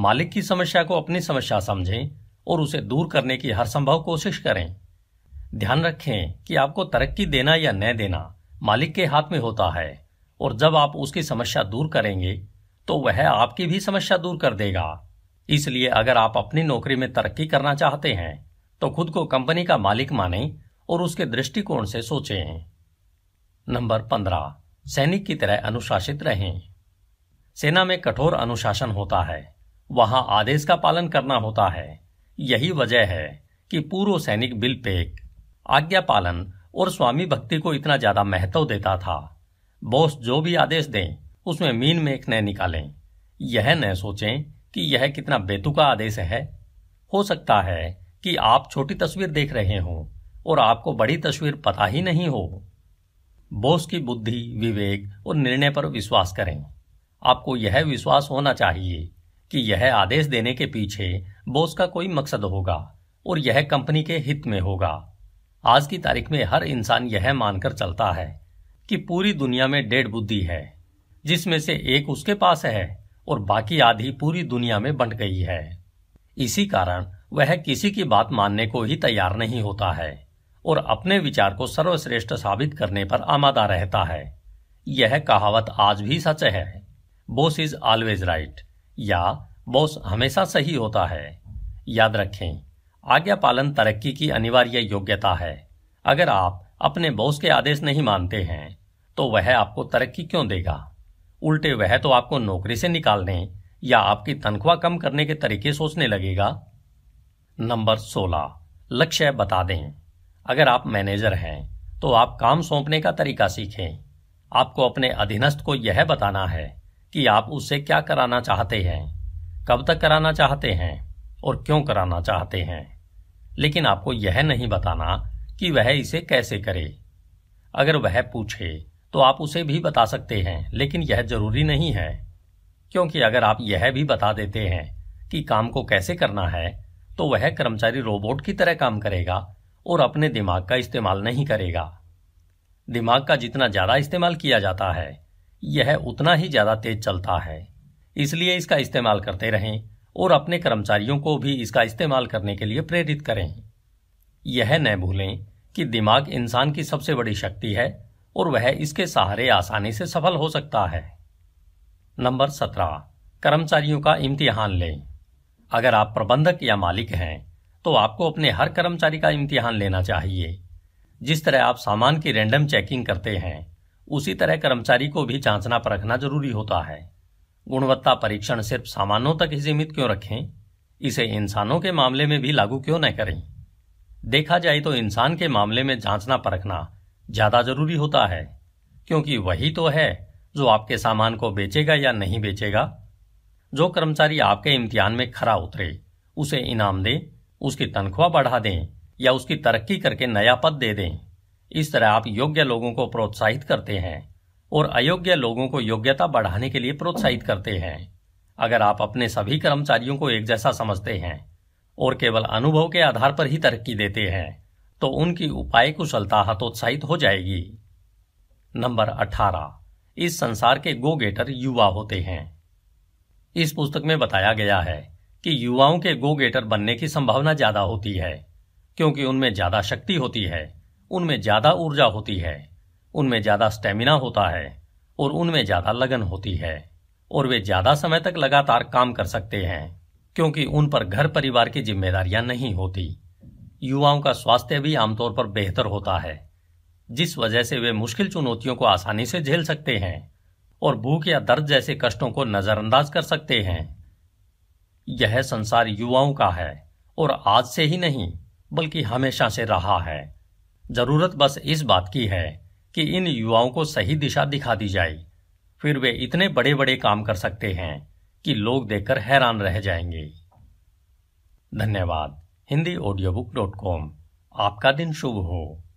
मालिक की समस्या को अपनी समस्या समझें और उसे दूर करने की हर संभव कोशिश करें ध्यान रखें कि आपको तरक्की देना या न देना मालिक के हाथ में होता है और जब आप उसकी समस्या दूर करेंगे तो वह आपकी भी समस्या दूर कर देगा इसलिए अगर आप अपनी नौकरी में तरक्की करना चाहते हैं तो खुद को कंपनी का मालिक माने और उसके दृष्टिकोण से सोचें नंबर पंद्रह सैनिक की तरह अनुशासित रहें सेना में कठोर अनुशासन होता है वहां आदेश का पालन करना होता है यही वजह है कि पूर्व सैनिक बिल पेक आज्ञा पालन और स्वामी भक्ति को इतना ज्यादा महत्व देता था बॉस जो भी आदेश दें उसमें मीन मेख न निकालें यह न सोचें कि यह कितना बेतुका आदेश है हो सकता है कि आप छोटी तस्वीर देख रहे हों और आपको बड़ी तस्वीर पता ही नहीं हो बोस की बुद्धि विवेक और निर्णय पर विश्वास करें आपको यह विश्वास होना चाहिए कि यह आदेश देने के पीछे बोस का कोई मकसद होगा और यह कंपनी के हित में होगा आज की तारीख में हर इंसान यह मानकर चलता है कि पूरी दुनिया में डेढ़ बुद्धि है जिसमें से एक उसके पास है और बाकी आधी पूरी दुनिया में बंट गई है इसी कारण वह किसी की बात मानने को ही तैयार नहीं होता है और अपने विचार को सर्वश्रेष्ठ साबित करने पर आमादा रहता है यह कहावत आज भी सच है बोस इज ऑलवेज राइट या बोस हमेशा सही होता है याद रखें आज्ञा पालन तरक्की की अनिवार्य योग्यता है अगर आप अपने बॉस के आदेश नहीं मानते हैं तो वह आपको तरक्की क्यों देगा उल्टे वह तो आपको नौकरी से निकालने या आपकी तनख्वाह कम करने के तरीके सोचने लगेगा नंबर 16 लक्ष्य बता दें अगर आप मैनेजर हैं तो आप काम सौंपने का तरीका सीखें आपको अपने अधीनस्थ को यह बताना है कि आप उससे क्या कराना चाहते हैं कब तक कराना चाहते हैं और क्यों कराना चाहते हैं लेकिन आपको यह नहीं बताना कि वह इसे कैसे करे अगर वह पूछे तो आप उसे भी बता सकते हैं लेकिन यह जरूरी नहीं है क्योंकि अगर आप यह भी बता देते हैं कि काम को कैसे करना है तो वह कर्मचारी रोबोट की तरह काम करेगा और अपने दिमाग का इस्तेमाल नहीं करेगा दिमाग का जितना ज़्यादा इस्तेमाल किया जाता है यह उतना ही ज़्यादा तेज चलता है इसलिए इसका इस्तेमाल करते रहें और अपने कर्मचारियों को भी इसका इस्तेमाल करने के लिए प्रेरित करें यह न भूलें कि दिमाग इंसान की सबसे बड़ी शक्ति है और वह इसके सहारे आसानी से सफल हो सकता है नंबर सत्रह कर्मचारियों का इम्तिहान लें अगर आप प्रबंधक या मालिक हैं तो आपको अपने हर कर्मचारी का इम्तिहान लेना चाहिए जिस तरह आप सामान की रैंडम चेकिंग करते हैं उसी तरह कर्मचारी को भी जांचना परखना जरूरी होता है गुणवत्ता परीक्षण सिर्फ सामानों तक ही सीमित क्यों रखें इसे इंसानों के मामले में भी लागू क्यों न करें देखा जाए तो इंसान के मामले में जांचना परखना ज़्यादा जरूरी होता है क्योंकि वही तो है जो आपके सामान को बेचेगा या नहीं बेचेगा जो कर्मचारी आपके इम्तिहान में खरा उतरे उसे इनाम दें उसकी तनख्वाह बढ़ा दें या उसकी तरक्की करके नया पद दे दें इस तरह आप योग्य लोगों को प्रोत्साहित करते हैं और अयोग्य लोगों को योग्यता बढ़ाने के लिए प्रोत्साहित करते हैं अगर आप अपने सभी कर्मचारियों को एक जैसा समझते हैं और केवल अनुभव के आधार पर ही तरक्की देते हैं तो उनकी उपाय कुशलता हतोत्साहित हो जाएगी नंबर 18 इस संसार के गो गेटर युवा होते हैं इस पुस्तक में बताया गया है कि युवाओं के गो गेटर बनने की संभावना ज्यादा होती है क्योंकि उनमें ज्यादा शक्ति होती है उनमें ज्यादा ऊर्जा होती है उनमें ज़्यादा स्टेमिना होता है और उनमें ज़्यादा लगन होती है और वे ज़्यादा समय तक लगातार काम कर सकते हैं क्योंकि उन पर घर परिवार की जिम्मेदारियां नहीं होती युवाओं का स्वास्थ्य भी आमतौर पर बेहतर होता है जिस वजह से वे मुश्किल चुनौतियों को आसानी से झेल सकते हैं और भूख या दर्द जैसे कष्टों को नज़रअंदाज कर सकते हैं यह संसार युवाओं का है और आज से ही नहीं बल्कि हमेशा से रहा है जरूरत बस इस बात की है कि इन युवाओं को सही दिशा दिखा दी जाए फिर वे इतने बड़े बड़े काम कर सकते हैं कि लोग देखकर हैरान रह जाएंगे धन्यवाद Hindi audio book dot com आपका दिन शुभ हो